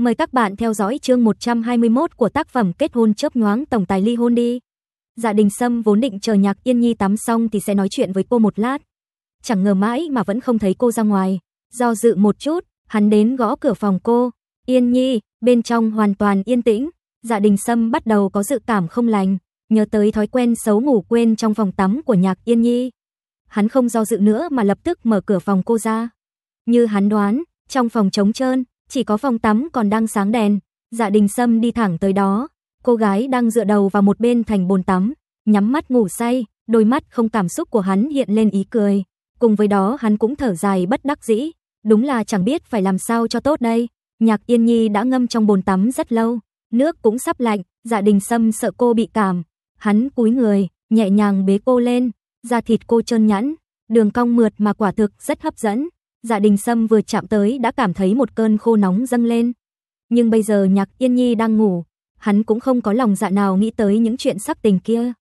Mời các bạn theo dõi chương 121 của tác phẩm Kết hôn chớp nhoáng tổng tài ly hôn đi. Dạ Đình Sâm vốn định chờ Nhạc Yên Nhi tắm xong thì sẽ nói chuyện với cô một lát. Chẳng ngờ mãi mà vẫn không thấy cô ra ngoài. Do dự một chút, hắn đến gõ cửa phòng cô. Yên Nhi, bên trong hoàn toàn yên tĩnh. Dạ Đình Sâm bắt đầu có dự cảm không lành, nhớ tới thói quen xấu ngủ quên trong phòng tắm của Nhạc Yên Nhi. Hắn không do dự nữa mà lập tức mở cửa phòng cô ra. Như hắn đoán, trong phòng trống trơn, chỉ có phòng tắm còn đang sáng đèn, Dạ Đình Sâm đi thẳng tới đó, cô gái đang dựa đầu vào một bên thành bồn tắm, nhắm mắt ngủ say, đôi mắt không cảm xúc của hắn hiện lên ý cười, cùng với đó hắn cũng thở dài bất đắc dĩ, đúng là chẳng biết phải làm sao cho tốt đây. Nhạc Yên Nhi đã ngâm trong bồn tắm rất lâu, nước cũng sắp lạnh, Dạ Đình Sâm sợ cô bị cảm, hắn cúi người, nhẹ nhàng bế cô lên, da thịt cô trơn nhẵn, đường cong mượt mà quả thực rất hấp dẫn. Dạ Đình Sâm vừa chạm tới đã cảm thấy một cơn khô nóng dâng lên. Nhưng bây giờ Nhạc Yên Nhi đang ngủ, hắn cũng không có lòng dạ nào nghĩ tới những chuyện sắc tình kia.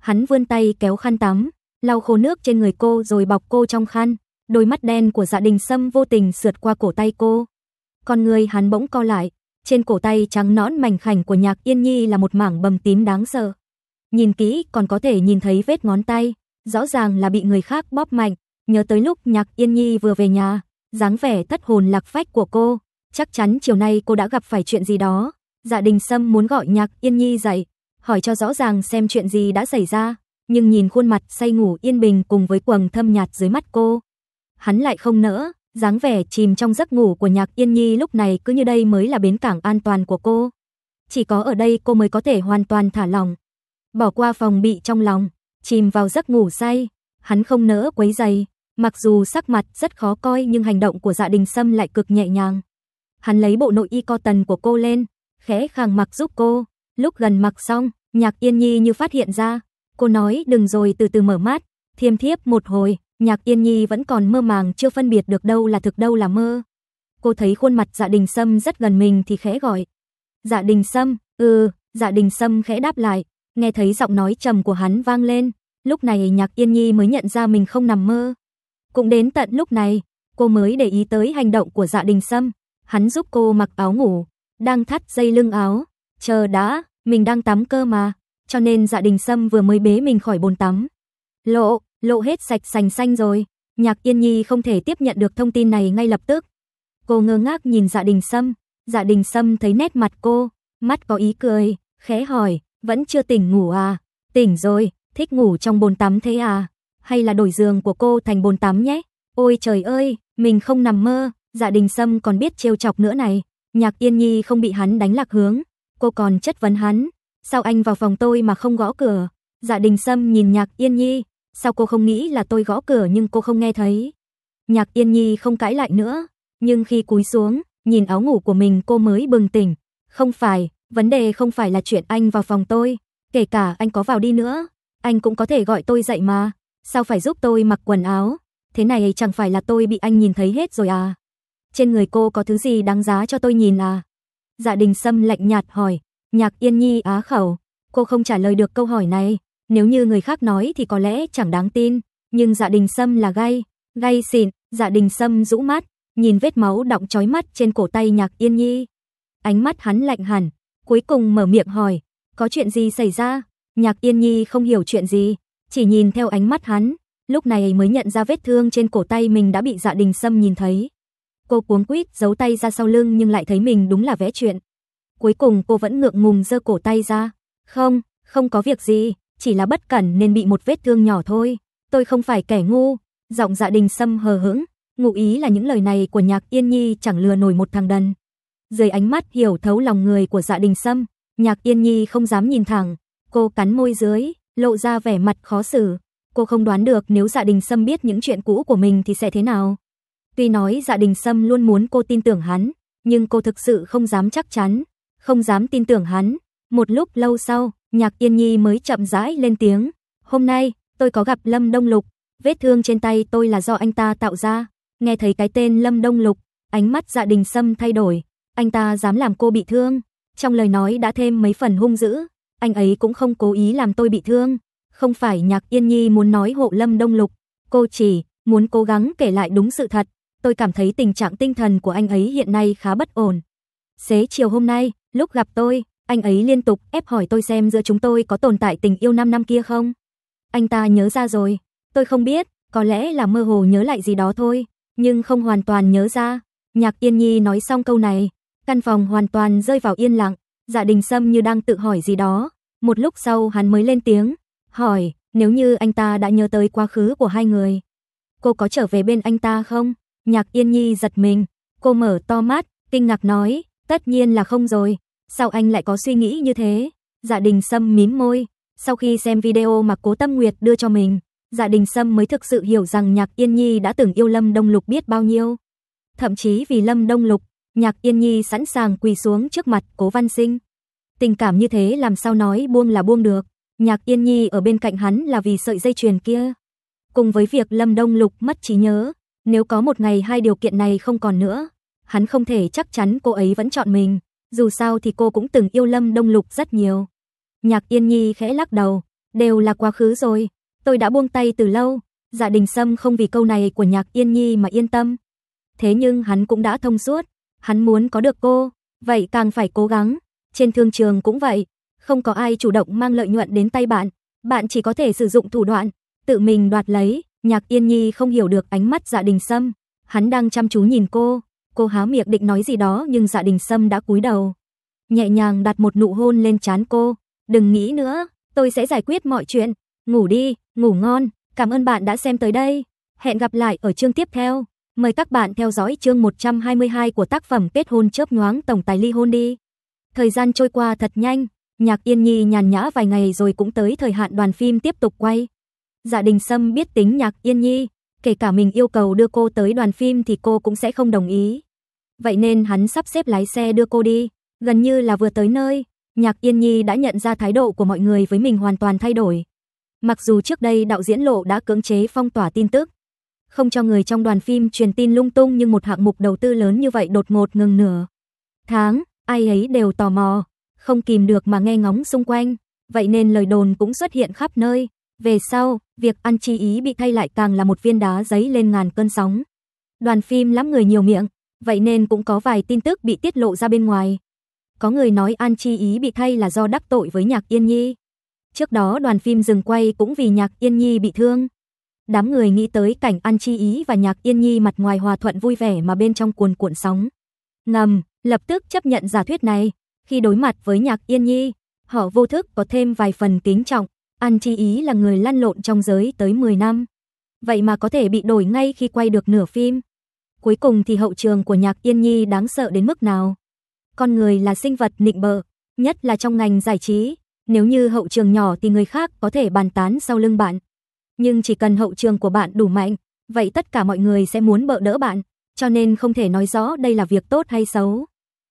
Hắn vươn tay kéo khăn tắm, lau khô nước trên người cô rồi bọc cô trong khăn. Đôi mắt đen của Dạ Đình Sâm vô tình sượt qua cổ tay cô. Con người hắn bỗng co lại, trên cổ tay trắng nõn mảnh khảnh của Nhạc Yên Nhi là một mảng bầm tím đáng sợ. Nhìn kỹ còn có thể nhìn thấy vết ngón tay, rõ ràng là bị người khác bóp mạnh, Nhớ tới lúc Nhạc Yên Nhi vừa về nhà, dáng vẻ thất hồn lạc phách của cô, chắc chắn chiều nay cô đã gặp phải chuyện gì đó. Dạ Đình Sâm muốn gọi Nhạc Yên Nhi dậy, hỏi cho rõ ràng xem chuyện gì đã xảy ra, nhưng nhìn khuôn mặt say ngủ yên bình cùng với quầng thâm nhạt dưới mắt cô, hắn lại không nỡ, dáng vẻ chìm trong giấc ngủ của Nhạc Yên Nhi lúc này cứ như đây mới là bến cảng an toàn của cô. Chỉ có ở đây cô mới có thể hoàn toàn thả lỏng, bỏ qua phòng bị trong lòng, chìm vào giấc ngủ say, hắn không nỡ quấy giày, Mặc dù sắc mặt rất khó coi nhưng hành động của dạ đình sâm lại cực nhẹ nhàng. Hắn lấy bộ nội y co tần của cô lên, khẽ khàng mặc giúp cô. Lúc gần mặc xong, nhạc yên nhi như phát hiện ra. Cô nói đừng rồi từ từ mở mắt, thiêm thiếp một hồi. Nhạc yên nhi vẫn còn mơ màng chưa phân biệt được đâu là thực đâu là mơ. Cô thấy khuôn mặt dạ đình sâm rất gần mình thì khẽ gọi. Dạ đình sâm, ừ, dạ đình sâm khẽ đáp lại. Nghe thấy giọng nói trầm của hắn vang lên. Lúc này nhạc yên nhi mới nhận ra mình không nằm mơ. Cũng đến tận lúc này, cô mới để ý tới hành động của Dạ Đình Sâm, hắn giúp cô mặc áo ngủ, đang thắt dây lưng áo. Chờ đã, mình đang tắm cơ mà, cho nên Dạ Đình Sâm vừa mới bế mình khỏi bồn tắm. Lộ, lộ hết sạch sành xanh rồi. Nhạc Yên Nhi không thể tiếp nhận được thông tin này ngay lập tức. Cô ngơ ngác nhìn Dạ Đình Sâm, Dạ Đình Sâm thấy nét mặt cô, mắt có ý cười, khẽ hỏi, vẫn chưa tỉnh ngủ à? Tỉnh rồi, thích ngủ trong bồn tắm thế à? hay là đổi giường của cô thành bồn tắm nhé. Ôi trời ơi, mình không nằm mơ, dạ đình sâm còn biết trêu chọc nữa này. Nhạc Yên Nhi không bị hắn đánh lạc hướng, cô còn chất vấn hắn, sao anh vào phòng tôi mà không gõ cửa? Dạ Đình Sâm nhìn Nhạc Yên Nhi, sao cô không nghĩ là tôi gõ cửa nhưng cô không nghe thấy? Nhạc Yên Nhi không cãi lại nữa, nhưng khi cúi xuống, nhìn áo ngủ của mình cô mới bừng tỉnh, không phải, vấn đề không phải là chuyện anh vào phòng tôi, kể cả anh có vào đi nữa, anh cũng có thể gọi tôi dậy mà. Sao phải giúp tôi mặc quần áo? Thế này chẳng phải là tôi bị anh nhìn thấy hết rồi à? Trên người cô có thứ gì đáng giá cho tôi nhìn à? Dạ đình sâm lạnh nhạt hỏi, nhạc yên nhi á khẩu. Cô không trả lời được câu hỏi này, nếu như người khác nói thì có lẽ chẳng đáng tin. Nhưng dạ đình sâm là gay, gay xịn, dạ đình sâm rũ mắt, nhìn vết máu đọng trói mắt trên cổ tay nhạc yên nhi. Ánh mắt hắn lạnh hẳn, cuối cùng mở miệng hỏi, có chuyện gì xảy ra? Nhạc Yên Nhi không hiểu chuyện gì, chỉ nhìn theo ánh mắt hắn, lúc này mới nhận ra vết thương trên cổ tay mình đã bị Dạ Đình Sâm nhìn thấy. Cô cuống quýt giấu tay ra sau lưng nhưng lại thấy mình đúng là vẽ chuyện. Cuối cùng cô vẫn ngượng ngùng giơ cổ tay ra. "Không, không có việc gì, chỉ là bất cẩn nên bị một vết thương nhỏ thôi, tôi không phải kẻ ngu." Giọng Dạ Đình Sâm hờ hững, ngụ ý là những lời này của Nhạc Yên Nhi chẳng lừa nổi một thằng đần. Dưới ánh mắt hiểu thấu lòng người của Dạ Đình Sâm, Nhạc Yên Nhi không dám nhìn thẳng, cô cắn môi dưới, lộ ra vẻ mặt khó xử. Cô không đoán được nếu Dạ Đình Sâm biết những chuyện cũ của mình thì sẽ thế nào. Tuy nói Dạ Đình Sâm luôn muốn cô tin tưởng hắn, nhưng cô thực sự không dám chắc chắn, không dám tin tưởng hắn. Một lúc lâu sau, Nhạc Yên Nhi mới chậm rãi lên tiếng, "Hôm nay tôi có gặp Lâm Đông Lục, vết thương trên tay tôi là do anh ta tạo ra." Nghe thấy cái tên Lâm Đông Lục, ánh mắt Dạ Đình Sâm thay đổi, anh ta dám làm cô bị thương, trong lời nói đã thêm mấy phần hung dữ, anh ấy cũng không cố ý làm tôi bị thương. Không phải Nhạc Yên Nhi muốn nói hộ Lâm Đông Lục, cô chỉ muốn cố gắng kể lại đúng sự thật. Tôi cảm thấy tình trạng tinh thần của anh ấy hiện nay khá bất ổn. Xế chiều hôm nay, lúc gặp tôi, anh ấy liên tục ép hỏi tôi xem giữa chúng tôi có tồn tại tình yêu 5 năm kia không. Anh ta nhớ ra rồi, tôi không biết, có lẽ là mơ hồ nhớ lại gì đó thôi, nhưng không hoàn toàn nhớ ra. Nhạc Yên Nhi nói xong câu này, căn phòng hoàn toàn rơi vào yên lặng. Dạ đình sâm như đang tự hỏi gì đó. Một lúc sau hắn mới lên tiếng, hỏi, nếu như anh ta đã nhớ tới quá khứ của hai người. Cô có trở về bên anh ta không? Nhạc yên nhi giật mình, cô mở to mắt, kinh ngạc nói, tất nhiên là không rồi. Sao anh lại có suy nghĩ như thế? Dạ đình sâm mím môi, sau khi xem video mà cố tâm nguyệt đưa cho mình. Dạ Đình Sâm mới thực sự hiểu rằng Nhạc Yên Nhi đã từng yêu Lâm Đông Lục biết bao nhiêu. Thậm chí vì Lâm Đông Lục, Nhạc Yên Nhi sẵn sàng quỳ xuống trước mặt Cố Văn Sinh. Tình cảm như thế làm sao nói buông là buông được. Nhạc Yên Nhi ở bên cạnh hắn là vì sợi dây chuyền kia. Cùng với việc Lâm Đông Lục mất trí nhớ, nếu có một ngày hai điều kiện này không còn nữa, hắn không thể chắc chắn cô ấy vẫn chọn mình, dù sao thì cô cũng từng yêu Lâm Đông Lục rất nhiều. Nhạc Yên Nhi khẽ lắc đầu, đều là quá khứ rồi, tôi đã buông tay từ lâu, Dạ Đình Sâm không vì câu này của Nhạc Yên Nhi mà yên tâm. Thế nhưng hắn cũng đã thông suốt, Hắn muốn có được cô, vậy càng phải cố gắng. Trên thương trường cũng vậy, không có ai chủ động mang lợi nhuận đến tay bạn, bạn chỉ có thể sử dụng thủ đoạn, tự mình đoạt lấy. Nhạc Yên Nhi không hiểu được ánh mắt Dạ Đình Sâm, hắn đang chăm chú nhìn cô, cô há miệng định nói gì đó nhưng Dạ Đình Sâm đã cúi đầu, nhẹ nhàng đặt một nụ hôn lên trán cô, "Đừng nghĩ nữa, tôi sẽ giải quyết mọi chuyện, ngủ đi, ngủ ngon, cảm ơn bạn đã xem tới đây, hẹn gặp lại ở chương tiếp theo." Mời các bạn theo dõi chương 122 của tác phẩm Kết hôn chớp nhoáng tổng tài ly hôn đi. Thời gian trôi qua thật nhanh, Nhạc Yên Nhi nhàn nhã vài ngày rồi cũng tới thời hạn đoàn phim tiếp tục quay. Dạ Đình Sâm biết tính Nhạc Yên Nhi, kể cả mình yêu cầu đưa cô tới đoàn phim thì cô cũng sẽ không đồng ý. Vậy nên hắn sắp xếp lái xe đưa cô đi, gần như là vừa tới nơi, Nhạc Yên Nhi đã nhận ra thái độ của mọi người với mình hoàn toàn thay đổi. Mặc dù trước đây đạo diễn Lộ đã cưỡng chế phong tỏa tin tức, không cho người trong đoàn phim truyền tin lung tung nhưng một hạng mục đầu tư lớn như vậy đột ngột ngừng nửa tháng, ai ấy đều tò mò, không kìm được mà nghe ngóng xung quanh, vậy nên lời đồn cũng xuất hiện khắp nơi. Về sau, việc ăn chi ý bị thay lại càng là một viên đá giấy lên ngàn cơn sóng. Đoàn phim lắm người nhiều miệng, vậy nên cũng có vài tin tức bị tiết lộ ra bên ngoài. Có người nói An Chi Ý bị thay là do đắc tội với Nhạc Yên Nhi. Trước đó đoàn phim dừng quay cũng vì Nhạc Yên Nhi bị thương. Đám người nghĩ tới cảnh An Chi Ý và Nhạc Yên Nhi mặt ngoài hòa thuận vui vẻ mà bên trong cuồn cuộn sóng. Ngầm, lập tức chấp nhận giả thuyết này. Khi đối mặt với Nhạc Yên Nhi, họ vô thức có thêm vài phần kính trọng. An Chi Ý là người lăn lộn trong giới tới 10 năm. Vậy mà có thể bị đổi ngay khi quay được nửa phim. Cuối cùng thì hậu trường của Nhạc Yên Nhi đáng sợ đến mức nào? Con người là sinh vật nịnh bợ, nhất là trong ngành giải trí. Nếu như hậu trường nhỏ thì người khác có thể bàn tán sau lưng bạn nhưng chỉ cần hậu trường của bạn đủ mạnh, vậy tất cả mọi người sẽ muốn bợ đỡ bạn, cho nên không thể nói rõ đây là việc tốt hay xấu.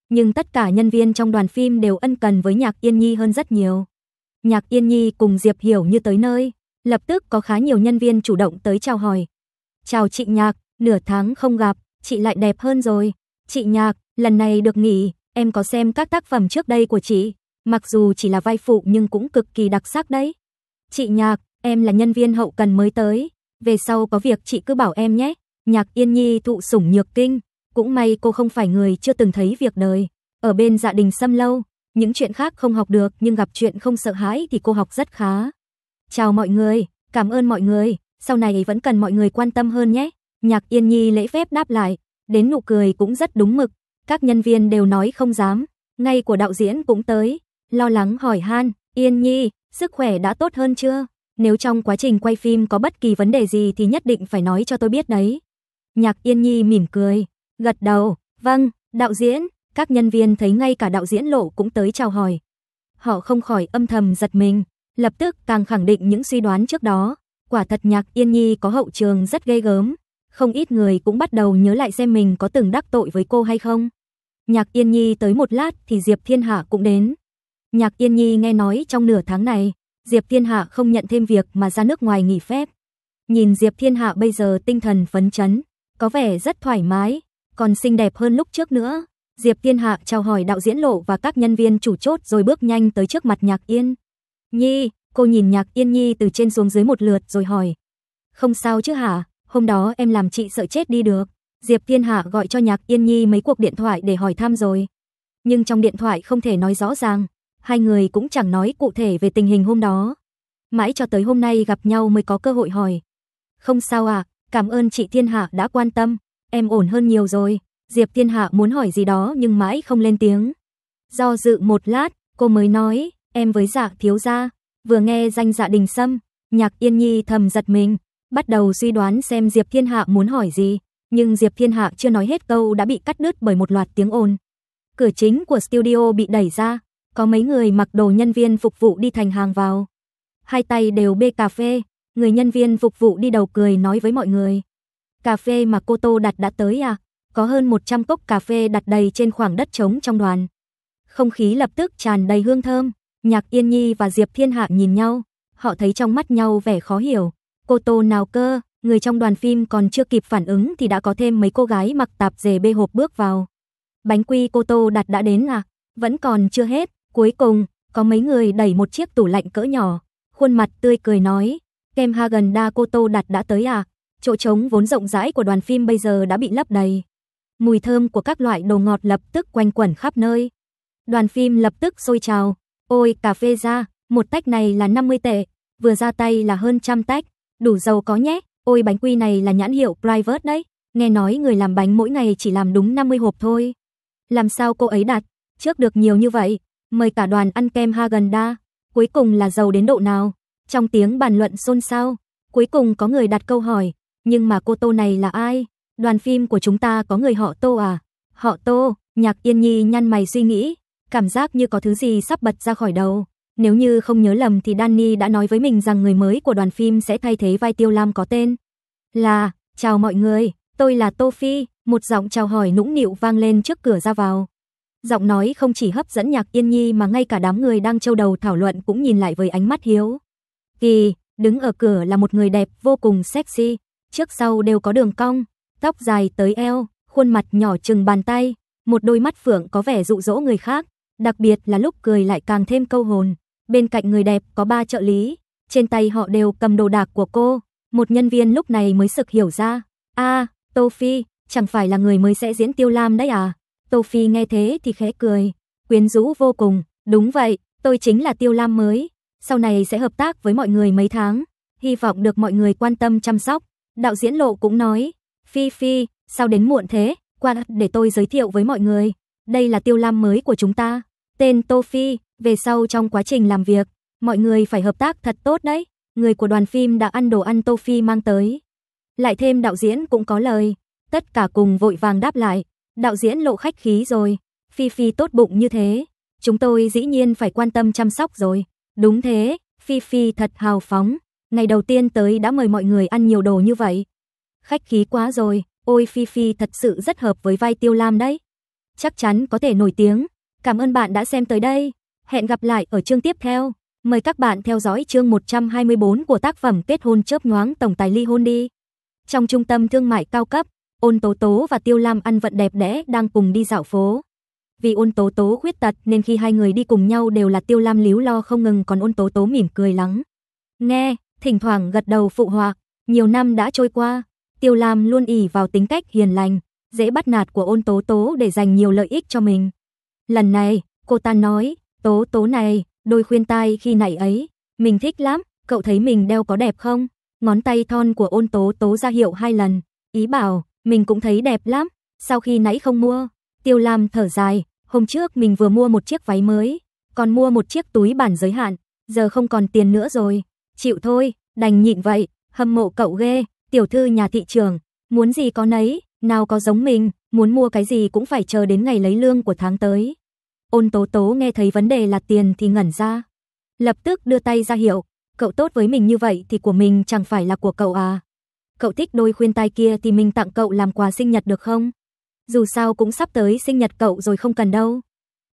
Nhưng tất cả nhân viên trong đoàn phim đều ân cần với Nhạc Yên Nhi hơn rất nhiều. Nhạc Yên Nhi cùng Diệp Hiểu như tới nơi, lập tức có khá nhiều nhân viên chủ động tới chào hỏi. "Chào chị Nhạc, nửa tháng không gặp, chị lại đẹp hơn rồi. Chị Nhạc, lần này được nghỉ, em có xem các tác phẩm trước đây của chị, mặc dù chỉ là vai phụ nhưng cũng cực kỳ đặc sắc đấy. Chị Nhạc, Em là nhân viên hậu cần mới tới, về sau có việc chị cứ bảo em nhé. Nhạc Yên Nhi thụ sủng nhược kinh, cũng may cô không phải người chưa từng thấy việc đời. Ở bên gia Đình xâm lâu, những chuyện khác không học được nhưng gặp chuyện không sợ hãi thì cô học rất khá. Chào mọi người, cảm ơn mọi người, sau này vẫn cần mọi người quan tâm hơn nhé. Nhạc Yên Nhi lễ phép đáp lại, đến nụ cười cũng rất đúng mực, các nhân viên đều nói không dám, ngay của đạo diễn cũng tới, lo lắng hỏi han, Yên Nhi, sức khỏe đã tốt hơn chưa? Nếu trong quá trình quay phim có bất kỳ vấn đề gì thì nhất định phải nói cho tôi biết đấy. Nhạc Yên Nhi mỉm cười, gật đầu, vâng, đạo diễn, các nhân viên thấy ngay cả đạo diễn lộ cũng tới chào hỏi. Họ không khỏi âm thầm giật mình, lập tức càng khẳng định những suy đoán trước đó. Quả thật nhạc Yên Nhi có hậu trường rất ghê gớm, không ít người cũng bắt đầu nhớ lại xem mình có từng đắc tội với cô hay không. Nhạc Yên Nhi tới một lát thì Diệp Thiên Hạ cũng đến. Nhạc Yên Nhi nghe nói trong nửa tháng này, Diệp Thiên Hạ không nhận thêm việc mà ra nước ngoài nghỉ phép. Nhìn Diệp Thiên Hạ bây giờ tinh thần phấn chấn, có vẻ rất thoải mái, còn xinh đẹp hơn lúc trước nữa. Diệp Thiên Hạ chào hỏi đạo diễn lộ và các nhân viên chủ chốt rồi bước nhanh tới trước mặt Nhạc Yên. Nhi, cô nhìn Nhạc Yên Nhi từ trên xuống dưới một lượt rồi hỏi. Không sao chứ hả, hôm đó em làm chị sợ chết đi được. Diệp Thiên Hạ gọi cho Nhạc Yên Nhi mấy cuộc điện thoại để hỏi thăm rồi. Nhưng trong điện thoại không thể nói rõ ràng, hai người cũng chẳng nói cụ thể về tình hình hôm đó. Mãi cho tới hôm nay gặp nhau mới có cơ hội hỏi. Không sao ạ, à, cảm ơn chị Thiên Hạ đã quan tâm, em ổn hơn nhiều rồi. Diệp Thiên Hạ muốn hỏi gì đó nhưng mãi không lên tiếng. Do dự một lát, cô mới nói, em với dạ thiếu gia, vừa nghe danh dạ đình sâm, nhạc yên nhi thầm giật mình, bắt đầu suy đoán xem Diệp Thiên Hạ muốn hỏi gì. Nhưng Diệp Thiên Hạ chưa nói hết câu đã bị cắt đứt bởi một loạt tiếng ồn. Cửa chính của studio bị đẩy ra, có mấy người mặc đồ nhân viên phục vụ đi thành hàng vào. Hai tay đều bê cà phê, người nhân viên phục vụ đi đầu cười nói với mọi người. Cà phê mà cô Tô đặt đã tới à? Có hơn 100 cốc cà phê đặt đầy trên khoảng đất trống trong đoàn. Không khí lập tức tràn đầy hương thơm, Nhạc Yên Nhi và Diệp Thiên Hạ nhìn nhau, họ thấy trong mắt nhau vẻ khó hiểu. Cô Tô nào cơ, người trong đoàn phim còn chưa kịp phản ứng thì đã có thêm mấy cô gái mặc tạp dề bê hộp bước vào. Bánh quy cô Tô đặt đã đến à? Vẫn còn chưa hết, Cuối cùng, có mấy người đẩy một chiếc tủ lạnh cỡ nhỏ, khuôn mặt tươi cười nói, "Kem Hagen Da Koto đặt đã tới à?" Chỗ trống vốn rộng rãi của đoàn phim bây giờ đã bị lấp đầy. Mùi thơm của các loại đồ ngọt lập tức quanh quẩn khắp nơi. Đoàn phim lập tức sôi trào, "Ôi, cà phê ra, một tách này là 50 tệ, vừa ra tay là hơn trăm tách, đủ giàu có nhé." Ôi bánh quy này là nhãn hiệu private đấy, nghe nói người làm bánh mỗi ngày chỉ làm đúng 50 hộp thôi. Làm sao cô ấy đặt trước được nhiều như vậy? mời cả đoàn ăn kem Hagen da. cuối cùng là giàu đến độ nào? Trong tiếng bàn luận xôn xao, cuối cùng có người đặt câu hỏi, nhưng mà cô Tô này là ai? Đoàn phim của chúng ta có người họ Tô à? Họ Tô, Nhạc Yên Nhi nhăn mày suy nghĩ, cảm giác như có thứ gì sắp bật ra khỏi đầu. Nếu như không nhớ lầm thì Danny đã nói với mình rằng người mới của đoàn phim sẽ thay thế vai Tiêu Lam có tên là Chào mọi người, tôi là Tô Phi, một giọng chào hỏi nũng nịu vang lên trước cửa ra vào. Giọng nói không chỉ hấp dẫn Nhạc Yên Nhi mà ngay cả đám người đang châu đầu thảo luận cũng nhìn lại với ánh mắt hiếu. Kỳ, đứng ở cửa là một người đẹp vô cùng sexy, trước sau đều có đường cong, tóc dài tới eo, khuôn mặt nhỏ chừng bàn tay, một đôi mắt phượng có vẻ dụ dỗ người khác, đặc biệt là lúc cười lại càng thêm câu hồn. Bên cạnh người đẹp có ba trợ lý, trên tay họ đều cầm đồ đạc của cô. Một nhân viên lúc này mới sực hiểu ra, a, Tô Phi, chẳng phải là người mới sẽ diễn Tiêu Lam đấy à? Tô Phi nghe thế thì khẽ cười, quyến rũ vô cùng, đúng vậy, tôi chính là Tiêu Lam mới, sau này sẽ hợp tác với mọi người mấy tháng, hy vọng được mọi người quan tâm chăm sóc. Đạo diễn Lộ cũng nói, Phi Phi, sao đến muộn thế, qua để tôi giới thiệu với mọi người, đây là Tiêu Lam mới của chúng ta, tên Tô Phi, về sau trong quá trình làm việc, mọi người phải hợp tác thật tốt đấy, người của đoàn phim đã ăn đồ ăn Tô Phi mang tới. Lại thêm đạo diễn cũng có lời, tất cả cùng vội vàng đáp lại, Đạo diễn lộ khách khí rồi, Phi Phi tốt bụng như thế, chúng tôi dĩ nhiên phải quan tâm chăm sóc rồi. Đúng thế, Phi Phi thật hào phóng, ngày đầu tiên tới đã mời mọi người ăn nhiều đồ như vậy. Khách khí quá rồi, ôi Phi Phi thật sự rất hợp với vai Tiêu Lam đấy. Chắc chắn có thể nổi tiếng. Cảm ơn bạn đã xem tới đây. Hẹn gặp lại ở chương tiếp theo. Mời các bạn theo dõi chương 124 của tác phẩm Kết hôn chớp nhoáng tổng tài ly hôn đi. Trong trung tâm thương mại cao cấp Ôn Tố Tố và Tiêu Lam ăn vận đẹp đẽ đang cùng đi dạo phố. Vì Ôn Tố Tố khuyết tật nên khi hai người đi cùng nhau đều là Tiêu Lam líu lo không ngừng còn Ôn Tố Tố mỉm cười lắng. Nghe, thỉnh thoảng gật đầu phụ họa, nhiều năm đã trôi qua, Tiêu Lam luôn ỉ vào tính cách hiền lành, dễ bắt nạt của Ôn Tố Tố để giành nhiều lợi ích cho mình. Lần này, cô ta nói, "Tố Tố này, đôi khuyên tai khi nãy ấy, mình thích lắm, cậu thấy mình đeo có đẹp không?" Ngón tay thon của Ôn Tố Tố ra hiệu hai lần, ý bảo mình cũng thấy đẹp lắm, sau khi nãy không mua. Tiêu Lam thở dài, hôm trước mình vừa mua một chiếc váy mới, còn mua một chiếc túi bản giới hạn, giờ không còn tiền nữa rồi. Chịu thôi, đành nhịn vậy, hâm mộ cậu ghê, tiểu thư nhà thị trường, muốn gì có nấy, nào có giống mình, muốn mua cái gì cũng phải chờ đến ngày lấy lương của tháng tới. Ôn tố tố nghe thấy vấn đề là tiền thì ngẩn ra. Lập tức đưa tay ra hiệu, cậu tốt với mình như vậy thì của mình chẳng phải là của cậu à cậu thích đôi khuyên tai kia thì mình tặng cậu làm quà sinh nhật được không? Dù sao cũng sắp tới sinh nhật cậu rồi không cần đâu.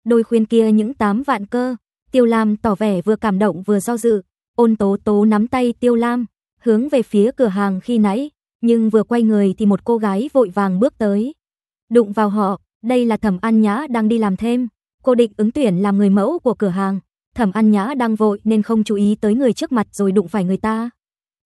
Đôi khuyên kia những 8 vạn cơ. Tiêu Lam tỏ vẻ vừa cảm động vừa do dự. Ôn tố tố nắm tay Tiêu Lam, hướng về phía cửa hàng khi nãy, nhưng vừa quay người thì một cô gái vội vàng bước tới. Đụng vào họ, đây là Thẩm An Nhã đang đi làm thêm. Cô định ứng tuyển làm người mẫu của cửa hàng. Thẩm An Nhã đang vội nên không chú ý tới người trước mặt rồi đụng phải người ta.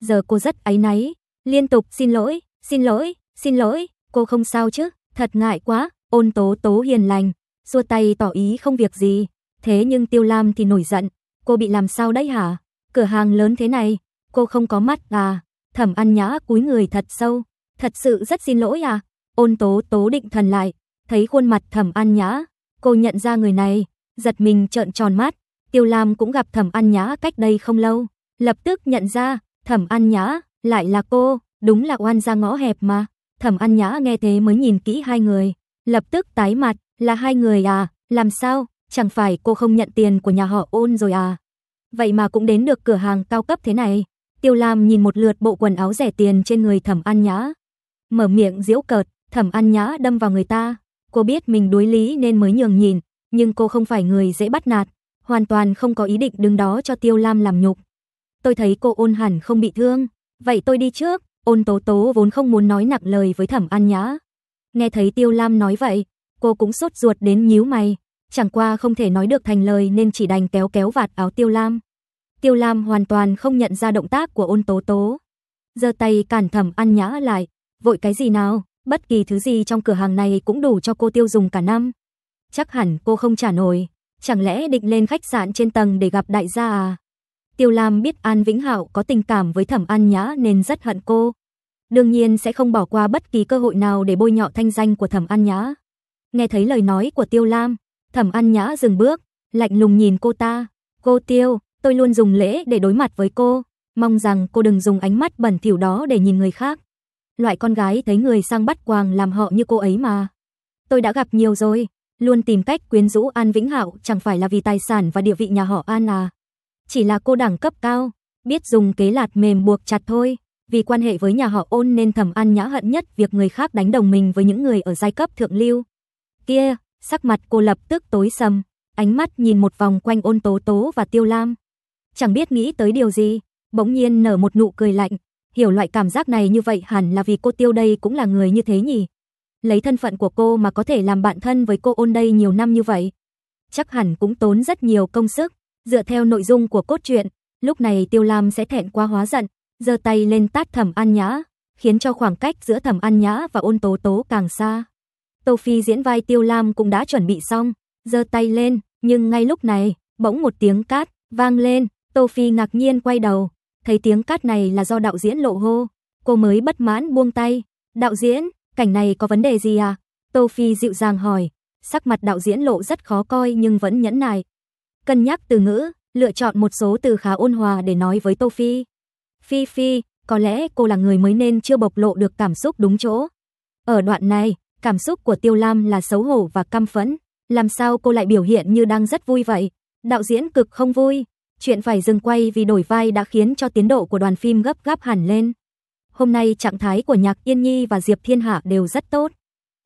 Giờ cô rất áy náy, liên tục xin lỗi, xin lỗi, xin lỗi, cô không sao chứ, thật ngại quá, ôn tố tố hiền lành, xua tay tỏ ý không việc gì. Thế nhưng Tiêu Lam thì nổi giận, cô bị làm sao đấy hả? Cửa hàng lớn thế này, cô không có mắt à? Thẩm ăn Nhã cúi người thật sâu, thật sự rất xin lỗi à? Ôn Tố Tố định thần lại, thấy khuôn mặt Thẩm ăn Nhã, cô nhận ra người này, giật mình trợn tròn mắt. Tiêu Lam cũng gặp Thẩm ăn Nhã cách đây không lâu, lập tức nhận ra, Thẩm ăn Nhã lại là cô, đúng là oan ra ngõ hẹp mà. Thẩm ăn Nhã nghe thế mới nhìn kỹ hai người, lập tức tái mặt, là hai người à, làm sao, chẳng phải cô không nhận tiền của nhà họ ôn rồi à. Vậy mà cũng đến được cửa hàng cao cấp thế này. Tiêu Lam nhìn một lượt bộ quần áo rẻ tiền trên người Thẩm ăn Nhã. Mở miệng diễu cợt, Thẩm ăn Nhã đâm vào người ta. Cô biết mình đối lý nên mới nhường nhìn, nhưng cô không phải người dễ bắt nạt, hoàn toàn không có ý định đứng đó cho Tiêu Lam làm nhục. Tôi thấy cô ôn hẳn không bị thương, Vậy tôi đi trước, ôn tố tố vốn không muốn nói nặng lời với thẩm an nhã. Nghe thấy Tiêu Lam nói vậy, cô cũng sốt ruột đến nhíu mày, chẳng qua không thể nói được thành lời nên chỉ đành kéo kéo vạt áo Tiêu Lam. Tiêu Lam hoàn toàn không nhận ra động tác của ôn tố tố. giơ tay cản thẩm An nhã lại, vội cái gì nào, bất kỳ thứ gì trong cửa hàng này cũng đủ cho cô tiêu dùng cả năm. Chắc hẳn cô không trả nổi, chẳng lẽ định lên khách sạn trên tầng để gặp đại gia à? Tiêu Lam biết An Vĩnh Hạo có tình cảm với Thẩm An Nhã nên rất hận cô. Đương nhiên sẽ không bỏ qua bất kỳ cơ hội nào để bôi nhọ thanh danh của Thẩm An Nhã. Nghe thấy lời nói của Tiêu Lam, Thẩm An Nhã dừng bước, lạnh lùng nhìn cô ta. Cô Tiêu, tôi luôn dùng lễ để đối mặt với cô, mong rằng cô đừng dùng ánh mắt bẩn thỉu đó để nhìn người khác. Loại con gái thấy người sang bắt quàng làm họ như cô ấy mà. Tôi đã gặp nhiều rồi, luôn tìm cách quyến rũ An Vĩnh Hạo chẳng phải là vì tài sản và địa vị nhà họ An à chỉ là cô đẳng cấp cao, biết dùng kế lạt mềm buộc chặt thôi. Vì quan hệ với nhà họ Ôn nên Thẩm ăn Nhã hận nhất việc người khác đánh đồng mình với những người ở giai cấp thượng lưu. Kia, sắc mặt cô lập tức tối sầm, ánh mắt nhìn một vòng quanh Ôn Tố Tố và Tiêu Lam. Chẳng biết nghĩ tới điều gì, bỗng nhiên nở một nụ cười lạnh, hiểu loại cảm giác này như vậy hẳn là vì cô Tiêu đây cũng là người như thế nhỉ. Lấy thân phận của cô mà có thể làm bạn thân với cô Ôn đây nhiều năm như vậy, chắc hẳn cũng tốn rất nhiều công sức. Dựa theo nội dung của cốt truyện, lúc này Tiêu Lam sẽ thẹn quá hóa giận, giơ tay lên tát Thẩm An Nhã, khiến cho khoảng cách giữa Thẩm An Nhã và Ôn Tố Tố càng xa. Tô Phi diễn vai Tiêu Lam cũng đã chuẩn bị xong, giơ tay lên, nhưng ngay lúc này, bỗng một tiếng cát vang lên, Tô Phi ngạc nhiên quay đầu, thấy tiếng cát này là do đạo diễn lộ hô, cô mới bất mãn buông tay. "Đạo diễn, cảnh này có vấn đề gì à?" Tô Phi dịu dàng hỏi. Sắc mặt đạo diễn lộ rất khó coi nhưng vẫn nhẫn nại, Cân nhắc từ ngữ, lựa chọn một số từ khá ôn hòa để nói với Tô Phi. Phi Phi, có lẽ cô là người mới nên chưa bộc lộ được cảm xúc đúng chỗ. Ở đoạn này, cảm xúc của Tiêu Lam là xấu hổ và căm phẫn. Làm sao cô lại biểu hiện như đang rất vui vậy? Đạo diễn cực không vui. Chuyện phải dừng quay vì đổi vai đã khiến cho tiến độ của đoàn phim gấp gáp hẳn lên. Hôm nay trạng thái của Nhạc Yên Nhi và Diệp Thiên Hạ đều rất tốt.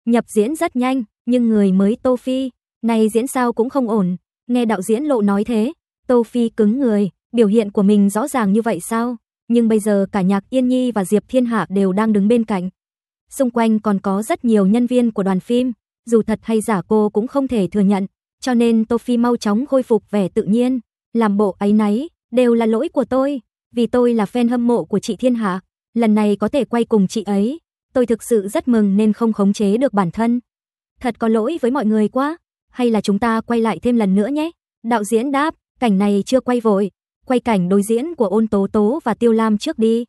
Nhập diễn rất nhanh, nhưng người mới Tô Phi, này diễn sao cũng không ổn, Nghe đạo diễn Lộ nói thế, Tô Phi cứng người, biểu hiện của mình rõ ràng như vậy sao? Nhưng bây giờ cả Nhạc Yên Nhi và Diệp Thiên Hạ đều đang đứng bên cạnh. Xung quanh còn có rất nhiều nhân viên của đoàn phim, dù thật hay giả cô cũng không thể thừa nhận, cho nên Tô Phi mau chóng khôi phục vẻ tự nhiên, làm bộ ấy nấy đều là lỗi của tôi, vì tôi là fan hâm mộ của chị Thiên Hạ, lần này có thể quay cùng chị ấy, tôi thực sự rất mừng nên không khống chế được bản thân. Thật có lỗi với mọi người quá, hay là chúng ta quay lại thêm lần nữa nhé? Đạo diễn đáp, cảnh này chưa quay vội, quay cảnh đối diễn của ôn tố tố và tiêu lam trước đi.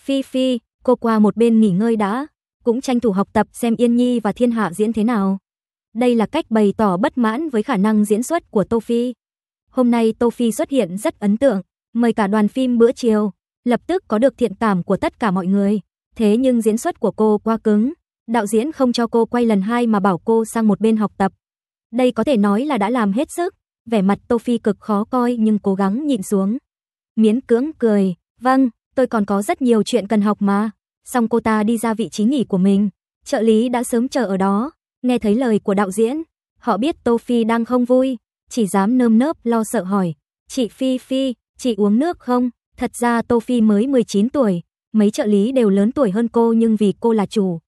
Phi Phi, cô qua một bên nghỉ ngơi đã, cũng tranh thủ học tập xem Yên Nhi và Thiên Hạ diễn thế nào. Đây là cách bày tỏ bất mãn với khả năng diễn xuất của Tô Phi. Hôm nay Tô Phi xuất hiện rất ấn tượng, mời cả đoàn phim bữa chiều, lập tức có được thiện cảm của tất cả mọi người. Thế nhưng diễn xuất của cô quá cứng, đạo diễn không cho cô quay lần hai mà bảo cô sang một bên học tập. Đây có thể nói là đã làm hết sức, vẻ mặt Tô Phi cực khó coi nhưng cố gắng nhịn xuống. Miễn cưỡng cười, "Vâng, tôi còn có rất nhiều chuyện cần học mà." Xong cô ta đi ra vị trí nghỉ của mình, trợ lý đã sớm chờ ở đó, nghe thấy lời của đạo diễn, họ biết Tô Phi đang không vui, chỉ dám nơm nớp lo sợ hỏi, "Chị Phi Phi, chị uống nước không?" Thật ra Tô Phi mới 19 tuổi, mấy trợ lý đều lớn tuổi hơn cô nhưng vì cô là chủ,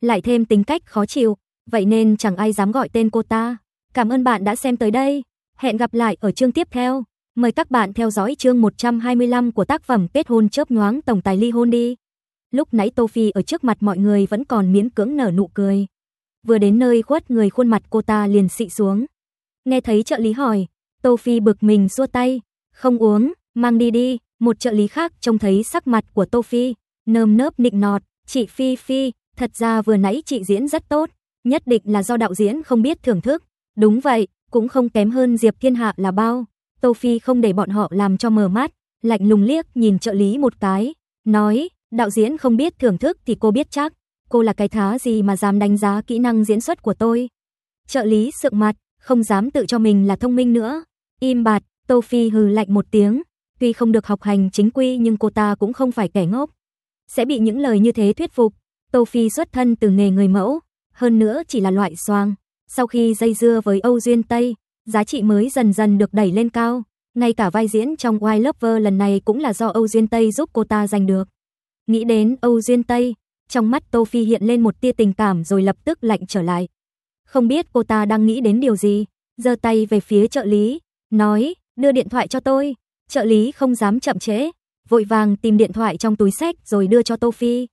lại thêm tính cách khó chịu, vậy nên chẳng ai dám gọi tên cô ta. Cảm ơn bạn đã xem tới đây. Hẹn gặp lại ở chương tiếp theo. Mời các bạn theo dõi chương 125 của tác phẩm Kết hôn chớp nhoáng tổng tài ly hôn đi. Lúc nãy Tô Phi ở trước mặt mọi người vẫn còn miễn cưỡng nở nụ cười. Vừa đến nơi khuất người khuôn mặt cô ta liền xị xuống. Nghe thấy trợ lý hỏi, Tô Phi bực mình xua tay, không uống, mang đi đi. Một trợ lý khác trông thấy sắc mặt của Tô Phi, nơm nớp nịnh nọt, chị Phi Phi, thật ra vừa nãy chị diễn rất tốt, nhất định là do đạo diễn không biết thưởng thức. Đúng vậy, cũng không kém hơn Diệp Thiên Hạ là bao. Tô Phi không để bọn họ làm cho mờ mắt, lạnh lùng liếc nhìn trợ lý một cái, nói, đạo diễn không biết thưởng thức thì cô biết chắc, cô là cái thá gì mà dám đánh giá kỹ năng diễn xuất của tôi. Trợ lý sượng mặt, không dám tự cho mình là thông minh nữa. Im bạt, Tô Phi hừ lạnh một tiếng, tuy không được học hành chính quy nhưng cô ta cũng không phải kẻ ngốc. Sẽ bị những lời như thế thuyết phục, Tô Phi xuất thân từ nghề người mẫu, hơn nữa chỉ là loại soang. Sau khi dây dưa với Âu Duyên Tây, giá trị mới dần dần được đẩy lên cao. Ngay cả vai diễn trong Wild Lover lần này cũng là do Âu Duyên Tây giúp cô ta giành được. Nghĩ đến Âu Duyên Tây, trong mắt Tô Phi hiện lên một tia tình cảm rồi lập tức lạnh trở lại. Không biết cô ta đang nghĩ đến điều gì, giơ tay về phía trợ lý, nói, đưa điện thoại cho tôi. Trợ lý không dám chậm trễ, vội vàng tìm điện thoại trong túi sách rồi đưa cho Tô Phi.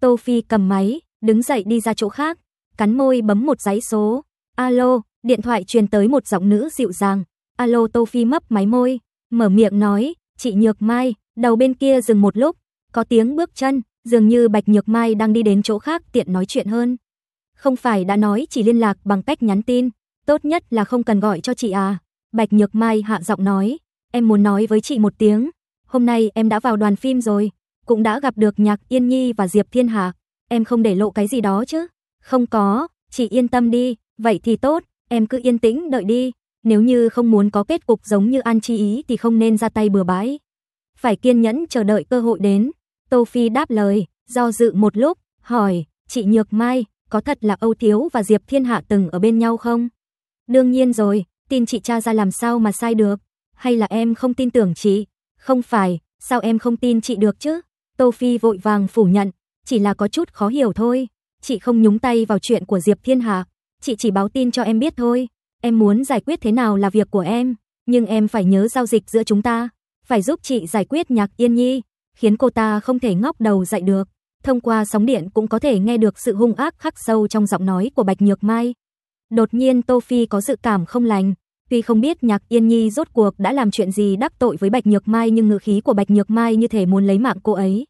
Tô Phi cầm máy, đứng dậy đi ra chỗ khác, cắn môi bấm một dãy số, Alo, điện thoại truyền tới một giọng nữ dịu dàng. Alo Tô Phi mấp máy môi, mở miệng nói, chị Nhược Mai, đầu bên kia dừng một lúc, có tiếng bước chân, dường như Bạch Nhược Mai đang đi đến chỗ khác tiện nói chuyện hơn. Không phải đã nói chỉ liên lạc bằng cách nhắn tin, tốt nhất là không cần gọi cho chị à. Bạch Nhược Mai hạ giọng nói, em muốn nói với chị một tiếng, hôm nay em đã vào đoàn phim rồi, cũng đã gặp được Nhạc Yên Nhi và Diệp Thiên Hạc, em không để lộ cái gì đó chứ? Không có, chị yên tâm đi, Vậy thì tốt, em cứ yên tĩnh đợi đi, nếu như không muốn có kết cục giống như An Chi Ý thì không nên ra tay bừa bãi. Phải kiên nhẫn chờ đợi cơ hội đến. Tô Phi đáp lời, do dự một lúc, hỏi, chị Nhược Mai, có thật là Âu Thiếu và Diệp Thiên Hạ từng ở bên nhau không? Đương nhiên rồi, tin chị cha ra làm sao mà sai được, hay là em không tin tưởng chị? Không phải, sao em không tin chị được chứ? Tô Phi vội vàng phủ nhận, chỉ là có chút khó hiểu thôi, chị không nhúng tay vào chuyện của Diệp Thiên Hạ, chị chỉ báo tin cho em biết thôi. Em muốn giải quyết thế nào là việc của em, nhưng em phải nhớ giao dịch giữa chúng ta, phải giúp chị giải quyết Nhạc Yên Nhi, khiến cô ta không thể ngóc đầu dậy được. Thông qua sóng điện cũng có thể nghe được sự hung ác khắc sâu trong giọng nói của Bạch Nhược Mai. Đột nhiên Tô Phi có dự cảm không lành, tuy không biết Nhạc Yên Nhi rốt cuộc đã làm chuyện gì đắc tội với Bạch Nhược Mai nhưng ngữ khí của Bạch Nhược Mai như thể muốn lấy mạng cô ấy.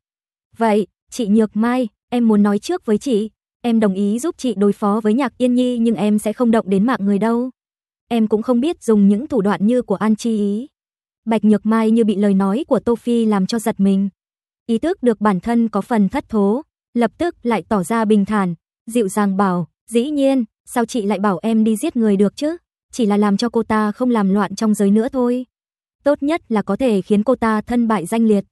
"Vậy, chị Nhược Mai, em muốn nói trước với chị." Em đồng ý giúp chị đối phó với Nhạc Yên Nhi nhưng em sẽ không động đến mạng người đâu. Em cũng không biết dùng những thủ đoạn như của An Chi Ý. Bạch Nhược Mai như bị lời nói của Tô Phi làm cho giật mình. Ý thức được bản thân có phần thất thố, lập tức lại tỏ ra bình thản, dịu dàng bảo, dĩ nhiên, sao chị lại bảo em đi giết người được chứ? Chỉ là làm cho cô ta không làm loạn trong giới nữa thôi. Tốt nhất là có thể khiến cô ta thân bại danh liệt.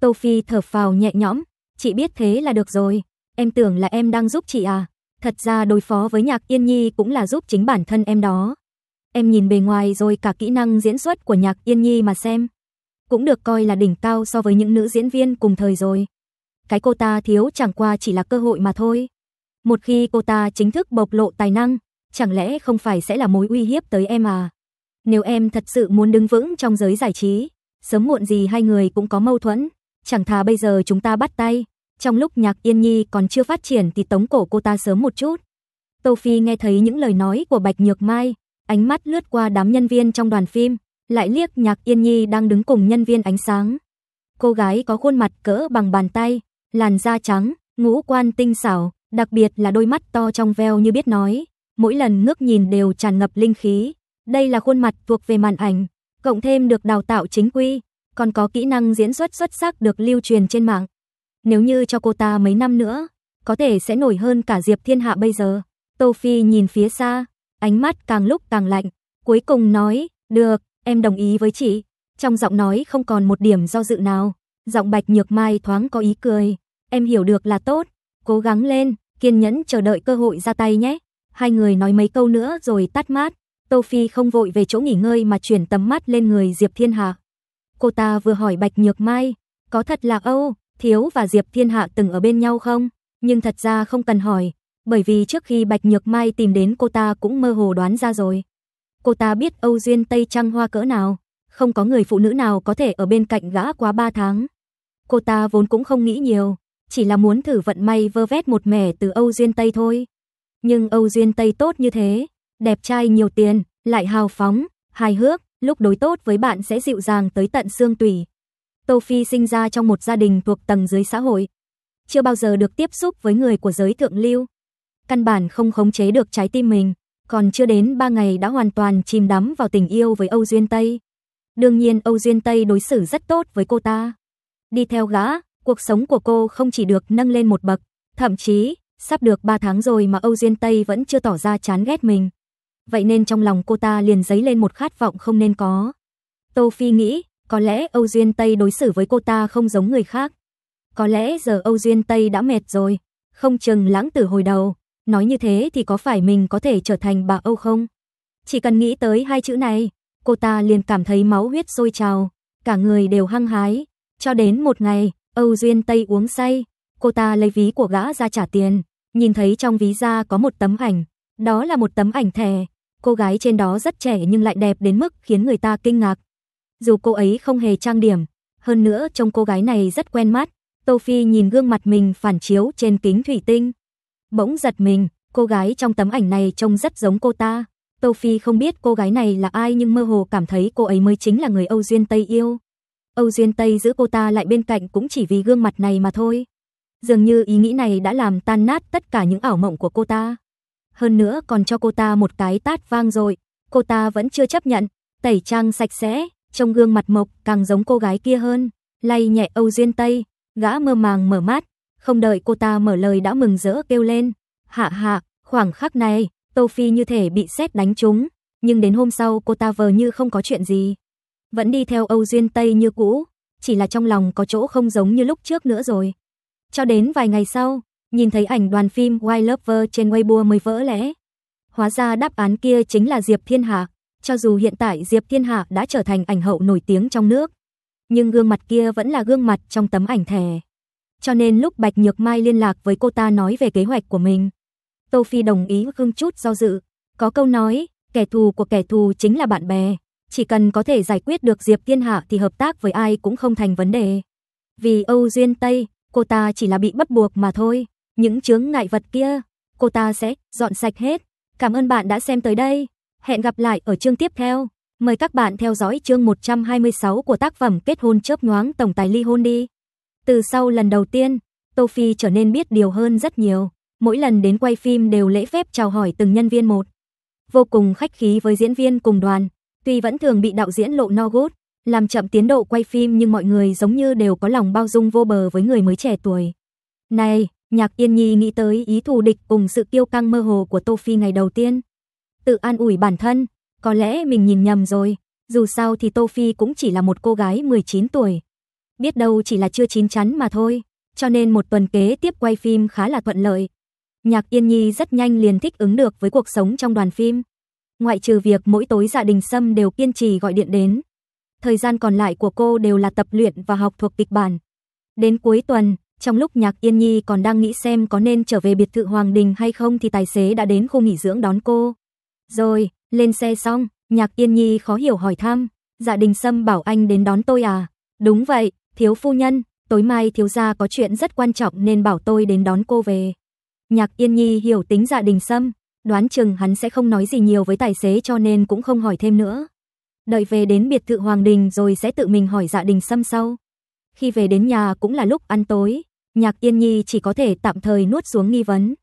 Tô Phi thở phào nhẹ nhõm, chị biết thế là được rồi. Em tưởng là em đang giúp chị à? Thật ra đối phó với Nhạc Yên Nhi cũng là giúp chính bản thân em đó. Em nhìn bề ngoài rồi cả kỹ năng diễn xuất của Nhạc Yên Nhi mà xem, cũng được coi là đỉnh cao so với những nữ diễn viên cùng thời rồi. Cái cô ta thiếu chẳng qua chỉ là cơ hội mà thôi. Một khi cô ta chính thức bộc lộ tài năng, chẳng lẽ không phải sẽ là mối uy hiếp tới em à? Nếu em thật sự muốn đứng vững trong giới giải trí, sớm muộn gì hai người cũng có mâu thuẫn, chẳng thà bây giờ chúng ta bắt tay, trong lúc nhạc yên nhi còn chưa phát triển thì tống cổ cô ta sớm một chút. Tô Phi nghe thấy những lời nói của Bạch Nhược Mai, ánh mắt lướt qua đám nhân viên trong đoàn phim, lại liếc nhạc yên nhi đang đứng cùng nhân viên ánh sáng. Cô gái có khuôn mặt cỡ bằng bàn tay, làn da trắng, ngũ quan tinh xảo, đặc biệt là đôi mắt to trong veo như biết nói. Mỗi lần ngước nhìn đều tràn ngập linh khí. Đây là khuôn mặt thuộc về màn ảnh, cộng thêm được đào tạo chính quy, còn có kỹ năng diễn xuất xuất sắc được lưu truyền trên mạng. Nếu như cho cô ta mấy năm nữa, có thể sẽ nổi hơn cả Diệp Thiên Hạ bây giờ. Tô Phi nhìn phía xa, ánh mắt càng lúc càng lạnh, cuối cùng nói, được, em đồng ý với chị. Trong giọng nói không còn một điểm do dự nào, giọng bạch nhược mai thoáng có ý cười. Em hiểu được là tốt, cố gắng lên, kiên nhẫn chờ đợi cơ hội ra tay nhé. Hai người nói mấy câu nữa rồi tắt mát. Tô Phi không vội về chỗ nghỉ ngơi mà chuyển tầm mắt lên người Diệp Thiên Hạ. Cô ta vừa hỏi Bạch Nhược Mai, có thật là Âu, Thiếu và Diệp Thiên Hạ từng ở bên nhau không? Nhưng thật ra không cần hỏi, bởi vì trước khi Bạch Nhược Mai tìm đến cô ta cũng mơ hồ đoán ra rồi. Cô ta biết Âu Duyên Tây Trăng Hoa cỡ nào, không có người phụ nữ nào có thể ở bên cạnh gã quá 3 tháng. Cô ta vốn cũng không nghĩ nhiều, chỉ là muốn thử vận may vơ vét một mẻ từ Âu Duyên Tây thôi. Nhưng Âu Duyên Tây tốt như thế, đẹp trai nhiều tiền, lại hào phóng, hài hước, lúc đối tốt với bạn sẽ dịu dàng tới tận xương tủy, Tô Phi sinh ra trong một gia đình thuộc tầng dưới xã hội, chưa bao giờ được tiếp xúc với người của giới thượng lưu. Căn bản không khống chế được trái tim mình, còn chưa đến ba ngày đã hoàn toàn chìm đắm vào tình yêu với Âu Duyên Tây. Đương nhiên Âu Duyên Tây đối xử rất tốt với cô ta. Đi theo gã, cuộc sống của cô không chỉ được nâng lên một bậc, thậm chí, sắp được ba tháng rồi mà Âu Duyên Tây vẫn chưa tỏ ra chán ghét mình. Vậy nên trong lòng cô ta liền dấy lên một khát vọng không nên có. Tô Phi nghĩ, có lẽ Âu Duyên Tây đối xử với cô ta không giống người khác. Có lẽ giờ Âu Duyên Tây đã mệt rồi, không chừng lãng tử hồi đầu. Nói như thế thì có phải mình có thể trở thành bà Âu không? Chỉ cần nghĩ tới hai chữ này, cô ta liền cảm thấy máu huyết sôi trào, cả người đều hăng hái. Cho đến một ngày, Âu Duyên Tây uống say, cô ta lấy ví của gã ra trả tiền, nhìn thấy trong ví ra có một tấm ảnh, đó là một tấm ảnh thẻ. Cô gái trên đó rất trẻ nhưng lại đẹp đến mức khiến người ta kinh ngạc dù cô ấy không hề trang điểm. Hơn nữa trông cô gái này rất quen mắt. Tô Phi nhìn gương mặt mình phản chiếu trên kính thủy tinh. Bỗng giật mình, cô gái trong tấm ảnh này trông rất giống cô ta. Tô Phi không biết cô gái này là ai nhưng mơ hồ cảm thấy cô ấy mới chính là người Âu Duyên Tây yêu. Âu Duyên Tây giữ cô ta lại bên cạnh cũng chỉ vì gương mặt này mà thôi. Dường như ý nghĩ này đã làm tan nát tất cả những ảo mộng của cô ta. Hơn nữa còn cho cô ta một cái tát vang rồi, cô ta vẫn chưa chấp nhận, tẩy trang sạch sẽ, trong gương mặt mộc càng giống cô gái kia hơn, lay nhẹ Âu Duyên Tây, gã mơ màng mở mắt, không đợi cô ta mở lời đã mừng rỡ kêu lên. Hạ hạ, khoảng khắc này, Tô Phi như thể bị sét đánh trúng, nhưng đến hôm sau cô ta vờ như không có chuyện gì. Vẫn đi theo Âu Duyên Tây như cũ, chỉ là trong lòng có chỗ không giống như lúc trước nữa rồi. Cho đến vài ngày sau, nhìn thấy ảnh đoàn phim Why Lover trên Weibo mới vỡ lẽ. Hóa ra đáp án kia chính là Diệp Thiên Hạc. Cho dù hiện tại Diệp Thiên Hạ đã trở thành ảnh hậu nổi tiếng trong nước, nhưng gương mặt kia vẫn là gương mặt trong tấm ảnh thẻ. Cho nên lúc Bạch Nhược Mai liên lạc với cô ta nói về kế hoạch của mình, Tô Phi đồng ý không chút do dự. Có câu nói, kẻ thù của kẻ thù chính là bạn bè. Chỉ cần có thể giải quyết được Diệp Thiên Hạ thì hợp tác với ai cũng không thành vấn đề. Vì Âu Duyên Tây, cô ta chỉ là bị bắt buộc mà thôi. Những chướng ngại vật kia, cô ta sẽ dọn sạch hết. Cảm ơn bạn đã xem tới đây. Hẹn gặp lại ở chương tiếp theo. Mời các bạn theo dõi chương 126 của tác phẩm Kết hôn chớp nhoáng tổng tài ly hôn đi. Từ sau lần đầu tiên, Tô Phi trở nên biết điều hơn rất nhiều. Mỗi lần đến quay phim đều lễ phép chào hỏi từng nhân viên một. Vô cùng khách khí với diễn viên cùng đoàn. Tuy vẫn thường bị đạo diễn lộ no gút, làm chậm tiến độ quay phim nhưng mọi người giống như đều có lòng bao dung vô bờ với người mới trẻ tuổi. Này, Nhạc Yên Nhi nghĩ tới ý thù địch cùng sự kiêu căng mơ hồ của Tô Phi ngày đầu tiên tự an ủi bản thân, có lẽ mình nhìn nhầm rồi, dù sao thì Tô Phi cũng chỉ là một cô gái 19 tuổi. Biết đâu chỉ là chưa chín chắn mà thôi, cho nên một tuần kế tiếp quay phim khá là thuận lợi. Nhạc Yên Nhi rất nhanh liền thích ứng được với cuộc sống trong đoàn phim. Ngoại trừ việc mỗi tối gia đình Sâm đều kiên trì gọi điện đến. Thời gian còn lại của cô đều là tập luyện và học thuộc kịch bản. Đến cuối tuần, trong lúc Nhạc Yên Nhi còn đang nghĩ xem có nên trở về biệt thự Hoàng Đình hay không thì tài xế đã đến khu nghỉ dưỡng đón cô. Rồi, lên xe xong, Nhạc Yên Nhi khó hiểu hỏi thăm, Dạ Đình Sâm bảo anh đến đón tôi à? Đúng vậy, thiếu phu nhân, tối mai thiếu gia có chuyện rất quan trọng nên bảo tôi đến đón cô về. Nhạc Yên Nhi hiểu tính Dạ Đình Sâm, đoán chừng hắn sẽ không nói gì nhiều với tài xế cho nên cũng không hỏi thêm nữa. Đợi về đến biệt thự Hoàng Đình rồi sẽ tự mình hỏi Dạ Đình Sâm sau. Khi về đến nhà cũng là lúc ăn tối, Nhạc Yên Nhi chỉ có thể tạm thời nuốt xuống nghi vấn.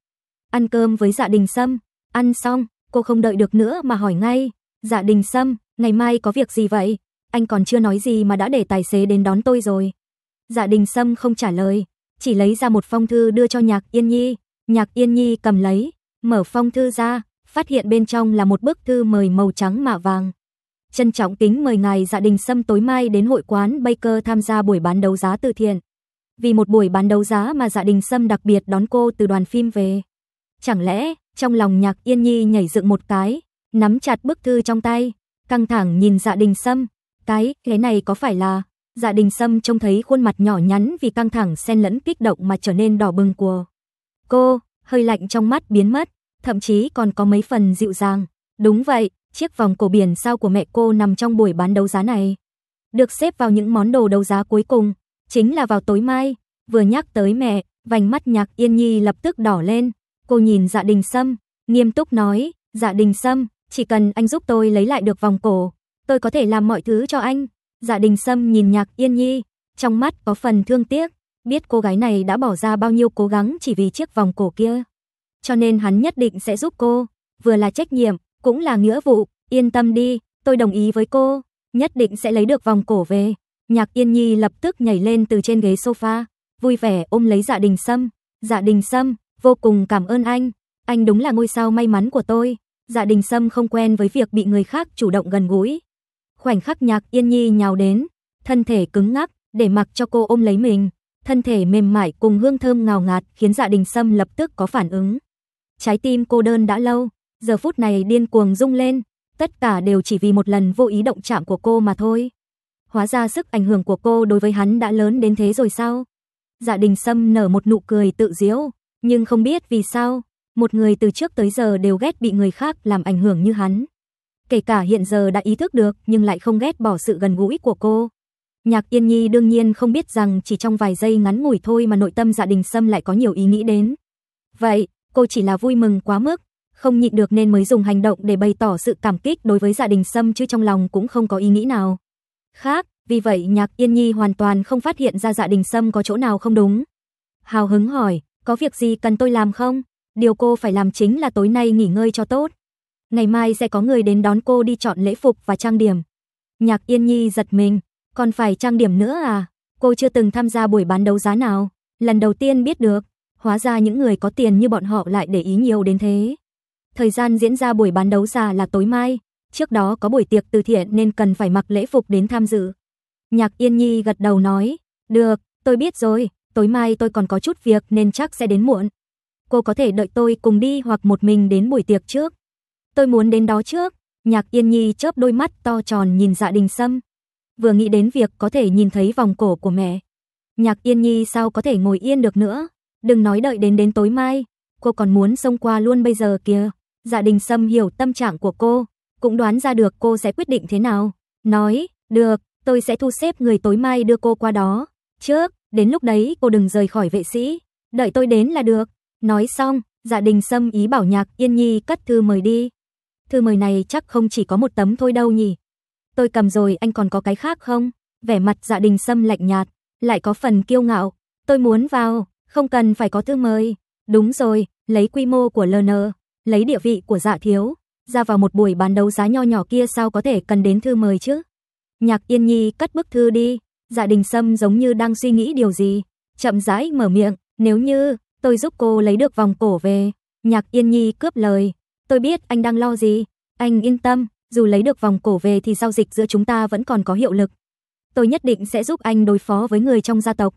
Ăn cơm với Dạ Đình Sâm, ăn xong, Cô không đợi được nữa mà hỏi ngay, "Dạ Đình Sâm, ngày mai có việc gì vậy? Anh còn chưa nói gì mà đã để tài xế đến đón tôi rồi." Dạ Đình Sâm không trả lời, chỉ lấy ra một phong thư đưa cho Nhạc Yên Nhi. Nhạc Yên Nhi cầm lấy, mở phong thư ra, phát hiện bên trong là một bức thư mời màu trắng mạ vàng. Trân trọng kính mời ngài Dạ Đình Sâm tối mai đến hội quán Baker tham gia buổi bán đấu giá từ thiện. Vì một buổi bán đấu giá mà Dạ Đình Sâm đặc biệt đón cô từ đoàn phim về. Chẳng lẽ trong lòng Nhạc Yên Nhi nhảy dựng một cái, nắm chặt bức thư trong tay, căng thẳng nhìn Dạ Đình Sâm, cái, cái này có phải là? Dạ Đình Sâm trông thấy khuôn mặt nhỏ nhắn vì căng thẳng xen lẫn kích động mà trở nên đỏ bừng của. Cô, hơi lạnh trong mắt biến mất, thậm chí còn có mấy phần dịu dàng. Đúng vậy, chiếc vòng cổ biển sao của mẹ cô nằm trong buổi bán đấu giá này. Được xếp vào những món đồ đấu giá cuối cùng, chính là vào tối mai. Vừa nhắc tới mẹ, vành mắt nhạc yên nhi lập tức đỏ lên, Cô nhìn Dạ Đình Sâm, nghiêm túc nói, "Dạ Đình Sâm, chỉ cần anh giúp tôi lấy lại được vòng cổ, tôi có thể làm mọi thứ cho anh." Dạ Đình Sâm nhìn Nhạc Yên Nhi, trong mắt có phần thương tiếc, biết cô gái này đã bỏ ra bao nhiêu cố gắng chỉ vì chiếc vòng cổ kia. Cho nên hắn nhất định sẽ giúp cô, vừa là trách nhiệm, cũng là nghĩa vụ, yên tâm đi, tôi đồng ý với cô, nhất định sẽ lấy được vòng cổ về. Nhạc Yên Nhi lập tức nhảy lên từ trên ghế sofa, vui vẻ ôm lấy Dạ Đình Sâm. Dạ Đình Sâm, Vô cùng cảm ơn anh, anh đúng là ngôi sao may mắn của tôi. Dạ Đình Sâm không quen với việc bị người khác chủ động gần gũi. Khoảnh khắc Nhạc Yên Nhi nhào đến, thân thể cứng ngắc để mặc cho cô ôm lấy mình, thân thể mềm mại cùng hương thơm ngào ngạt khiến Dạ Đình Sâm lập tức có phản ứng. Trái tim cô đơn đã lâu, giờ phút này điên cuồng rung lên, tất cả đều chỉ vì một lần vô ý động chạm của cô mà thôi. Hóa ra sức ảnh hưởng của cô đối với hắn đã lớn đến thế rồi sao? Dạ Đình Sâm nở một nụ cười tự giễu, nhưng không biết vì sao, một người từ trước tới giờ đều ghét bị người khác làm ảnh hưởng như hắn. Kể cả hiện giờ đã ý thức được nhưng lại không ghét bỏ sự gần gũi của cô. Nhạc Yên Nhi đương nhiên không biết rằng chỉ trong vài giây ngắn ngủi thôi mà nội tâm Dạ Đình Sâm lại có nhiều ý nghĩ đến. Vậy, cô chỉ là vui mừng quá mức, không nhịn được nên mới dùng hành động để bày tỏ sự cảm kích đối với Dạ Đình Sâm chứ trong lòng cũng không có ý nghĩ nào. Khác, vì vậy Nhạc Yên Nhi hoàn toàn không phát hiện ra Dạ Đình Sâm có chỗ nào không đúng. Hào hứng hỏi, có việc gì cần tôi làm không? Điều cô phải làm chính là tối nay nghỉ ngơi cho tốt. Ngày mai sẽ có người đến đón cô đi chọn lễ phục và trang điểm. Nhạc Yên Nhi giật mình, còn phải trang điểm nữa à? Cô chưa từng tham gia buổi bán đấu giá nào, lần đầu tiên biết được, hóa ra những người có tiền như bọn họ lại để ý nhiều đến thế. Thời gian diễn ra buổi bán đấu giá là tối mai, trước đó có buổi tiệc từ thiện nên cần phải mặc lễ phục đến tham dự. Nhạc Yên Nhi gật đầu nói, "Được, tôi biết rồi." tối mai tôi còn có chút việc nên chắc sẽ đến muộn. Cô có thể đợi tôi cùng đi hoặc một mình đến buổi tiệc trước. Tôi muốn đến đó trước. Nhạc Yên Nhi chớp đôi mắt to tròn nhìn Dạ Đình Sâm. Vừa nghĩ đến việc có thể nhìn thấy vòng cổ của mẹ. Nhạc Yên Nhi sao có thể ngồi yên được nữa. Đừng nói đợi đến đến tối mai. Cô còn muốn xông qua luôn bây giờ kìa. Dạ Đình Sâm hiểu tâm trạng của cô. Cũng đoán ra được cô sẽ quyết định thế nào. Nói, được, tôi sẽ thu xếp người tối mai đưa cô qua đó. Trước, Đến lúc đấy cô đừng rời khỏi vệ sĩ, đợi tôi đến là được. Nói xong, gia dạ Đình Sâm ý bảo Nhạc Yên Nhi cất thư mời đi. Thư mời này chắc không chỉ có một tấm thôi đâu nhỉ. Tôi cầm rồi anh còn có cái khác không? Vẻ mặt gia dạ Đình Sâm lạnh nhạt, lại có phần kiêu ngạo. Tôi muốn vào, không cần phải có thư mời. Đúng rồi, lấy quy mô của LN, lấy địa vị của Dạ Thiếu, ra vào một buổi bán đấu giá nho nhỏ kia sao có thể cần đến thư mời chứ? Nhạc Yên Nhi cất bức thư đi, Dạ đình sâm giống như đang suy nghĩ điều gì, chậm rãi mở miệng, nếu như tôi giúp cô lấy được vòng cổ về. Nhạc Yên Nhi cướp lời, tôi biết anh đang lo gì, anh yên tâm, dù lấy được vòng cổ về thì giao dịch giữa chúng ta vẫn còn có hiệu lực. Tôi nhất định sẽ giúp anh đối phó với người trong gia tộc.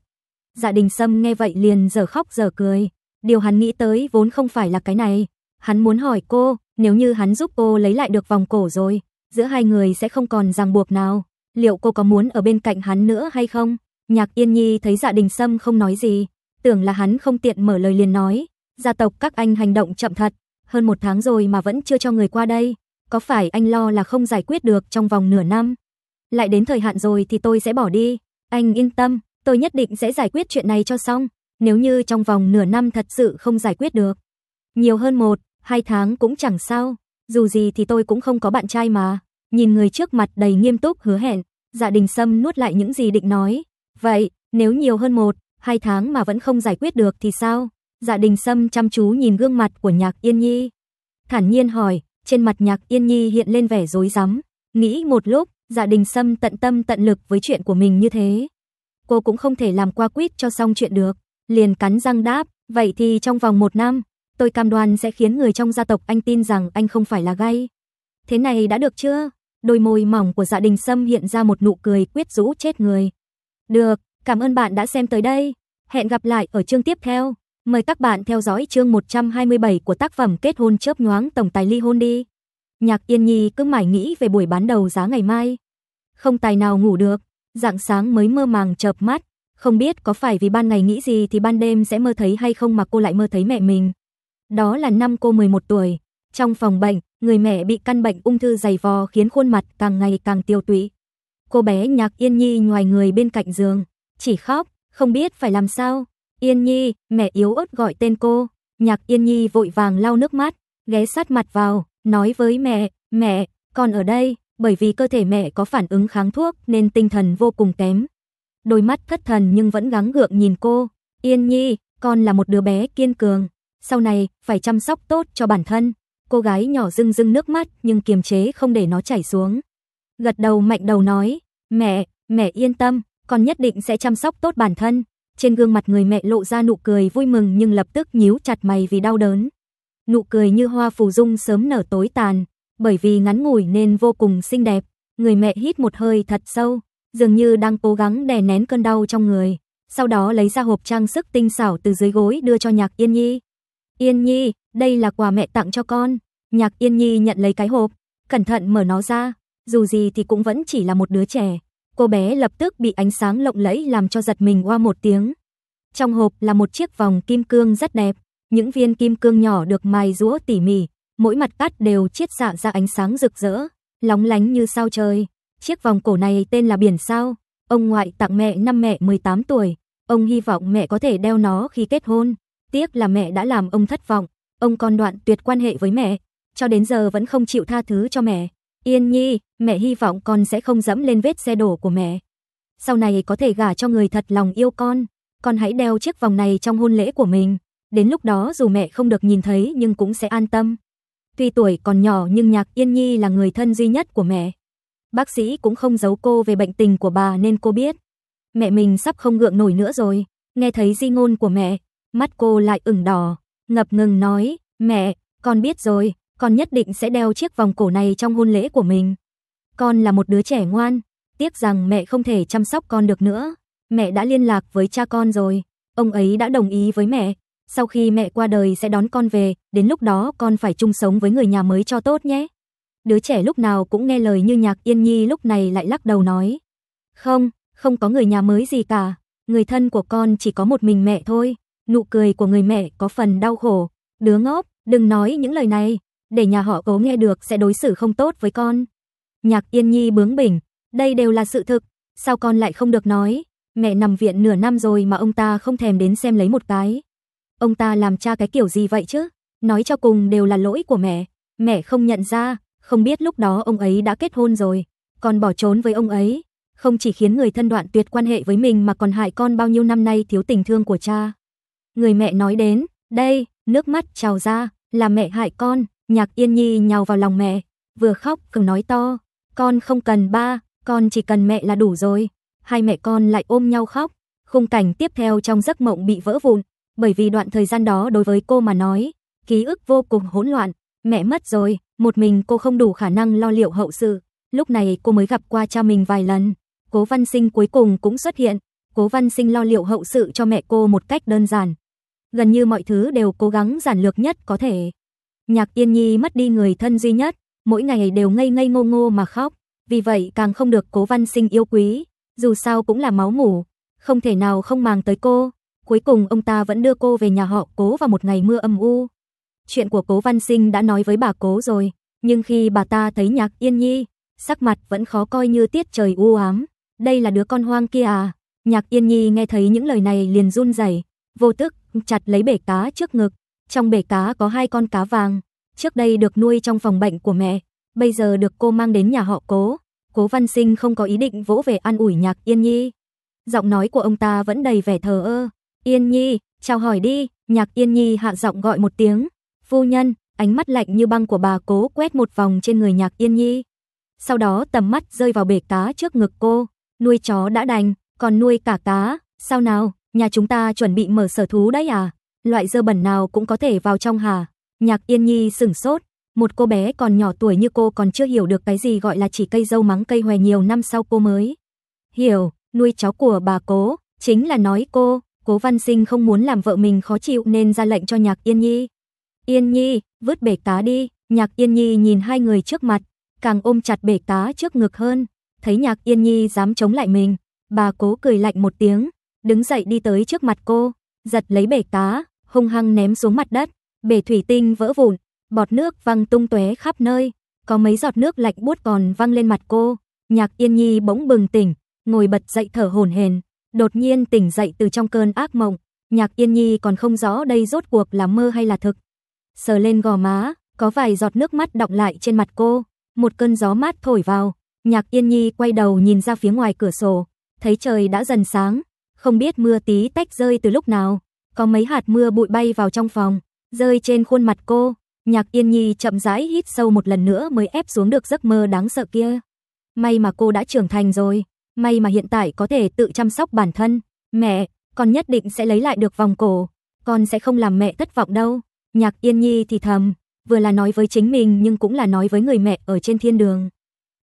Dạ đình sâm nghe vậy liền giờ khóc giờ cười. Điều hắn nghĩ tới vốn không phải là cái này. Hắn muốn hỏi cô, nếu như hắn giúp cô lấy lại được vòng cổ rồi, giữa hai người sẽ không còn ràng buộc nào liệu cô có muốn ở bên cạnh hắn nữa hay không? Nhạc Yên Nhi thấy Dạ Đình Sâm không nói gì, tưởng là hắn không tiện mở lời liền nói, gia tộc các anh hành động chậm thật, hơn một tháng rồi mà vẫn chưa cho người qua đây, có phải anh lo là không giải quyết được trong vòng nửa năm? Lại đến thời hạn rồi thì tôi sẽ bỏ đi, anh yên tâm, tôi nhất định sẽ giải quyết chuyện này cho xong, nếu như trong vòng nửa năm thật sự không giải quyết được. Nhiều hơn một, hai tháng cũng chẳng sao, dù gì thì tôi cũng không có bạn trai mà, nhìn người trước mặt đầy nghiêm túc hứa hẹn, Dạ Đình Sâm nuốt lại những gì định nói. Vậy, nếu nhiều hơn một, hai tháng mà vẫn không giải quyết được thì sao? Dạ Đình Sâm chăm chú nhìn gương mặt của Nhạc Yên Nhi. Thản nhiên hỏi, trên mặt Nhạc Yên Nhi hiện lên vẻ rối rắm. Nghĩ một lúc, Dạ Đình Sâm tận tâm tận lực với chuyện của mình như thế. Cô cũng không thể làm qua quýt cho xong chuyện được. Liền cắn răng đáp, vậy thì trong vòng một năm, tôi cam đoan sẽ khiến người trong gia tộc anh tin rằng anh không phải là gay. Thế này đã được chưa? Đôi môi mỏng của Dạ Đình Sâm hiện ra một nụ cười quyết rũ chết người. Được, cảm ơn bạn đã xem tới đây. Hẹn gặp lại ở chương tiếp theo. Mời các bạn theo dõi chương 127 của tác phẩm Kết hôn chớp nhoáng tổng tài ly hôn đi. Nhạc Yên Nhi cứ mải nghĩ về buổi bán đầu giá ngày mai. Không tài nào ngủ được, dạng sáng mới mơ màng chợp mắt, không biết có phải vì ban ngày nghĩ gì thì ban đêm sẽ mơ thấy hay không mà cô lại mơ thấy mẹ mình. Đó là năm cô 11 tuổi, trong phòng bệnh, người mẹ bị căn bệnh ung thư dày vò khiến khuôn mặt càng ngày càng tiêu tụy. Cô bé Nhạc Yên Nhi ngoài người bên cạnh giường, chỉ khóc, không biết phải làm sao. Yên Nhi, mẹ yếu ớt gọi tên cô. Nhạc Yên Nhi vội vàng lau nước mắt, ghé sát mặt vào, nói với mẹ, mẹ, con ở đây, bởi vì cơ thể mẹ có phản ứng kháng thuốc nên tinh thần vô cùng kém. Đôi mắt thất thần nhưng vẫn gắng gượng nhìn cô. Yên Nhi, con là một đứa bé kiên cường, sau này phải chăm sóc tốt cho bản thân cô gái nhỏ rưng rưng nước mắt nhưng kiềm chế không để nó chảy xuống. Gật đầu mạnh đầu nói, mẹ, mẹ yên tâm, con nhất định sẽ chăm sóc tốt bản thân. Trên gương mặt người mẹ lộ ra nụ cười vui mừng nhưng lập tức nhíu chặt mày vì đau đớn. Nụ cười như hoa phù dung sớm nở tối tàn, bởi vì ngắn ngủi nên vô cùng xinh đẹp. Người mẹ hít một hơi thật sâu, dường như đang cố gắng đè nén cơn đau trong người. Sau đó lấy ra hộp trang sức tinh xảo từ dưới gối đưa cho Nhạc Yên Nhi. Yên Nhi, đây là quà mẹ tặng cho con. Nhạc Yên Nhi nhận lấy cái hộp, cẩn thận mở nó ra, dù gì thì cũng vẫn chỉ là một đứa trẻ. Cô bé lập tức bị ánh sáng lộng lẫy làm cho giật mình qua một tiếng. Trong hộp là một chiếc vòng kim cương rất đẹp, những viên kim cương nhỏ được mài rũa tỉ mỉ, mỗi mặt cắt đều chiết xạ ra ánh sáng rực rỡ, lóng lánh như sao trời. Chiếc vòng cổ này tên là biển sao, ông ngoại tặng mẹ năm mẹ 18 tuổi, ông hy vọng mẹ có thể đeo nó khi kết hôn. Tiếc là mẹ đã làm ông thất vọng, ông còn đoạn tuyệt quan hệ với mẹ, cho đến giờ vẫn không chịu tha thứ cho mẹ. Yên Nhi, mẹ hy vọng con sẽ không dẫm lên vết xe đổ của mẹ. Sau này có thể gả cho người thật lòng yêu con, con hãy đeo chiếc vòng này trong hôn lễ của mình, đến lúc đó dù mẹ không được nhìn thấy nhưng cũng sẽ an tâm. Tuy tuổi còn nhỏ nhưng Nhạc Yên Nhi là người thân duy nhất của mẹ. Bác sĩ cũng không giấu cô về bệnh tình của bà nên cô biết. Mẹ mình sắp không gượng nổi nữa rồi. Nghe thấy di ngôn của mẹ, Mắt cô lại ửng đỏ, ngập ngừng nói, mẹ, con biết rồi, con nhất định sẽ đeo chiếc vòng cổ này trong hôn lễ của mình. Con là một đứa trẻ ngoan, tiếc rằng mẹ không thể chăm sóc con được nữa. Mẹ đã liên lạc với cha con rồi, ông ấy đã đồng ý với mẹ. Sau khi mẹ qua đời sẽ đón con về, đến lúc đó con phải chung sống với người nhà mới cho tốt nhé. Đứa trẻ lúc nào cũng nghe lời như nhạc yên nhi lúc này lại lắc đầu nói. Không, không có người nhà mới gì cả, người thân của con chỉ có một mình mẹ thôi nụ cười của người mẹ có phần đau khổ. Đứa ngốc, đừng nói những lời này, để nhà họ cố nghe được sẽ đối xử không tốt với con. Nhạc Yên Nhi bướng bỉnh, đây đều là sự thực, sao con lại không được nói? Mẹ nằm viện nửa năm rồi mà ông ta không thèm đến xem lấy một cái. Ông ta làm cha cái kiểu gì vậy chứ? Nói cho cùng đều là lỗi của mẹ. Mẹ không nhận ra, không biết lúc đó ông ấy đã kết hôn rồi, còn bỏ trốn với ông ấy, không chỉ khiến người thân đoạn tuyệt quan hệ với mình mà còn hại con bao nhiêu năm nay thiếu tình thương của cha. Người mẹ nói đến, đây, nước mắt trào ra, là mẹ hại con, nhạc yên nhi nhào vào lòng mẹ, vừa khóc vừa nói to, con không cần ba, con chỉ cần mẹ là đủ rồi. Hai mẹ con lại ôm nhau khóc, khung cảnh tiếp theo trong giấc mộng bị vỡ vụn, bởi vì đoạn thời gian đó đối với cô mà nói, ký ức vô cùng hỗn loạn, mẹ mất rồi, một mình cô không đủ khả năng lo liệu hậu sự, lúc này cô mới gặp qua cha mình vài lần. Cố Văn Sinh cuối cùng cũng xuất hiện, Cố Văn Sinh lo liệu hậu sự cho mẹ cô một cách đơn giản. Gần như mọi thứ đều cố gắng giản lược nhất có thể. Nhạc Yên Nhi mất đi người thân duy nhất, mỗi ngày đều ngây ngây ngô ngô mà khóc, vì vậy càng không được Cố Văn Sinh yêu quý, dù sao cũng là máu mủ, không thể nào không mang tới cô. Cuối cùng ông ta vẫn đưa cô về nhà họ Cố vào một ngày mưa âm u. Chuyện của Cố Văn Sinh đã nói với bà Cố rồi, nhưng khi bà ta thấy Nhạc Yên Nhi, sắc mặt vẫn khó coi như tiết trời u ám. Đây là đứa con hoang kia à? Nhạc Yên Nhi nghe thấy những lời này liền run rẩy, vô tức chặt lấy bể cá trước ngực. Trong bể cá có hai con cá vàng, trước đây được nuôi trong phòng bệnh của mẹ, bây giờ được cô mang đến nhà họ Cố. Cố Văn Sinh không có ý định vỗ về an ủi Nhạc Yên Nhi. Giọng nói của ông ta vẫn đầy vẻ thờ ơ. "Yên Nhi, chào hỏi đi." Nhạc Yên Nhi hạ giọng gọi một tiếng. "Phu nhân." Ánh mắt lạnh như băng của bà Cố quét một vòng trên người Nhạc Yên Nhi. Sau đó tầm mắt rơi vào bể cá trước ngực cô. Nuôi chó đã đành, còn nuôi cả cá, sao nào, nhà chúng ta chuẩn bị mở sở thú đấy à? Loại dơ bẩn nào cũng có thể vào trong hà. Nhạc Yên Nhi sửng sốt, một cô bé còn nhỏ tuổi như cô còn chưa hiểu được cái gì gọi là chỉ cây dâu mắng cây hòe nhiều năm sau cô mới. Hiểu, nuôi cháu của bà cố, chính là nói cô, cố văn sinh không muốn làm vợ mình khó chịu nên ra lệnh cho nhạc Yên Nhi. Yên Nhi, vứt bể cá đi, nhạc Yên Nhi nhìn hai người trước mặt, càng ôm chặt bể cá trước ngực hơn, thấy nhạc Yên Nhi dám chống lại mình, Bà cố cười lạnh một tiếng, đứng dậy đi tới trước mặt cô, giật lấy bể cá, hung hăng ném xuống mặt đất, bể thủy tinh vỡ vụn, bọt nước văng tung tóe khắp nơi, có mấy giọt nước lạnh buốt còn văng lên mặt cô. Nhạc Yên Nhi bỗng bừng tỉnh, ngồi bật dậy thở hổn hển, đột nhiên tỉnh dậy từ trong cơn ác mộng, Nhạc Yên Nhi còn không rõ đây rốt cuộc là mơ hay là thực. Sờ lên gò má, có vài giọt nước mắt đọng lại trên mặt cô, một cơn gió mát thổi vào, Nhạc Yên Nhi quay đầu nhìn ra phía ngoài cửa sổ, thấy trời đã dần sáng, không biết mưa tí tách rơi từ lúc nào, có mấy hạt mưa bụi bay vào trong phòng, rơi trên khuôn mặt cô, Nhạc Yên Nhi chậm rãi hít sâu một lần nữa mới ép xuống được giấc mơ đáng sợ kia. May mà cô đã trưởng thành rồi, may mà hiện tại có thể tự chăm sóc bản thân, mẹ, con nhất định sẽ lấy lại được vòng cổ, con sẽ không làm mẹ thất vọng đâu. Nhạc Yên Nhi thì thầm, vừa là nói với chính mình nhưng cũng là nói với người mẹ ở trên thiên đường.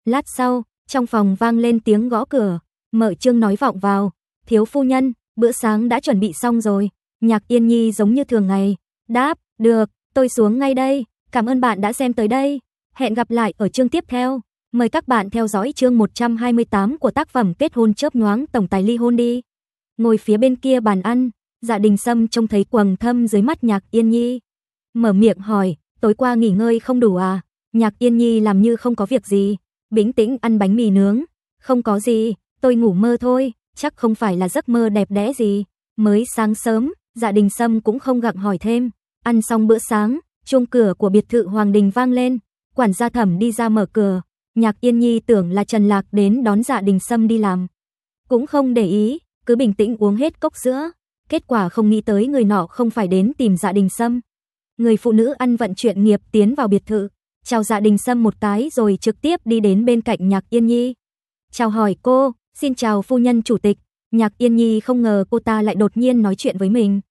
Lát sau, trong phòng vang lên tiếng gõ cửa, Mở trương nói vọng vào, thiếu phu nhân, bữa sáng đã chuẩn bị xong rồi. Nhạc Yên Nhi giống như thường ngày, đáp, được, tôi xuống ngay đây. Cảm ơn bạn đã xem tới đây. Hẹn gặp lại ở chương tiếp theo. Mời các bạn theo dõi chương 128 của tác phẩm Kết hôn chớp nhoáng tổng tài ly hôn đi. Ngồi phía bên kia bàn ăn, Dạ Đình Sâm trông thấy quầng thâm dưới mắt Nhạc Yên Nhi. Mở miệng hỏi, tối qua nghỉ ngơi không đủ à? Nhạc Yên Nhi làm như không có việc gì, bình tĩnh ăn bánh mì nướng, không có gì, tôi ngủ mơ thôi, chắc không phải là giấc mơ đẹp đẽ gì. Mới sáng sớm, Dạ Đình Sâm cũng không gặng hỏi thêm, ăn xong bữa sáng, chuông cửa của biệt thự Hoàng Đình vang lên, quản gia Thẩm đi ra mở cửa, Nhạc Yên Nhi tưởng là Trần Lạc đến đón Dạ Đình Sâm đi làm, cũng không để ý, cứ bình tĩnh uống hết cốc sữa, kết quả không nghĩ tới người nọ không phải đến tìm Dạ Đình Sâm. Người phụ nữ ăn vận chuyện nghiệp tiến vào biệt thự, chào Dạ Đình Sâm một cái rồi trực tiếp đi đến bên cạnh Nhạc Yên Nhi. Chào hỏi cô, Xin chào phu nhân chủ tịch, nhạc yên nhi không ngờ cô ta lại đột nhiên nói chuyện với mình.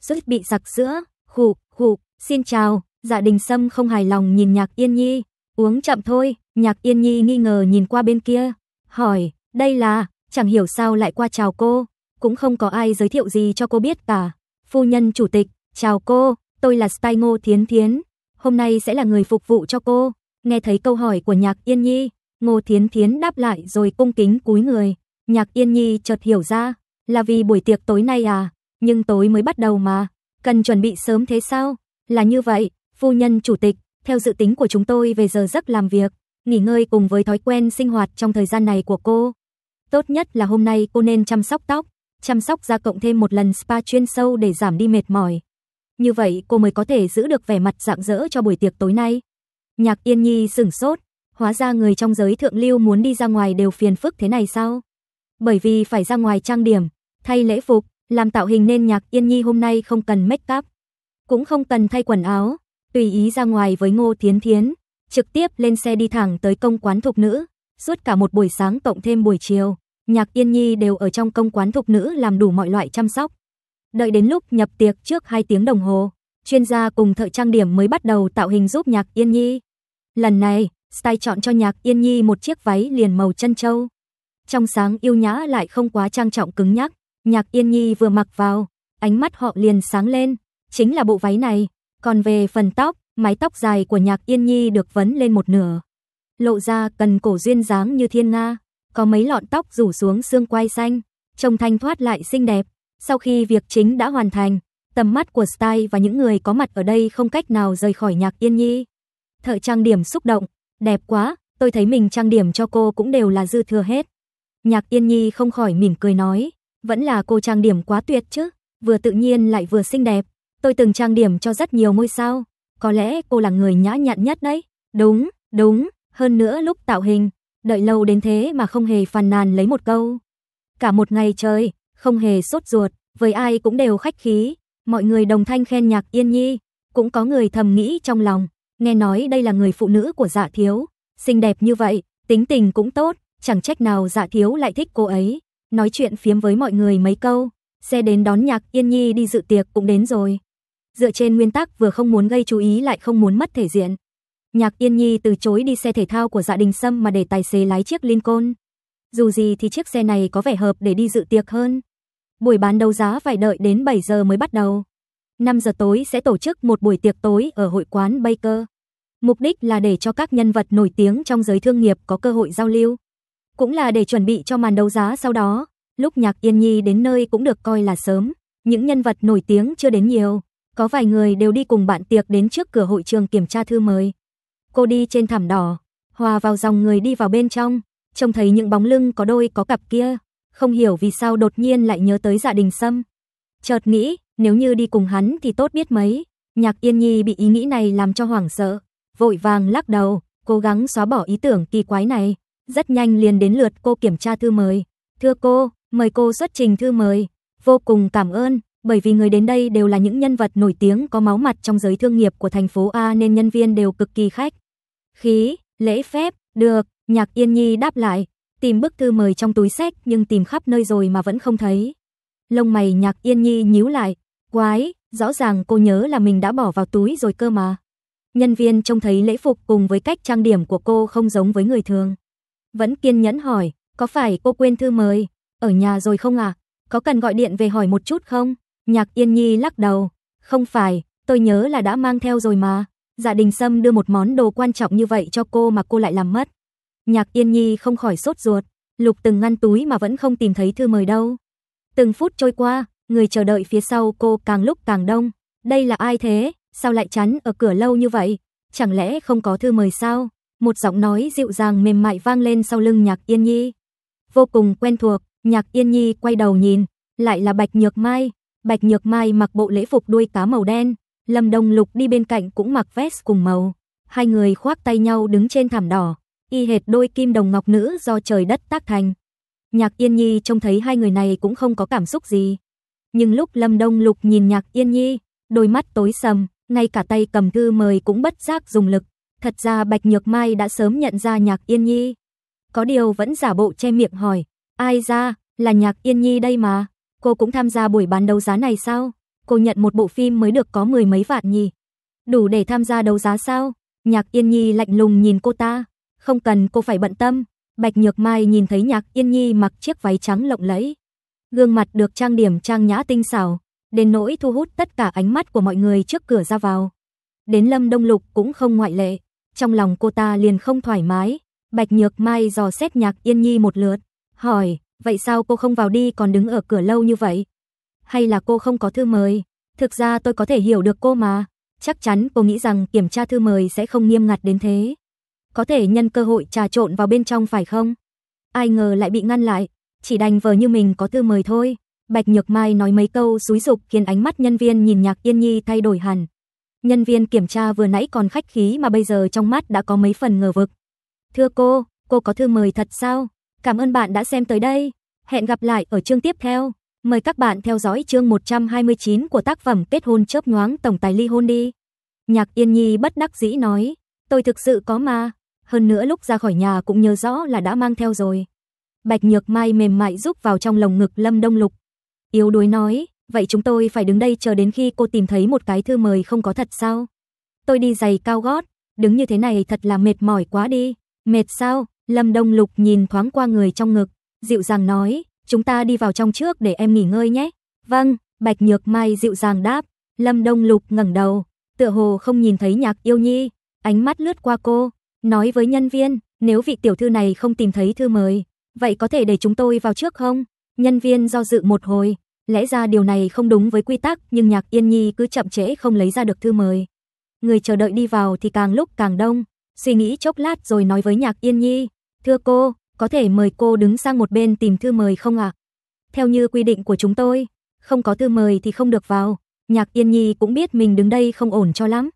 Suýt bị giặc sữa, khụ, khụ, xin chào, dạ đình sâm không hài lòng nhìn nhạc yên nhi, uống chậm thôi, nhạc yên nhi nghi ngờ nhìn qua bên kia, hỏi, đây là, chẳng hiểu sao lại qua chào cô, cũng không có ai giới thiệu gì cho cô biết cả. Phu nhân chủ tịch, chào cô, tôi là Style Ngô Thiến Thiến, hôm nay sẽ là người phục vụ cho cô. Nghe thấy câu hỏi của Nhạc Yên Nhi, Ngô Thiến Thiến đáp lại rồi cung kính cúi người. Nhạc Yên Nhi chợt hiểu ra, là vì buổi tiệc tối nay à, nhưng tối mới bắt đầu mà, cần chuẩn bị sớm thế sao? Là như vậy, phu nhân chủ tịch, theo dự tính của chúng tôi về giờ giấc làm việc, nghỉ ngơi cùng với thói quen sinh hoạt trong thời gian này của cô. Tốt nhất là hôm nay cô nên chăm sóc tóc, chăm sóc da cộng thêm một lần spa chuyên sâu để giảm đi mệt mỏi. Như vậy cô mới có thể giữ được vẻ mặt rạng rỡ cho buổi tiệc tối nay. Nhạc Yên Nhi sửng sốt, Hóa ra người trong giới thượng lưu muốn đi ra ngoài đều phiền phức thế này sao? Bởi vì phải ra ngoài trang điểm, thay lễ phục, làm tạo hình nên Nhạc Yên Nhi hôm nay không cần make up, cũng không cần thay quần áo, tùy ý ra ngoài với Ngô Thiến Thiến, trực tiếp lên xe đi thẳng tới công quán thục nữ, suốt cả một buổi sáng cộng thêm buổi chiều, Nhạc Yên Nhi đều ở trong công quán thục nữ làm đủ mọi loại chăm sóc. Đợi đến lúc nhập tiệc trước 2 tiếng đồng hồ, chuyên gia cùng thợ trang điểm mới bắt đầu tạo hình giúp Nhạc Yên Nhi. Lần này, Style chọn cho Nhạc Yên Nhi một chiếc váy liền màu chân châu. Trong sáng yêu nhã lại không quá trang trọng cứng nhắc, Nhạc Yên Nhi vừa mặc vào, ánh mắt họ liền sáng lên, chính là bộ váy này. Còn về phần tóc, mái tóc dài của Nhạc Yên Nhi được vấn lên một nửa. Lộ ra cần cổ duyên dáng như thiên nga, có mấy lọn tóc rủ xuống xương quai xanh, trông thanh thoát lại xinh đẹp. Sau khi việc chính đã hoàn thành, tầm mắt của Style và những người có mặt ở đây không cách nào rời khỏi Nhạc Yên Nhi. Thợ trang điểm xúc động, Đẹp quá, tôi thấy mình trang điểm cho cô cũng đều là dư thừa hết. Nhạc Yên Nhi không khỏi mỉm cười nói, vẫn là cô trang điểm quá tuyệt chứ, vừa tự nhiên lại vừa xinh đẹp. Tôi từng trang điểm cho rất nhiều ngôi sao, có lẽ cô là người nhã nhặn nhất đấy. Đúng, đúng, hơn nữa lúc tạo hình, đợi lâu đến thế mà không hề phàn nàn lấy một câu. Cả một ngày trời, không hề sốt ruột, với ai cũng đều khách khí, mọi người đồng thanh khen nhạc Yên Nhi, cũng có người thầm nghĩ trong lòng, nghe nói đây là người phụ nữ của dạ thiếu, xinh đẹp như vậy, tính tình cũng tốt, chẳng trách nào dạ thiếu lại thích cô ấy. Nói chuyện phiếm với mọi người mấy câu, xe đến đón nhạc Yên Nhi đi dự tiệc cũng đến rồi. Dựa trên nguyên tắc vừa không muốn gây chú ý lại không muốn mất thể diện. Nhạc Yên Nhi từ chối đi xe thể thao của dạ đình sâm mà để tài xế lái chiếc Lincoln. Dù gì thì chiếc xe này có vẻ hợp để đi dự tiệc hơn. Buổi bán đấu giá phải đợi đến 7 giờ mới bắt đầu. 5 giờ tối sẽ tổ chức một buổi tiệc tối ở hội quán Baker. Mục đích là để cho các nhân vật nổi tiếng trong giới thương nghiệp có cơ hội giao lưu. Cũng là để chuẩn bị cho màn đấu giá sau đó, lúc Nhạc Yên Nhi đến nơi cũng được coi là sớm. Những nhân vật nổi tiếng chưa đến nhiều, có vài người đều đi cùng bạn tiệc đến trước cửa hội trường kiểm tra thư mời. Cô đi trên thảm đỏ, hòa vào dòng người đi vào bên trong, trông thấy những bóng lưng có đôi có cặp kia, không hiểu vì sao đột nhiên lại nhớ tới Dạ Đình Sâm. Chợt nghĩ, nếu như đi cùng hắn thì tốt biết mấy. Nhạc Yên Nhi bị ý nghĩ này làm cho hoảng sợ, vội vàng lắc đầu, cố gắng xóa bỏ ý tưởng kỳ quái này. Rất nhanh liền đến lượt cô kiểm tra thư mời. Thưa cô, mời cô xuất trình thư mời. Vô cùng cảm ơn, bởi vì người đến đây đều là những nhân vật nổi tiếng có máu mặt trong giới thương nghiệp của thành phố A nên nhân viên đều cực kỳ khách. Khí, lễ phép, được, nhạc Yên Nhi đáp lại, tìm bức thư mời trong túi sách nhưng tìm khắp nơi rồi mà vẫn không thấy. Lông mày nhạc Yên Nhi nhíu lại, Quái, rõ ràng cô nhớ là mình đã bỏ vào túi rồi cơ mà. Nhân viên trông thấy lễ phục cùng với cách trang điểm của cô không giống với người thường. Vẫn kiên nhẫn hỏi, có phải cô quên thư mời, ở nhà rồi không à? Có cần gọi điện về hỏi một chút không? Nhạc Yên Nhi lắc đầu, không phải, tôi nhớ là đã mang theo rồi mà. Gia dạ Đình Sâm đưa một món đồ quan trọng như vậy cho cô mà cô lại làm mất. Nhạc Yên Nhi không khỏi sốt ruột, lục từng ngăn túi mà vẫn không tìm thấy thư mời đâu. Từng phút trôi qua, người chờ đợi phía sau cô càng lúc càng đông. Đây là ai thế? Sao lại chắn ở cửa lâu như vậy? Chẳng lẽ không có thư mời sao? Một giọng nói dịu dàng mềm mại vang lên sau lưng Nhạc Yên Nhi. Vô cùng quen thuộc, Nhạc Yên Nhi quay đầu nhìn, lại là Bạch Nhược Mai. Bạch Nhược Mai mặc bộ lễ phục đuôi cá màu đen, Lâm Đông Lục đi bên cạnh cũng mặc vest cùng màu. Hai người khoác tay nhau đứng trên thảm đỏ, y hệt đôi kim đồng ngọc nữ do trời đất tác thành. Nhạc Yên Nhi trông thấy hai người này cũng không có cảm xúc gì, nhưng lúc Lâm Đông Lục nhìn Nhạc Yên Nhi, đôi mắt tối sầm, ngay cả tay cầm thư mời cũng bất giác dùng lực. Thật ra Bạch Nhược Mai đã sớm nhận ra Nhạc Yên Nhi. Có điều vẫn giả bộ che miệng hỏi, ai ra, là Nhạc Yên Nhi đây mà. Cô cũng tham gia buổi bán đấu giá này sao? Cô nhận một bộ phim mới được có mười mấy vạn nhỉ? Đủ để tham gia đấu giá sao? Nhạc Yên Nhi lạnh lùng nhìn cô ta. Không cần cô phải bận tâm. Bạch Nhược Mai nhìn thấy Nhạc Yên Nhi mặc chiếc váy trắng lộng lẫy. Gương mặt được trang điểm trang nhã tinh xảo, đến nỗi thu hút tất cả ánh mắt của mọi người trước cửa ra vào. Đến Lâm Đông Lục cũng không ngoại lệ, trong lòng cô ta liền không thoải mái, Bạch Nhược Mai dò xét Nhạc Yên Nhi một lượt, hỏi, vậy sao cô không vào đi còn đứng ở cửa lâu như vậy? Hay là cô không có thư mời? Thực ra tôi có thể hiểu được cô mà, chắc chắn cô nghĩ rằng kiểm tra thư mời sẽ không nghiêm ngặt đến thế. Có thể nhân cơ hội trà trộn vào bên trong phải không? Ai ngờ lại bị ngăn lại, chỉ đành vờ như mình có thư mời thôi. Bạch Nhược Mai nói mấy câu xúi dục khiến ánh mắt nhân viên nhìn Nhạc Yên Nhi thay đổi hẳn. Nhân viên kiểm tra vừa nãy còn khách khí mà bây giờ trong mắt đã có mấy phần ngờ vực. "Thưa cô, cô có thư mời thật sao? Cảm ơn bạn đã xem tới đây. Hẹn gặp lại ở chương tiếp theo. Mời các bạn theo dõi chương 129 của tác phẩm Kết hôn chớp nhoáng tổng tài ly hôn đi." Nhạc Yên Nhi bất đắc dĩ nói, "Tôi thực sự có mà, hơn nữa lúc ra khỏi nhà cũng nhớ rõ là đã mang theo rồi." Bạch Nhược Mai mềm mại rúc vào trong lồng ngực Lâm Đông Lục. Yếu đuối nói, vậy chúng tôi phải đứng đây chờ đến khi cô tìm thấy một cái thư mời không có thật sao? Tôi đi giày cao gót, đứng như thế này thật là mệt mỏi quá đi. Mệt sao? Lâm Đông Lục nhìn thoáng qua người trong ngực, dịu dàng nói, chúng ta đi vào trong trước để em nghỉ ngơi nhé. Vâng, Bạch Nhược Mai dịu dàng đáp. Lâm Đông Lục ngẩng đầu, tựa hồ không nhìn thấy Nhạc Yêu Nhi, ánh mắt lướt qua cô, nói với nhân viên, nếu vị tiểu thư này không tìm thấy thư mời, vậy có thể để chúng tôi vào trước không? Nhân viên do dự một hồi, lẽ ra điều này không đúng với quy tắc, nhưng Nhạc Yên Nhi cứ chậm trễ không lấy ra được thư mời. Người chờ đợi đi vào thì càng lúc càng đông, suy nghĩ chốc lát rồi nói với Nhạc Yên Nhi, "Thưa cô, có thể mời cô đứng sang một bên tìm thư mời không ạ?" Theo như quy định của chúng tôi, không có thư mời thì không được vào. Nhạc Yên Nhi cũng biết mình đứng đây không ổn cho lắm,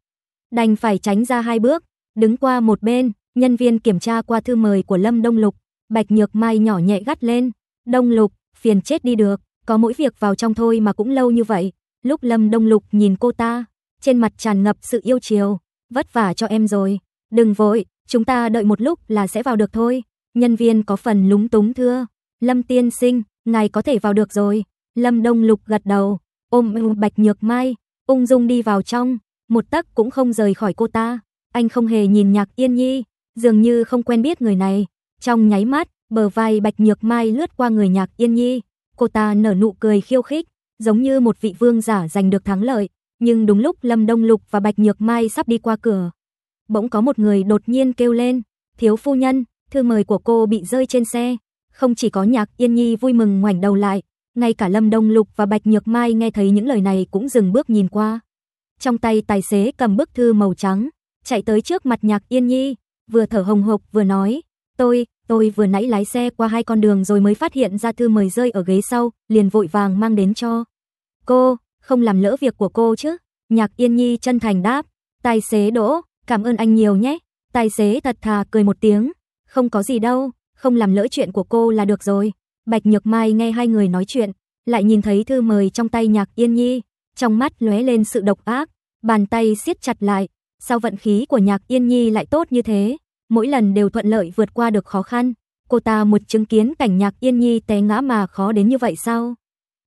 đành phải tránh ra hai bước, đứng qua một bên, nhân viên kiểm tra qua thư mời của Lâm Đông Lục, Bạch Nhược Mai nhỏ nhẹ gắt lên, Đông Lục, phiền chết đi được, có mỗi việc vào trong thôi mà cũng lâu như vậy. Lúc Lâm Đông Lục nhìn cô ta, trên mặt tràn ngập sự yêu chiều, vất vả cho em rồi, đừng vội, chúng ta đợi một lúc là sẽ vào được thôi. Nhân viên có phần lúng túng thưa, Lâm tiên sinh, ngài có thể vào được rồi. Lâm Đông Lục gật đầu, ôm Bạch Nhược Mai, ung dung đi vào trong, một tấc cũng không rời khỏi cô ta. Anh không hề nhìn Nhạc Yên Nhi, dường như không quen biết người này, trong nháy mắt, bờ vai Bạch Nhược Mai lướt qua người Nhạc Yên Nhi, cô ta nở nụ cười khiêu khích, giống như một vị vương giả giành được thắng lợi, nhưng đúng lúc Lâm Đông Lục và Bạch Nhược Mai sắp đi qua cửa, bỗng có một người đột nhiên kêu lên, "Thiếu phu nhân, thư mời của cô bị rơi trên xe." Không chỉ có Nhạc Yên Nhi vui mừng ngoảnh đầu lại, ngay cả Lâm Đông Lục và Bạch Nhược Mai nghe thấy những lời này cũng dừng bước nhìn qua. Trong tay tài xế cầm bức thư màu trắng, chạy tới trước mặt Nhạc Yên Nhi, vừa thở hồng hộc vừa nói, "Tôi, Tôi vừa nãy lái xe qua hai con đường rồi mới phát hiện ra thư mời rơi ở ghế sau, liền vội vàng mang đến cho. Cô, không làm lỡ việc của cô chứ? Nhạc Yên Nhi chân thành đáp. Tài xế Đỗ, cảm ơn anh nhiều nhé. Tài xế thật thà cười một tiếng. Không có gì đâu, không làm lỡ chuyện của cô là được rồi. Bạch Nhược Mai nghe hai người nói chuyện, lại nhìn thấy thư mời trong tay Nhạc Yên Nhi, trong mắt lóe lên sự độc ác, bàn tay siết chặt lại, sao vận khí của Nhạc Yên Nhi lại tốt như thế? mỗi lần đều thuận lợi vượt qua được khó khăn. Cô ta một chứng kiến cảnh Nhạc Yên Nhi té ngã mà khó đến như vậy sao?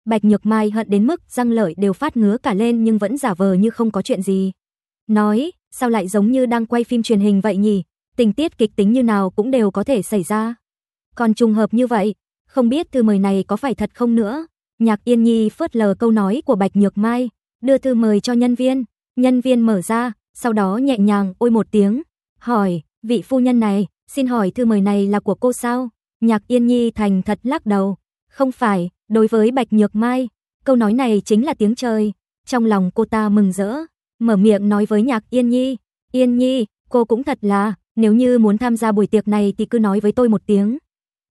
Bạch Nhược Mai hận đến mức răng lợi đều phát ngứa cả lên nhưng vẫn giả vờ như không có chuyện gì. Nói, sao lại giống như đang quay phim truyền hình vậy nhỉ? Tình tiết kịch tính như nào cũng đều có thể xảy ra. Còn trùng hợp như vậy, không biết thư mời này có phải thật không nữa? Nhạc Yên Nhi phớt lờ câu nói của Bạch Nhược Mai, đưa thư mời cho nhân viên. Nhân viên mở ra, sau đó nhẹ nhàng ôi một tiếng, hỏi, Vị phu nhân này, xin hỏi thư mời này là của cô sao? Nhạc Yên Nhi thành thật lắc đầu. Không phải, đối với Bạch Nhược Mai, câu nói này chính là tiếng trời. Trong lòng cô ta mừng rỡ, mở miệng nói với Nhạc Yên Nhi. Yên Nhi, cô cũng thật là, nếu như muốn tham gia buổi tiệc này thì cứ nói với tôi một tiếng.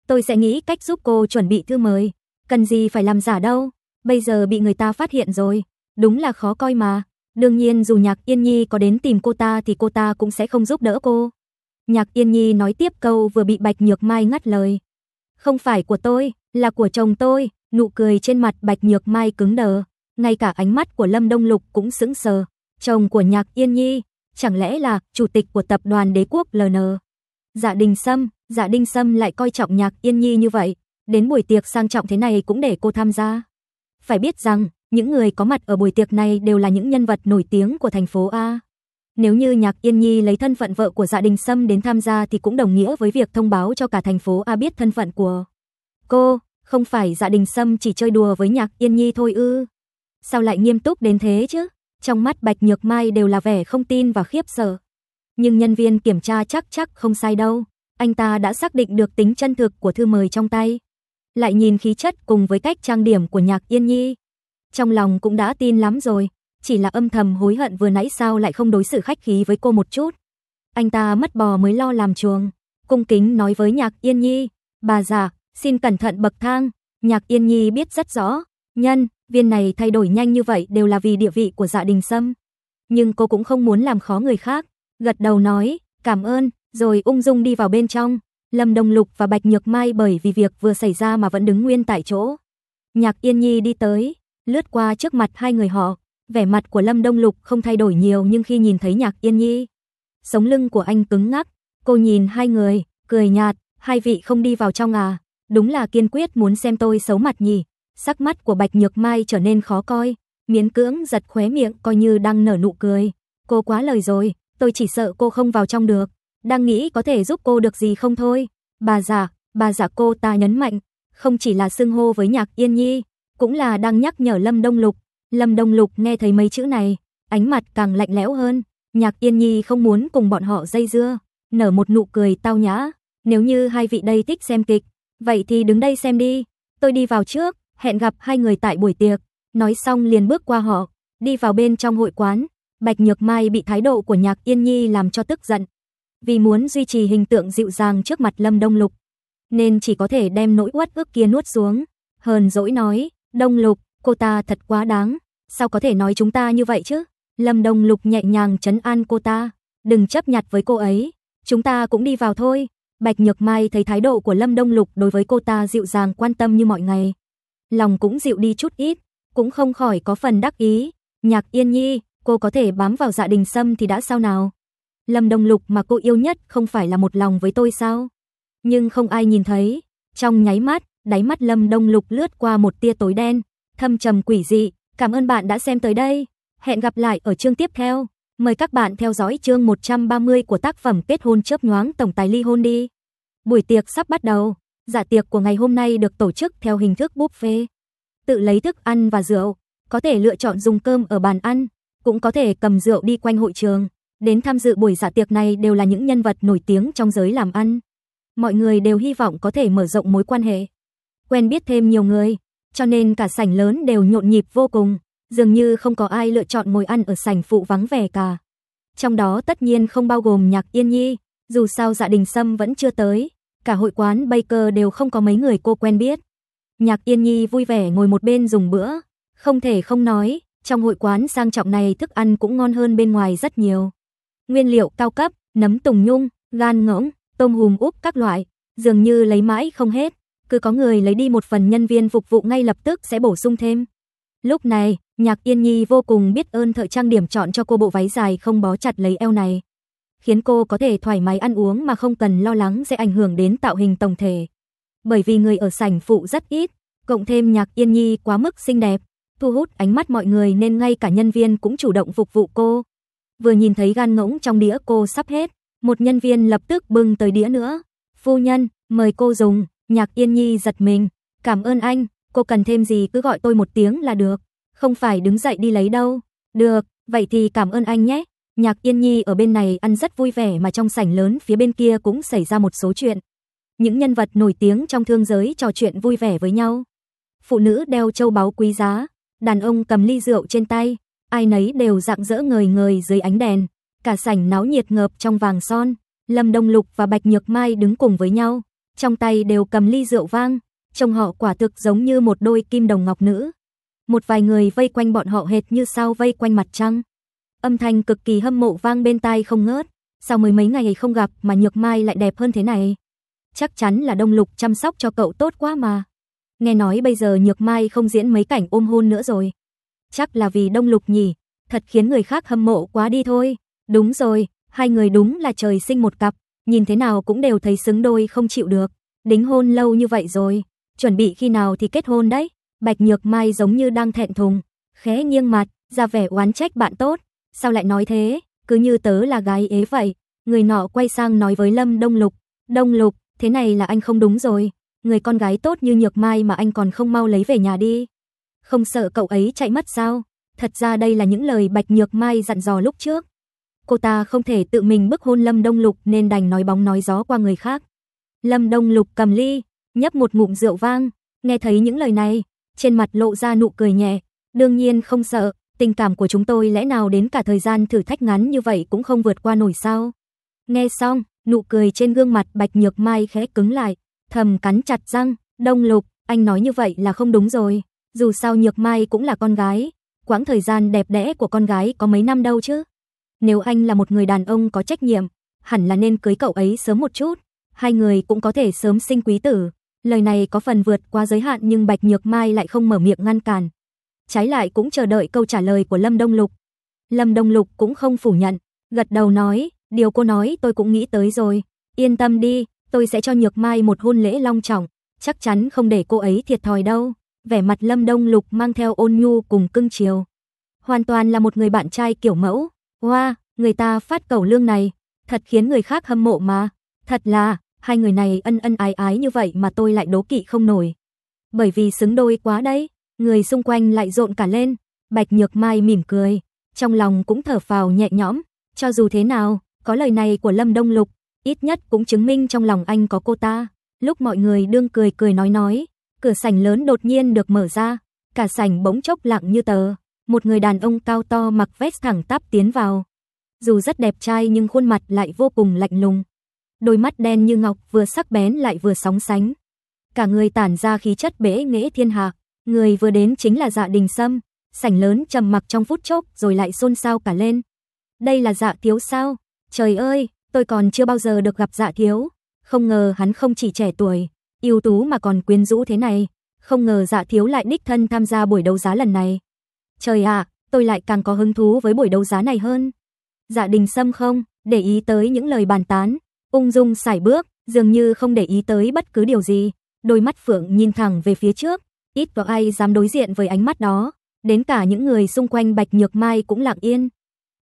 Tôi sẽ nghĩ cách giúp cô chuẩn bị thư mời. Cần gì phải làm giả đâu, bây giờ bị người ta phát hiện rồi. Đúng là khó coi mà. Đương nhiên dù Nhạc Yên Nhi có đến tìm cô ta thì cô ta cũng sẽ không giúp đỡ cô. Nhạc Yên Nhi nói tiếp câu vừa bị Bạch Nhược Mai ngắt lời. Không phải của tôi, là của chồng tôi, nụ cười trên mặt Bạch Nhược Mai cứng đờ, ngay cả ánh mắt của Lâm Đông Lục cũng sững sờ. Chồng của Nhạc Yên Nhi, chẳng lẽ là chủ tịch của tập đoàn Đế quốc LN? Dạ Đình Sâm, Dạ Đình Sâm lại coi trọng Nhạc Yên Nhi như vậy, đến buổi tiệc sang trọng thế này cũng để cô tham gia. Phải biết rằng, những người có mặt ở buổi tiệc này đều là những nhân vật nổi tiếng của thành phố A. Nếu như Nhạc Yên Nhi lấy thân phận vợ của Dạ Đình Sâm đến tham gia thì cũng đồng nghĩa với việc thông báo cho cả thành phố A biết thân phận của cô, không phải Dạ Đình Sâm chỉ chơi đùa với Nhạc Yên Nhi thôi ư? Sao lại nghiêm túc đến thế chứ? Trong mắt Bạch Nhược Mai đều là vẻ không tin và khiếp sợ. Nhưng nhân viên kiểm tra chắc chắc không sai đâu, anh ta đã xác định được tính chân thực của thư mời trong tay. Lại nhìn khí chất cùng với cách trang điểm của Nhạc Yên Nhi, trong lòng cũng đã tin lắm rồi, chỉ là âm thầm hối hận vừa nãy sao lại không đối xử khách khí với cô một chút. Anh ta mất bò mới lo làm chuồng. Cung kính nói với Nhạc Yên Nhi, bà già, xin cẩn thận bậc thang. Nhạc Yên Nhi biết rất rõ, nhân, viên này thay đổi nhanh như vậy đều là vì địa vị của dạ đình sâm. Nhưng cô cũng không muốn làm khó người khác. Gật đầu nói, cảm ơn, rồi ung dung đi vào bên trong. Lâm đông Lục và Bạch Nhược Mai bởi vì việc vừa xảy ra mà vẫn đứng nguyên tại chỗ. Nhạc Yên Nhi đi tới, lướt qua trước mặt hai người họ, vẻ mặt của Lâm Đông Lục không thay đổi nhiều nhưng khi nhìn thấy Nhạc Yên Nhi, sống lưng của anh cứng ngắc, cô nhìn hai người, cười nhạt, hai vị không đi vào trong à, đúng là kiên quyết muốn xem tôi xấu mặt nhỉ. Sắc mắt của Bạch Nhược Mai trở nên khó coi, miến cưỡng giật khóe miệng coi như đang nở nụ cười. Cô quá lời rồi, tôi chỉ sợ cô không vào trong được, đang nghĩ có thể giúp cô được gì không thôi. Bà giả, bà giả cô ta nhấn mạnh, không chỉ là xưng hô với Nhạc Yên Nhi, cũng là đang nhắc nhở Lâm Đông Lục, Lâm Đông Lục nghe thấy mấy chữ này, ánh mặt càng lạnh lẽo hơn. Nhạc Yên Nhi không muốn cùng bọn họ dây dưa, nở một nụ cười tao nhã. Nếu như hai vị đây thích xem kịch, vậy thì đứng đây xem đi. Tôi đi vào trước, hẹn gặp hai người tại buổi tiệc. Nói xong liền bước qua họ, đi vào bên trong hội quán. Bạch Nhược Mai bị thái độ của Nhạc Yên Nhi làm cho tức giận. Vì muốn duy trì hình tượng dịu dàng trước mặt Lâm Đông Lục, nên chỉ có thể đem nỗi uất ức kia nuốt xuống. Hờn dỗi nói, Đông Lục, cô ta thật quá đáng sao có thể nói chúng ta như vậy chứ? Lâm Đông Lục nhẹ nhàng chấn an cô ta, đừng chấp nhặt với cô ấy, chúng ta cũng đi vào thôi. Bạch Nhược Mai thấy thái độ của Lâm Đông Lục đối với cô ta dịu dàng quan tâm như mọi ngày, lòng cũng dịu đi chút ít, cũng không khỏi có phần đắc ý. Nhạc Yên Nhi, cô có thể bám vào Dạ Đình Sâm thì đã sao nào? Lâm Đông Lục mà cô yêu nhất không phải là một lòng với tôi sao? Nhưng không ai nhìn thấy, trong nháy mắt, đáy mắt Lâm Đông Lục lướt qua một tia tối đen, thâm trầm quỷ dị, Cảm ơn bạn đã xem tới đây. Hẹn gặp lại ở chương tiếp theo. Mời các bạn theo dõi chương 130 của tác phẩm Kết hôn chớp nhoáng tổng tài ly hôn đi. Buổi tiệc sắp bắt đầu. Dạ tiệc của ngày hôm nay được tổ chức theo hình thức buffet. Tự lấy thức ăn và rượu, có thể lựa chọn dùng cơm ở bàn ăn, cũng có thể cầm rượu đi quanh hội trường. Đến tham dự buổi dạ tiệc này đều là những nhân vật nổi tiếng trong giới làm ăn. Mọi người đều hy vọng có thể mở rộng mối quan hệ, quen biết thêm nhiều người, cho nên cả sảnh lớn đều nhộn nhịp vô cùng, dường như không có ai lựa chọn ngồi ăn ở sảnh phụ vắng vẻ cả. Trong đó tất nhiên không bao gồm Nhạc Yên Nhi, dù sao Dạ Đình Sâm vẫn chưa tới, cả hội quán Baker đều không có mấy người cô quen biết. Nhạc Yên Nhi vui vẻ ngồi một bên dùng bữa, không thể không nói, trong hội quán sang trọng này thức ăn cũng ngon hơn bên ngoài rất nhiều. Nguyên liệu cao cấp, nấm tùng nhung, gan ngỗng, tôm hùm úp các loại, dường như lấy mãi không hết cứ có người lấy đi một phần nhân viên phục vụ ngay lập tức sẽ bổ sung thêm. Lúc này, Nhạc Yên Nhi vô cùng biết ơn thợ trang điểm chọn cho cô bộ váy dài không bó chặt lấy eo này, khiến cô có thể thoải mái ăn uống mà không cần lo lắng sẽ ảnh hưởng đến tạo hình tổng thể. Bởi vì người ở sảnh phụ rất ít, cộng thêm Nhạc Yên Nhi quá mức xinh đẹp, thu hút ánh mắt mọi người nên ngay cả nhân viên cũng chủ động phục vụ cô. Vừa nhìn thấy gan ngỗng trong đĩa cô sắp hết, một nhân viên lập tức bưng tới đĩa nữa. "Phu nhân, mời cô dùng." Nhạc Yên Nhi giật mình, "Cảm ơn anh, cô cần thêm gì cứ gọi tôi một tiếng là được, không phải đứng dậy đi lấy đâu." "Được, vậy thì cảm ơn anh nhé." Nhạc Yên Nhi ở bên này ăn rất vui vẻ mà trong sảnh lớn phía bên kia cũng xảy ra một số chuyện. Những nhân vật nổi tiếng trong thương giới trò chuyện vui vẻ với nhau. Phụ nữ đeo châu báu quý giá, đàn ông cầm ly rượu trên tay, ai nấy đều rạng rỡ ngời ngời dưới ánh đèn, cả sảnh náo nhiệt ngợp trong vàng son. Lâm Đông Lục và Bạch Nhược Mai đứng cùng với nhau, trong tay đều cầm ly rượu vang, trông họ quả thực giống như một đôi kim đồng ngọc nữ. Một vài người vây quanh bọn họ hệt như sao vây quanh mặt trăng. Âm thanh cực kỳ hâm mộ vang bên tai không ngớt, sao mới mấy ngày không gặp mà Nhược Mai lại đẹp hơn thế này. Chắc chắn là Đông Lục chăm sóc cho cậu tốt quá mà. Nghe nói bây giờ Nhược Mai không diễn mấy cảnh ôm hôn nữa rồi. Chắc là vì Đông Lục nhỉ, thật khiến người khác hâm mộ quá đi thôi. Đúng rồi, hai người đúng là trời sinh một cặp nhìn thế nào cũng đều thấy xứng đôi không chịu được. Đính hôn lâu như vậy rồi, chuẩn bị khi nào thì kết hôn đấy. Bạch Nhược Mai giống như đang thẹn thùng, khẽ nghiêng mặt, ra vẻ oán trách bạn tốt. Sao lại nói thế, cứ như tớ là gái ế vậy. Người nọ quay sang nói với Lâm Đông Lục. Đông Lục, thế này là anh không đúng rồi. Người con gái tốt như Nhược Mai mà anh còn không mau lấy về nhà đi. Không sợ cậu ấy chạy mất sao? Thật ra đây là những lời Bạch Nhược Mai dặn dò lúc trước cô ta không thể tự mình bức hôn Lâm Đông Lục nên đành nói bóng nói gió qua người khác. Lâm Đông Lục cầm ly, nhấp một ngụm rượu vang, nghe thấy những lời này, trên mặt lộ ra nụ cười nhẹ, đương nhiên không sợ, tình cảm của chúng tôi lẽ nào đến cả thời gian thử thách ngắn như vậy cũng không vượt qua nổi sao. Nghe xong, nụ cười trên gương mặt Bạch Nhược Mai khẽ cứng lại, thầm cắn chặt răng, Đông Lục, anh nói như vậy là không đúng rồi, dù sao Nhược Mai cũng là con gái, quãng thời gian đẹp đẽ của con gái có mấy năm đâu chứ. Nếu anh là một người đàn ông có trách nhiệm, hẳn là nên cưới cậu ấy sớm một chút, hai người cũng có thể sớm sinh quý tử. Lời này có phần vượt qua giới hạn nhưng Bạch Nhược Mai lại không mở miệng ngăn cản. Trái lại cũng chờ đợi câu trả lời của Lâm Đông Lục. Lâm Đông Lục cũng không phủ nhận, gật đầu nói, điều cô nói tôi cũng nghĩ tới rồi, yên tâm đi, tôi sẽ cho Nhược Mai một hôn lễ long trọng, chắc chắn không để cô ấy thiệt thòi đâu. Vẻ mặt Lâm Đông Lục mang theo ôn nhu cùng cưng chiều. Hoàn toàn là một người bạn trai kiểu mẫu, Oa, người ta phát cầu lương này, thật khiến người khác hâm mộ mà. Thật là, hai người này ân ân ái ái như vậy mà tôi lại đố kỵ không nổi. Bởi vì xứng đôi quá đấy, người xung quanh lại rộn cả lên. Bạch Nhược Mai mỉm cười, trong lòng cũng thở phào nhẹ nhõm, cho dù thế nào, có lời này của Lâm Đông Lục, ít nhất cũng chứng minh trong lòng anh có cô ta. Lúc mọi người đương cười cười nói nói, cửa sảnh lớn đột nhiên được mở ra, cả sảnh bỗng chốc lặng như tờ một người đàn ông cao to mặc vest thẳng tắp tiến vào. Dù rất đẹp trai nhưng khuôn mặt lại vô cùng lạnh lùng. Đôi mắt đen như ngọc vừa sắc bén lại vừa sóng sánh. Cả người tản ra khí chất bể nghệ thiên hạ, người vừa đến chính là Dạ Đình Sâm, sảnh lớn trầm mặc trong phút chốc rồi lại xôn xao cả lên. Đây là Dạ thiếu sao? Trời ơi, tôi còn chưa bao giờ được gặp Dạ thiếu, không ngờ hắn không chỉ trẻ tuổi, ưu tú mà còn quyến rũ thế này, không ngờ Dạ thiếu lại đích thân tham gia buổi đấu giá lần này. Trời ạ, tôi lại càng có hứng thú với buổi đấu giá này hơn. Dạ đình sâm không, để ý tới những lời bàn tán, ung dung xài bước, dường như không để ý tới bất cứ điều gì. Đôi mắt Phượng nhìn thẳng về phía trước, ít có ai dám đối diện với ánh mắt đó, đến cả những người xung quanh Bạch Nhược Mai cũng lặng yên.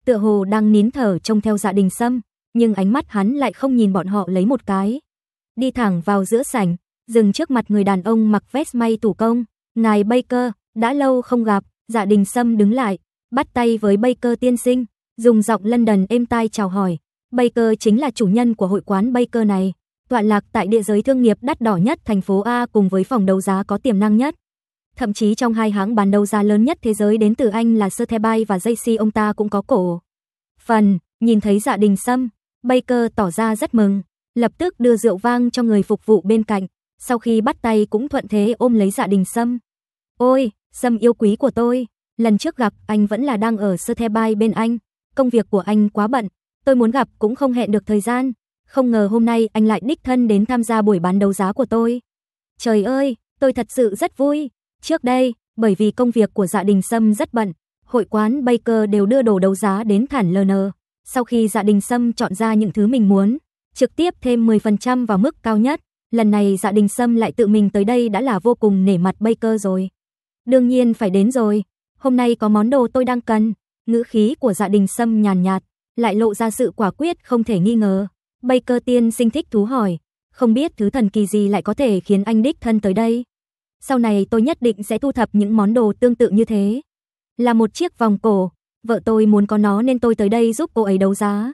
Tựa hồ đang nín thở trông theo dạ đình sâm, nhưng ánh mắt hắn lại không nhìn bọn họ lấy một cái. Đi thẳng vào giữa sảnh, dừng trước mặt người đàn ông mặc vest may thủ công, ngài Baker, đã lâu không gặp, Dạ Đình Sâm đứng lại, bắt tay với Baker tiên sinh, dùng giọng lân đần êm tai chào hỏi. Baker chính là chủ nhân của hội quán Baker này, tọa lạc tại địa giới thương nghiệp đắt đỏ nhất thành phố A cùng với phòng đấu giá có tiềm năng nhất. Thậm chí trong hai hãng bán đấu giá lớn nhất thế giới đến từ Anh là Sotheby's và JC ông ta cũng có cổ. Phần, nhìn thấy dạ đình sâm, Baker tỏ ra rất mừng, lập tức đưa rượu vang cho người phục vụ bên cạnh, sau khi bắt tay cũng thuận thế ôm lấy dạ đình sâm. Ôi, Sâm yêu quý của tôi, lần trước gặp anh vẫn là đang ở sơ the bay bên anh. Công việc của anh quá bận, tôi muốn gặp cũng không hẹn được thời gian. Không ngờ hôm nay anh lại đích thân đến tham gia buổi bán đấu giá của tôi. Trời ơi, tôi thật sự rất vui. Trước đây, bởi vì công việc của gia đình Sâm rất bận, hội quán Baker đều đưa đồ đấu giá đến thản LN. Sau khi gia đình Sâm chọn ra những thứ mình muốn, trực tiếp thêm 10% vào mức cao nhất. Lần này gia đình Sâm lại tự mình tới đây đã là vô cùng nể mặt Baker rồi. Đương nhiên phải đến rồi, hôm nay có món đồ tôi đang cần. Ngữ khí của dạ đình sâm nhàn nhạt, lại lộ ra sự quả quyết không thể nghi ngờ. Bay cơ tiên sinh thích thú hỏi, không biết thứ thần kỳ gì lại có thể khiến anh đích thân tới đây. Sau này tôi nhất định sẽ thu thập những món đồ tương tự như thế. Là một chiếc vòng cổ, vợ tôi muốn có nó nên tôi tới đây giúp cô ấy đấu giá.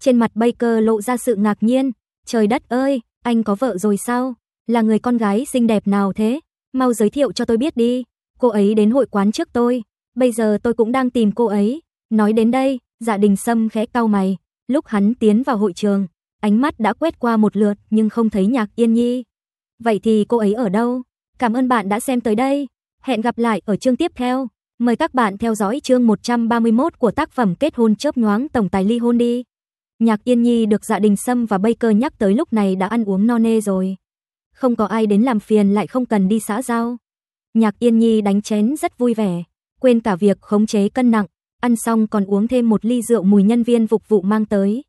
Trên mặt Baker lộ ra sự ngạc nhiên, trời đất ơi, anh có vợ rồi sao? Là người con gái xinh đẹp nào thế? Mau giới thiệu cho tôi biết đi cô ấy đến hội quán trước tôi, bây giờ tôi cũng đang tìm cô ấy. Nói đến đây, Dạ Đình Sâm khẽ cau mày, lúc hắn tiến vào hội trường, ánh mắt đã quét qua một lượt nhưng không thấy Nhạc Yên Nhi. Vậy thì cô ấy ở đâu? Cảm ơn bạn đã xem tới đây, hẹn gặp lại ở chương tiếp theo. Mời các bạn theo dõi chương 131 của tác phẩm Kết hôn chớp nhoáng tổng tài ly hôn đi. Nhạc Yên Nhi được Dạ Đình Sâm và Baker nhắc tới lúc này đã ăn uống no nê rồi. Không có ai đến làm phiền lại không cần đi xã giao. Nhạc Yên Nhi đánh chén rất vui vẻ, quên cả việc khống chế cân nặng, ăn xong còn uống thêm một ly rượu mùi nhân viên phục vụ mang tới.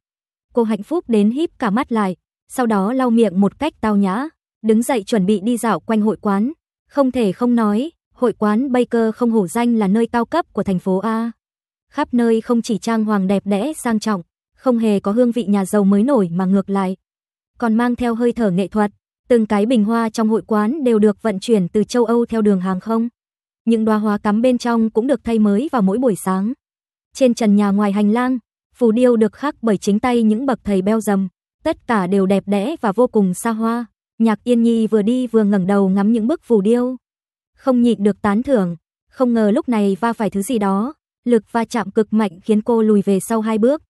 Cô hạnh phúc đến híp cả mắt lại, sau đó lau miệng một cách tao nhã, đứng dậy chuẩn bị đi dạo quanh hội quán. Không thể không nói, hội quán Baker không hổ danh là nơi cao cấp của thành phố A. Khắp nơi không chỉ trang hoàng đẹp đẽ sang trọng, không hề có hương vị nhà giàu mới nổi mà ngược lại. Còn mang theo hơi thở nghệ thuật, Từng cái bình hoa trong hội quán đều được vận chuyển từ châu Âu theo đường hàng không. Những đóa hoa cắm bên trong cũng được thay mới vào mỗi buổi sáng. Trên trần nhà ngoài hành lang, phù điêu được khắc bởi chính tay những bậc thầy beo dầm, tất cả đều đẹp đẽ và vô cùng xa hoa. Nhạc Yên Nhi vừa đi vừa ngẩng đầu ngắm những bức phù điêu, không nhịn được tán thưởng, không ngờ lúc này va phải thứ gì đó, lực va chạm cực mạnh khiến cô lùi về sau hai bước.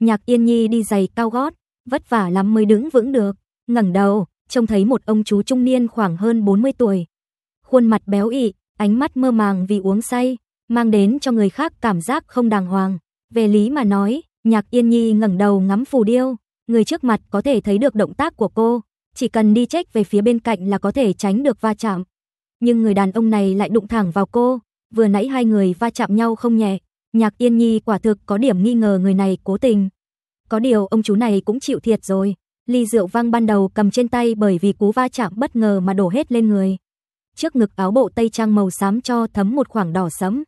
Nhạc Yên Nhi đi giày cao gót, vất vả lắm mới đứng vững được, ngẩng đầu, trông thấy một ông chú trung niên khoảng hơn 40 tuổi. Khuôn mặt béo ị, ánh mắt mơ màng vì uống say, mang đến cho người khác cảm giác không đàng hoàng. Về lý mà nói, Nhạc Yên Nhi ngẩng đầu ngắm phù điêu, người trước mặt có thể thấy được động tác của cô, chỉ cần đi check về phía bên cạnh là có thể tránh được va chạm. Nhưng người đàn ông này lại đụng thẳng vào cô, vừa nãy hai người va chạm nhau không nhẹ, Nhạc Yên Nhi quả thực có điểm nghi ngờ người này cố tình. Có điều ông chú này cũng chịu thiệt rồi, ly rượu vang ban đầu cầm trên tay bởi vì cú va chạm bất ngờ mà đổ hết lên người. Trước ngực áo bộ tây trang màu xám cho thấm một khoảng đỏ sẫm.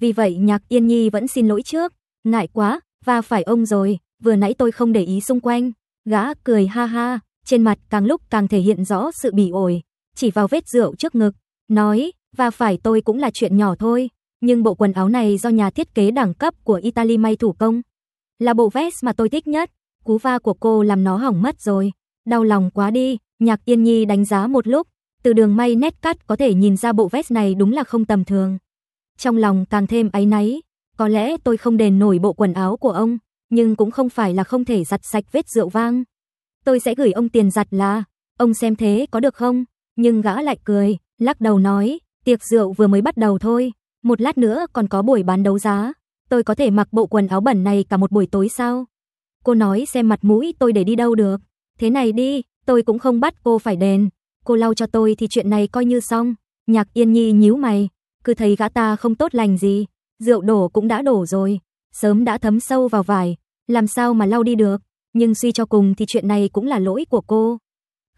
Vì vậy Nhạc Yên Nhi vẫn xin lỗi trước, ngại quá, và phải ông rồi, vừa nãy tôi không để ý xung quanh. Gã cười ha ha, trên mặt càng lúc càng thể hiện rõ sự bỉ ổi, chỉ vào vết rượu trước ngực, nói, và phải tôi cũng là chuyện nhỏ thôi, nhưng bộ quần áo này do nhà thiết kế đẳng cấp của Italy may thủ công. Là bộ vest mà tôi thích nhất, cú va của cô làm nó hỏng mất rồi. Đau lòng quá đi, Nhạc Yên Nhi đánh giá một lúc, từ đường may nét cắt có thể nhìn ra bộ vest này đúng là không tầm thường. Trong lòng càng thêm áy náy, có lẽ tôi không đền nổi bộ quần áo của ông, nhưng cũng không phải là không thể giặt sạch vết rượu vang. Tôi sẽ gửi ông tiền giặt là, ông xem thế có được không? Nhưng gã lại cười, lắc đầu nói, tiệc rượu vừa mới bắt đầu thôi, một lát nữa còn có buổi bán đấu giá, tôi có thể mặc bộ quần áo bẩn này cả một buổi tối sao? Cô nói xem mặt mũi tôi để đi đâu được. Thế này đi, tôi cũng không bắt cô phải đền. Cô lau cho tôi thì chuyện này coi như xong. Nhạc Yên Nhi nhíu mày, cứ thấy gã ta không tốt lành gì, rượu đổ cũng đã đổ rồi, sớm đã thấm sâu vào vải, làm sao mà lau đi được, nhưng suy cho cùng thì chuyện này cũng là lỗi của cô.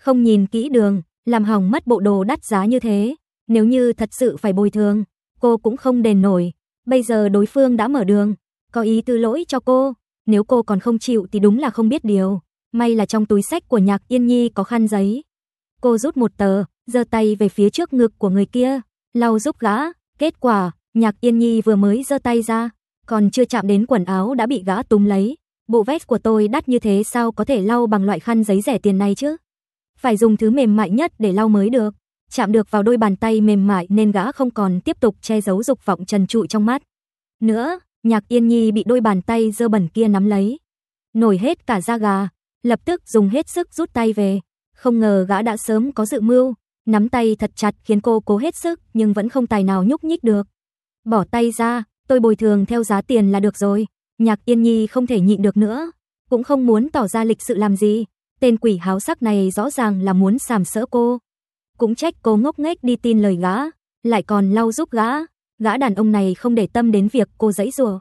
Không nhìn kỹ đường, làm hỏng mất bộ đồ đắt giá như thế, nếu như thật sự phải bồi thường, cô cũng không đền nổi. Bây giờ đối phương đã mở đường, có ý từ lỗi cho cô, nếu cô còn không chịu thì đúng là không biết điều. May là trong túi sách của Nhạc Yên Nhi có khăn giấy. Cô rút một tờ, giơ tay về phía trước ngực của người kia, lau giúp gã, kết quả, Nhạc Yên Nhi vừa mới giơ tay ra, còn chưa chạm đến quần áo đã bị gã túm lấy. Bộ vest của tôi đắt như thế sao có thể lau bằng loại khăn giấy rẻ tiền này chứ? Phải dùng thứ mềm mại nhất để lau mới được. Chạm được vào đôi bàn tay mềm mại nên gã không còn tiếp tục che giấu dục vọng trần trụi trong mắt. Nữa, Nhạc Yên Nhi bị đôi bàn tay dơ bẩn kia nắm lấy, nổi hết cả da gà, lập tức dùng hết sức rút tay về, không ngờ gã đã sớm có dự mưu, nắm tay thật chặt khiến cô cố hết sức nhưng vẫn không tài nào nhúc nhích được. Bỏ tay ra, tôi bồi thường theo giá tiền là được rồi. Nhạc Yên Nhi không thể nhịn được nữa, cũng không muốn tỏ ra lịch sự làm gì, tên quỷ háo sắc này rõ ràng là muốn sàm sỡ cô. Cũng trách cô ngốc nghếch đi tin lời gã, lại còn lau giúp gã, gã đàn ông này không để tâm đến việc cô dãy rùa.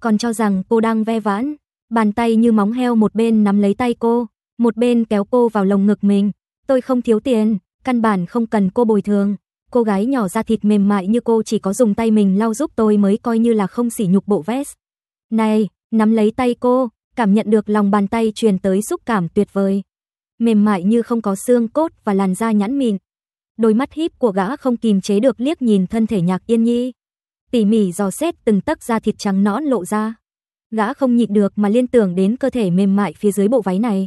Còn cho rằng cô đang ve vãn, bàn tay như móng heo một bên nắm lấy tay cô, một bên kéo cô vào lồng ngực mình. Tôi không thiếu tiền, căn bản không cần cô bồi thường. Cô gái nhỏ da thịt mềm mại như cô chỉ có dùng tay mình lau giúp tôi mới coi như là không sỉ nhục bộ vest. Này, nắm lấy tay cô, cảm nhận được lòng bàn tay truyền tới xúc cảm tuyệt vời. Mềm mại như không có xương cốt và làn da nhẵn mịn, đôi mắt híp của gã không kìm chế được liếc nhìn thân thể Nhạc Yên Nhi. Tỉ mỉ dò xét từng tấc da thịt trắng nõn lộ ra. Gã không nhịn được mà liên tưởng đến cơ thể mềm mại phía dưới bộ váy này.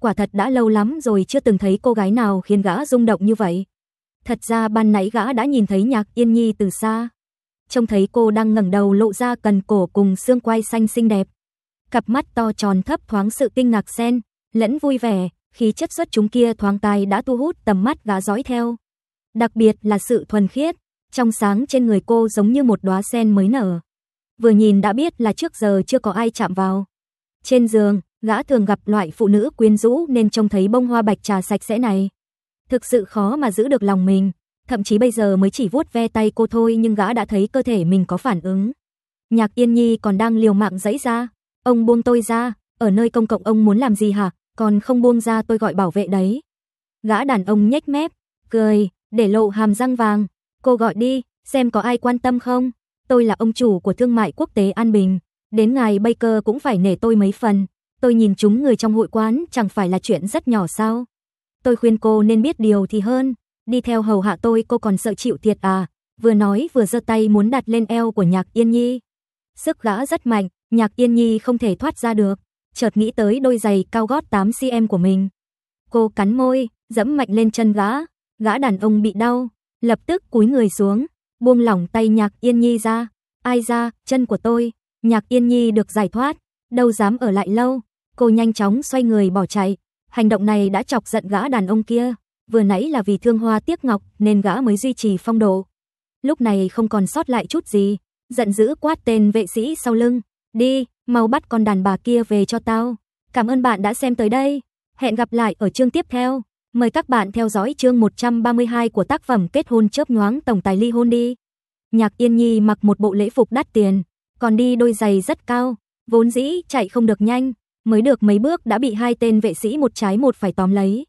Quả thật đã lâu lắm rồi chưa từng thấy cô gái nào khiến gã rung động như vậy. Thật ra ban nãy gã đã nhìn thấy Nhạc Yên Nhi từ xa. Trông thấy cô đang ngẩng đầu lộ ra cần cổ cùng xương quai xanh xinh đẹp. Cặp mắt to tròn thấp thoáng sự kinh ngạc xen, lẫn vui vẻ, khí chất xuất chúng kia thoáng tai đã thu hút tầm mắt gã dõi theo. Đặc biệt là sự thuần khiết, trong sáng trên người cô giống như một đóa sen mới nở. Vừa nhìn đã biết là trước giờ chưa có ai chạm vào. Trên giường, gã thường gặp loại phụ nữ quyến rũ nên trông thấy bông hoa bạch trà sạch sẽ này. Thực sự khó mà giữ được lòng mình, thậm chí bây giờ mới chỉ vuốt ve tay cô thôi nhưng gã đã thấy cơ thể mình có phản ứng. Nhạc Yên Nhi còn đang liều mạng giãy ra, "Ông buông tôi ra, ở nơi công cộng ông muốn làm gì hả?" còn không buông ra tôi gọi bảo vệ đấy. Gã đàn ông nhếch mép, cười, để lộ hàm răng vàng, cô gọi đi, xem có ai quan tâm không. Tôi là ông chủ của thương mại quốc tế An Bình, đến ngài Baker cũng phải nể tôi mấy phần. Tôi nhìn chúng người trong hội quán chẳng phải là chuyện rất nhỏ sao. Tôi khuyên cô nên biết điều thì hơn, đi theo hầu hạ tôi cô còn sợ chịu thiệt à. Vừa nói vừa giơ tay muốn đặt lên eo của nhạc Yên Nhi. Sức gã rất mạnh, nhạc Yên Nhi không thể thoát ra được chợt nghĩ tới đôi giày cao gót 8cm của mình. Cô cắn môi, dẫm mạnh lên chân gã, gã đàn ông bị đau, lập tức cúi người xuống, buông lỏng tay Nhạc Yên Nhi ra. Ai ra, chân của tôi, Nhạc Yên Nhi được giải thoát, đâu dám ở lại lâu, cô nhanh chóng xoay người bỏ chạy. Hành động này đã chọc giận gã đàn ông kia, vừa nãy là vì thương hoa tiếc ngọc nên gã mới duy trì phong độ. Lúc này không còn sót lại chút gì, giận dữ quát tên vệ sĩ sau lưng, đi, mau bắt con đàn bà kia về cho tao. Cảm ơn bạn đã xem tới đây. Hẹn gặp lại ở chương tiếp theo. Mời các bạn theo dõi chương 132 của tác phẩm Kết hôn chớp nhoáng tổng tài ly hôn đi. Nhạc Yên Nhi mặc một bộ lễ phục đắt tiền, còn đi đôi giày rất cao, vốn dĩ chạy không được nhanh, mới được mấy bước đã bị hai tên vệ sĩ một trái một phải tóm lấy.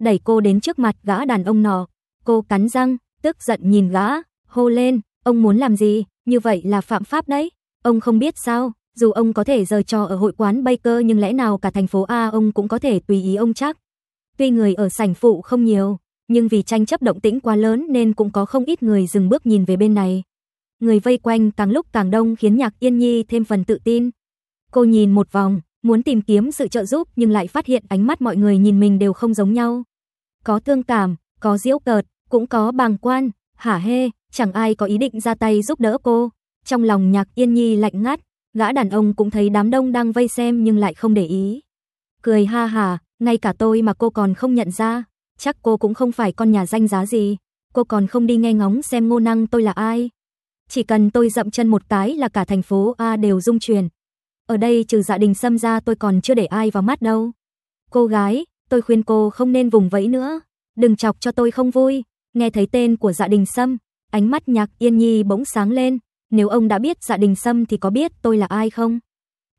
Đẩy cô đến trước mặt gã đàn ông nọ, cô cắn răng, tức giận nhìn gã, hô lên, ông muốn làm gì, như vậy là phạm pháp đấy, ông không biết sao, dù ông có thể giờ trò ở hội quán Baker nhưng lẽ nào cả thành phố A ông cũng có thể tùy ý ông chắc. Tuy người ở sảnh phụ không nhiều, nhưng vì tranh chấp động tĩnh quá lớn nên cũng có không ít người dừng bước nhìn về bên này. Người vây quanh càng lúc càng đông khiến Nhạc Yên Nhi thêm phần tự tin. Cô nhìn một vòng, muốn tìm kiếm sự trợ giúp nhưng lại phát hiện ánh mắt mọi người nhìn mình đều không giống nhau. Có thương cảm, có diễu cợt, cũng có bàng quan, hả hê, chẳng ai có ý định ra tay giúp đỡ cô. Trong lòng Nhạc Yên Nhi lạnh ngắt, Gã đàn ông cũng thấy đám đông đang vây xem nhưng lại không để ý. Cười ha hà, ngay cả tôi mà cô còn không nhận ra, chắc cô cũng không phải con nhà danh giá gì, cô còn không đi nghe ngóng xem ngô năng tôi là ai. Chỉ cần tôi dậm chân một cái là cả thành phố A đều rung truyền. Ở đây trừ gia dạ đình xâm ra tôi còn chưa để ai vào mắt đâu. Cô gái, tôi khuyên cô không nên vùng vẫy nữa, đừng chọc cho tôi không vui. Nghe thấy tên của gia dạ đình xâm, ánh mắt nhạc yên nhi bỗng sáng lên, nếu ông đã biết Dạ Đình Sâm thì có biết tôi là ai không?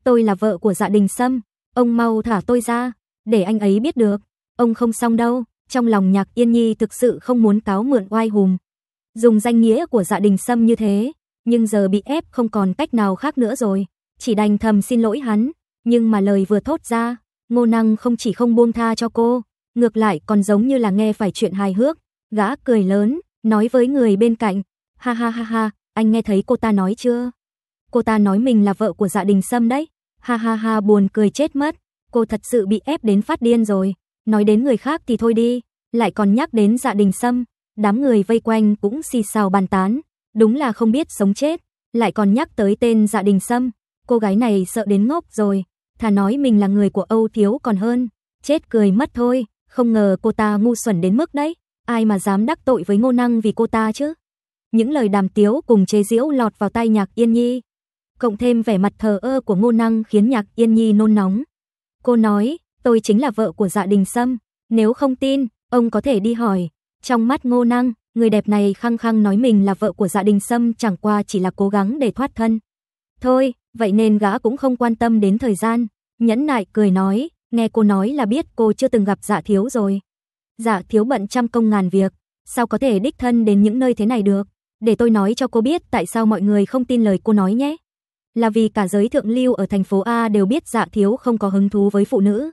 Tôi là vợ của Dạ Đình Sâm, ông mau thả tôi ra, để anh ấy biết được, ông không xong đâu. Trong lòng Nhạc Yên Nhi thực sự không muốn cáo mượn oai hùng, dùng danh nghĩa của Dạ Đình Sâm như thế, nhưng giờ bị ép không còn cách nào khác nữa rồi, chỉ đành thầm xin lỗi hắn, nhưng mà lời vừa thốt ra, Ngô Năng không chỉ không buông tha cho cô, ngược lại còn giống như là nghe phải chuyện hài hước, gã cười lớn, nói với người bên cạnh, ha ha ha ha, anh nghe thấy cô ta nói chưa? Cô ta nói mình là vợ của dạ đình Sâm đấy. Ha ha ha buồn cười chết mất. Cô thật sự bị ép đến phát điên rồi. Nói đến người khác thì thôi đi. Lại còn nhắc đến dạ đình Sâm. Đám người vây quanh cũng xì xào bàn tán. Đúng là không biết sống chết. Lại còn nhắc tới tên dạ đình Sâm. Cô gái này sợ đến ngốc rồi. Thà nói mình là người của Âu Thiếu còn hơn. Chết cười mất thôi. Không ngờ cô ta ngu xuẩn đến mức đấy. Ai mà dám đắc tội với ngô năng vì cô ta chứ? Những lời đàm tiếu cùng chế diễu lọt vào tai Nhạc Yên Nhi, cộng thêm vẻ mặt thờ ơ của Ngô Năng khiến Nhạc Yên Nhi nôn nóng. Cô nói, tôi chính là vợ của Dạ Đình Sâm, nếu không tin, ông có thể đi hỏi. Trong mắt Ngô Năng, người đẹp này khăng khăng nói mình là vợ của Dạ Đình Sâm chẳng qua chỉ là cố gắng để thoát thân. Thôi, vậy nên gã cũng không quan tâm đến thời gian, nhẫn nại cười nói, nghe cô nói là biết cô chưa từng gặp Dạ thiếu rồi. Dạ thiếu bận trăm công ngàn việc, sao có thể đích thân đến những nơi thế này được? Để tôi nói cho cô biết tại sao mọi người không tin lời cô nói nhé. Là vì cả giới thượng lưu ở thành phố A đều biết Dạ Thiếu không có hứng thú với phụ nữ.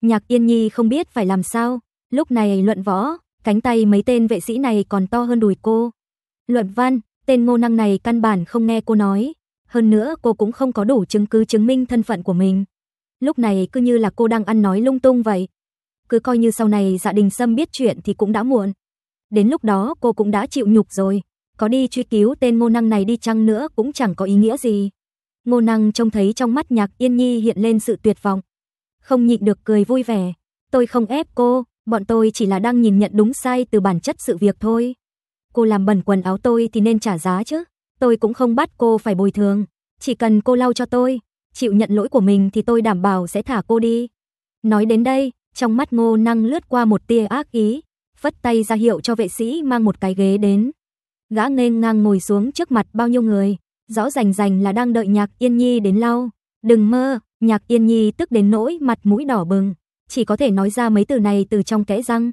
Nhạc Yên Nhi không biết phải làm sao, lúc này luận võ, cánh tay mấy tên vệ sĩ này còn to hơn đùi cô. Luận văn, tên ngô năng này căn bản không nghe cô nói, hơn nữa cô cũng không có đủ chứng cứ chứng minh thân phận của mình. Lúc này cứ như là cô đang ăn nói lung tung vậy. Cứ coi như sau này dạ đình Sâm biết chuyện thì cũng đã muộn. Đến lúc đó cô cũng đã chịu nhục rồi có đi truy cứu tên ngô năng này đi chăng nữa cũng chẳng có ý nghĩa gì. Ngô năng trông thấy trong mắt nhạc yên nhi hiện lên sự tuyệt vọng. Không nhịn được cười vui vẻ. Tôi không ép cô, bọn tôi chỉ là đang nhìn nhận đúng sai từ bản chất sự việc thôi. Cô làm bẩn quần áo tôi thì nên trả giá chứ. Tôi cũng không bắt cô phải bồi thường. Chỉ cần cô lau cho tôi, chịu nhận lỗi của mình thì tôi đảm bảo sẽ thả cô đi. Nói đến đây, trong mắt ngô năng lướt qua một tia ác ý, phất tay ra hiệu cho vệ sĩ mang một cái ghế đến gã nên ngang ngồi xuống trước mặt bao nhiêu người, rõ rành rành là đang đợi Nhạc Yên Nhi đến lau. Đừng mơ, Nhạc Yên Nhi tức đến nỗi mặt mũi đỏ bừng, chỉ có thể nói ra mấy từ này từ trong kẽ răng.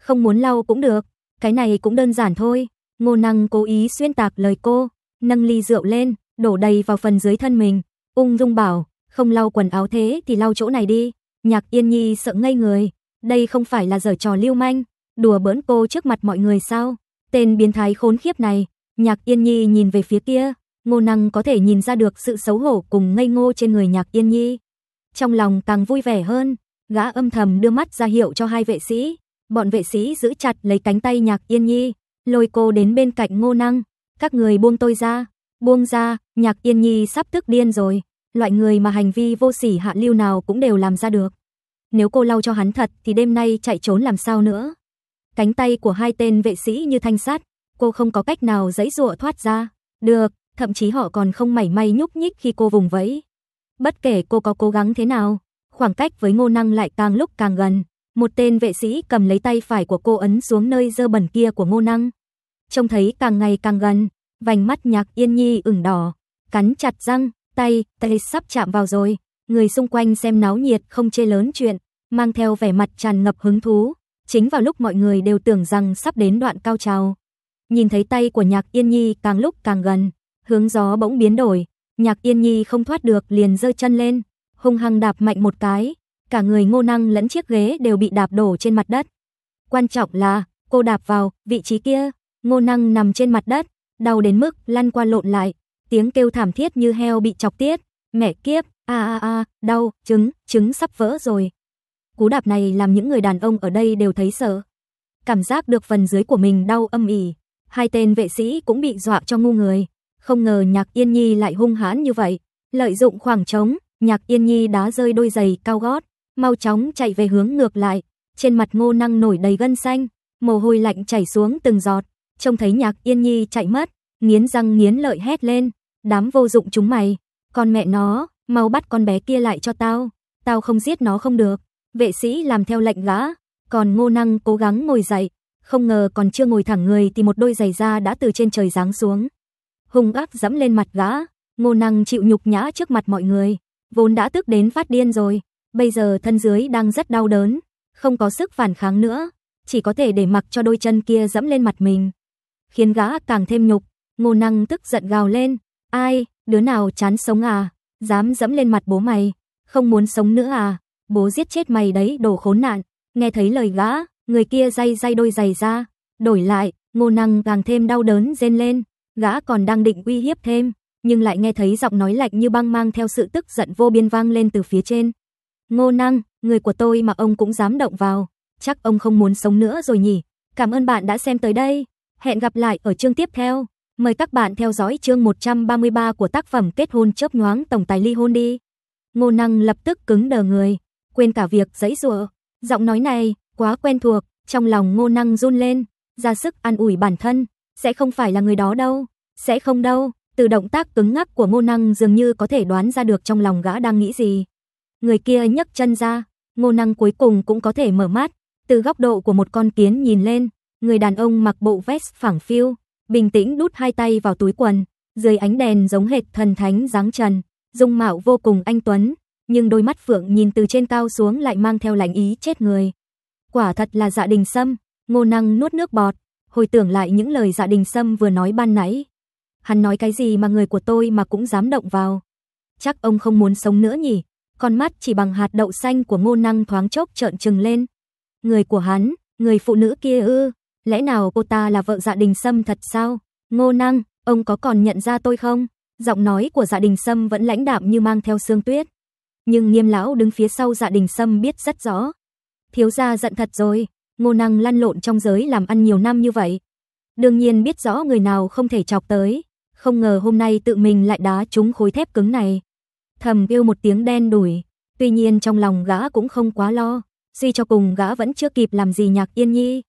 Không muốn lau cũng được, cái này cũng đơn giản thôi. Ngô Năng cố ý xuyên tạc lời cô, nâng ly rượu lên, đổ đầy vào phần dưới thân mình, ung dung bảo, không lau quần áo thế thì lau chỗ này đi. Nhạc Yên Nhi sợ ngây người, đây không phải là giở trò lưu manh, đùa bỡn cô trước mặt mọi người sao? Tên biến thái khốn khiếp này, Nhạc Yên Nhi nhìn về phía kia, Ngô Năng có thể nhìn ra được sự xấu hổ cùng ngây ngô trên người Nhạc Yên Nhi. Trong lòng càng vui vẻ hơn, gã âm thầm đưa mắt ra hiệu cho hai vệ sĩ, bọn vệ sĩ giữ chặt lấy cánh tay Nhạc Yên Nhi, lôi cô đến bên cạnh Ngô Năng, "Các người buông tôi ra, buông ra, Nhạc Yên Nhi sắp tức điên rồi, loại người mà hành vi vô sỉ hạ lưu nào cũng đều làm ra được. Nếu cô lau cho hắn thật thì đêm nay chạy trốn làm sao nữa?" Cánh tay của hai tên vệ sĩ như thanh sát, cô không có cách nào giãy giụa thoát ra. Được, thậm chí họ còn không mảy may nhúc nhích khi cô vùng vẫy. Bất kể cô có cố gắng thế nào, khoảng cách với Ngô Năng lại càng lúc càng gần. Một tên vệ sĩ cầm lấy tay phải của cô ấn xuống nơi dơ bẩn kia của Ngô Năng. Trông thấy càng ngày càng gần, vành mắt Nhạc Yên Nhi ửng đỏ, cắn chặt răng, tay, tay sắp chạm vào rồi. Người xung quanh xem náo nhiệt không chê lớn chuyện, mang theo vẻ mặt tràn ngập hứng thú. Chính vào lúc mọi người đều tưởng rằng sắp đến đoạn cao trào. Nhìn thấy tay của Nhạc Yên Nhi càng lúc càng gần, hướng gió bỗng biến đổi, Nhạc Yên Nhi không thoát được liền giơ chân lên, hung hăng đạp mạnh một cái, cả người Ngô Năng lẫn chiếc ghế đều bị đạp đổ trên mặt đất. Quan trọng là, cô đạp vào vị trí kia, Ngô Năng nằm trên mặt đất, đau đến mức lăn qua lộn lại, tiếng kêu thảm thiết như heo bị chọc tiết, mẹ kiếp, a a a, đau, trứng, trứng sắp vỡ rồi. Cú đạp này làm những người đàn ông ở đây đều thấy sợ. Cảm giác được phần dưới của mình đau âm ỉ. Hai tên vệ sĩ cũng bị dọa cho ngu người. Không ngờ Nhạc Yên Nhi lại hung hãn như vậy. Lợi dụng khoảng trống, Nhạc Yên Nhi đá rơi đôi giày cao gót. Mau chóng chạy về hướng ngược lại. Trên mặt ngô năng nổi đầy gân xanh. Mồ hôi lạnh chảy xuống từng giọt. Trông thấy Nhạc Yên Nhi chạy mất. Nghiến răng nghiến lợi hét lên. Đám vô dụng chúng mày. Con mẹ nó, mau bắt con bé kia lại cho tao. Tao không giết nó không được. Vệ sĩ làm theo lệnh gã, còn Ngô Năng cố gắng ngồi dậy, không ngờ còn chưa ngồi thẳng người thì một đôi giày da đã từ trên trời giáng xuống. Hung ác dẫm lên mặt gã, Ngô Năng chịu nhục nhã trước mặt mọi người, vốn đã tức đến phát điên rồi, bây giờ thân dưới đang rất đau đớn, không có sức phản kháng nữa, chỉ có thể để mặc cho đôi chân kia dẫm lên mặt mình, khiến gã càng thêm nhục, Ngô Năng tức giận gào lên, "Ai, đứa nào chán sống à, dám dẫm lên mặt bố mày, không muốn sống nữa à?" bố giết chết mày đấy đồ khốn nạn. Nghe thấy lời gã, người kia day day đôi giày ra, đổi lại, ngô năng càng thêm đau đớn rên lên, gã còn đang định uy hiếp thêm, nhưng lại nghe thấy giọng nói lạnh như băng mang theo sự tức giận vô biên vang lên từ phía trên. Ngô năng, người của tôi mà ông cũng dám động vào, chắc ông không muốn sống nữa rồi nhỉ. Cảm ơn bạn đã xem tới đây, hẹn gặp lại ở chương tiếp theo. Mời các bạn theo dõi chương 133 của tác phẩm Kết hôn chớp nhoáng tổng tài ly hôn đi. Ngô năng lập tức cứng đờ người quên cả việc dẫy rùa Giọng nói này quá quen thuộc, trong lòng Ngô Năng run lên, ra sức an ủi bản thân, sẽ không phải là người đó đâu, sẽ không đâu. Từ động tác cứng ngắc của Ngô Năng dường như có thể đoán ra được trong lòng gã đang nghĩ gì. Người kia nhấc chân ra, Ngô Năng cuối cùng cũng có thể mở mắt, từ góc độ của một con kiến nhìn lên, người đàn ông mặc bộ vest phẳng phiu, bình tĩnh đút hai tay vào túi quần, dưới ánh đèn giống hệt thần thánh dáng trần, dung mạo vô cùng anh tuấn, nhưng đôi mắt Phượng nhìn từ trên cao xuống lại mang theo lạnh ý chết người. Quả thật là dạ đình sâm, ngô năng nuốt nước bọt, hồi tưởng lại những lời dạ đình sâm vừa nói ban nãy. Hắn nói cái gì mà người của tôi mà cũng dám động vào. Chắc ông không muốn sống nữa nhỉ, con mắt chỉ bằng hạt đậu xanh của ngô năng thoáng chốc trợn trừng lên. Người của hắn, người phụ nữ kia ư, lẽ nào cô ta là vợ dạ đình sâm thật sao? Ngô năng, ông có còn nhận ra tôi không? Giọng nói của dạ đình sâm vẫn lãnh đạm như mang theo sương tuyết nhưng nghiêm lão đứng phía sau dạ đình sâm biết rất rõ. Thiếu gia giận thật rồi, ngô năng lăn lộn trong giới làm ăn nhiều năm như vậy. Đương nhiên biết rõ người nào không thể chọc tới, không ngờ hôm nay tự mình lại đá trúng khối thép cứng này. Thầm yêu một tiếng đen đuổi, tuy nhiên trong lòng gã cũng không quá lo, suy cho cùng gã vẫn chưa kịp làm gì nhạc yên nhi.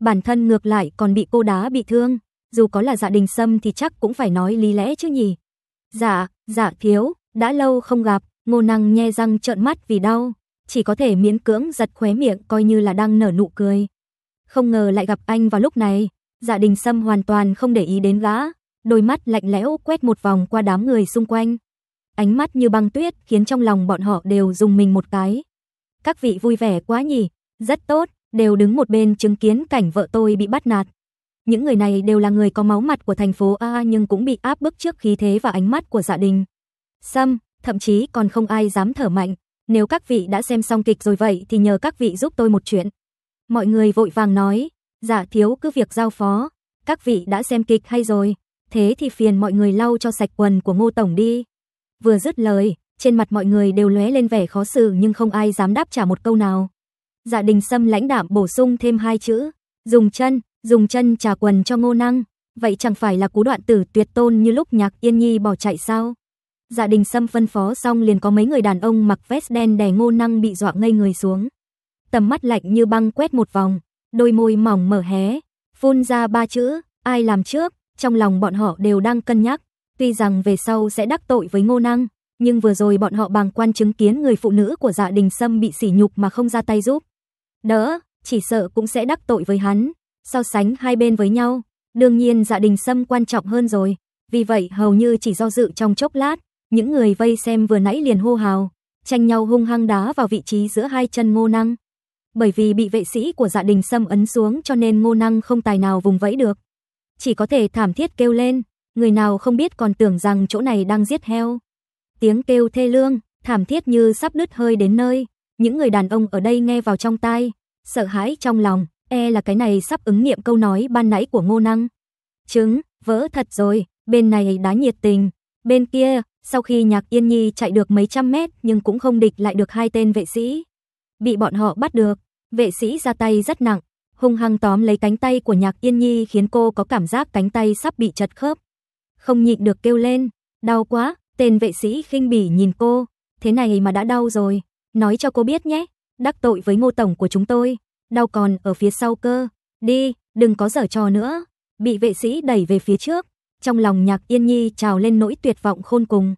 Bản thân ngược lại còn bị cô đá bị thương, dù có là dạ đình sâm thì chắc cũng phải nói lý lẽ chứ nhỉ. Dạ, dạ thiếu, đã lâu không gặp, Ngô Năng nhe răng trợn mắt vì đau, chỉ có thể miễn cưỡng giật khóe miệng coi như là đang nở nụ cười. Không ngờ lại gặp anh vào lúc này, Dạ Đình Sâm hoàn toàn không để ý đến gã, đôi mắt lạnh lẽo quét một vòng qua đám người xung quanh. Ánh mắt như băng tuyết khiến trong lòng bọn họ đều dùng mình một cái. Các vị vui vẻ quá nhỉ, rất tốt, đều đứng một bên chứng kiến cảnh vợ tôi bị bắt nạt. Những người này đều là người có máu mặt của thành phố A nhưng cũng bị áp bức trước khí thế và ánh mắt của dạ đình. Sâm, thậm chí còn không ai dám thở mạnh. Nếu các vị đã xem xong kịch rồi vậy thì nhờ các vị giúp tôi một chuyện. Mọi người vội vàng nói, giả dạ, thiếu cứ việc giao phó, các vị đã xem kịch hay rồi, thế thì phiền mọi người lau cho sạch quần của ngô tổng đi. Vừa dứt lời, trên mặt mọi người đều lóe lên vẻ khó xử nhưng không ai dám đáp trả một câu nào. Dạ đình sâm lãnh đạm bổ sung thêm hai chữ, dùng chân, dùng chân trà quần cho ngô năng, vậy chẳng phải là cú đoạn tử tuyệt tôn như lúc nhạc yên nhi bỏ chạy sao? Dạ đình Sâm phân phó xong liền có mấy người đàn ông mặc vest đen đè ngô năng bị dọa ngây người xuống. Tầm mắt lạnh như băng quét một vòng, đôi môi mỏng mở hé, phun ra ba chữ, ai làm trước, trong lòng bọn họ đều đang cân nhắc. Tuy rằng về sau sẽ đắc tội với ngô năng, nhưng vừa rồi bọn họ bằng quan chứng kiến người phụ nữ của dạ đình Sâm bị sỉ nhục mà không ra tay giúp. Đỡ, chỉ sợ cũng sẽ đắc tội với hắn, so sánh hai bên với nhau. Đương nhiên dạ đình Sâm quan trọng hơn rồi, vì vậy hầu như chỉ do dự trong chốc lát, những người vây xem vừa nãy liền hô hào, tranh nhau hung hăng đá vào vị trí giữa hai chân Ngô Năng. Bởi vì bị vệ sĩ của Dạ Đình xâm ấn xuống cho nên Ngô Năng không tài nào vùng vẫy được, chỉ có thể thảm thiết kêu lên, người nào không biết còn tưởng rằng chỗ này đang giết heo. Tiếng kêu thê lương, thảm thiết như sắp đứt hơi đến nơi, những người đàn ông ở đây nghe vào trong tai, sợ hãi trong lòng, e là cái này sắp ứng nghiệm câu nói ban nãy của Ngô Năng. Trứng, vỡ thật rồi, bên này đá nhiệt tình, bên kia sau khi Nhạc Yên Nhi chạy được mấy trăm mét nhưng cũng không địch lại được hai tên vệ sĩ. Bị bọn họ bắt được, vệ sĩ ra tay rất nặng, hung hăng tóm lấy cánh tay của Nhạc Yên Nhi khiến cô có cảm giác cánh tay sắp bị chật khớp. Không nhịn được kêu lên, đau quá, tên vệ sĩ khinh bỉ nhìn cô, thế này mà đã đau rồi, nói cho cô biết nhé, đắc tội với ngô tổng của chúng tôi, đau còn ở phía sau cơ, đi, đừng có giở trò nữa. Bị vệ sĩ đẩy về phía trước, trong lòng Nhạc Yên Nhi trào lên nỗi tuyệt vọng khôn cùng.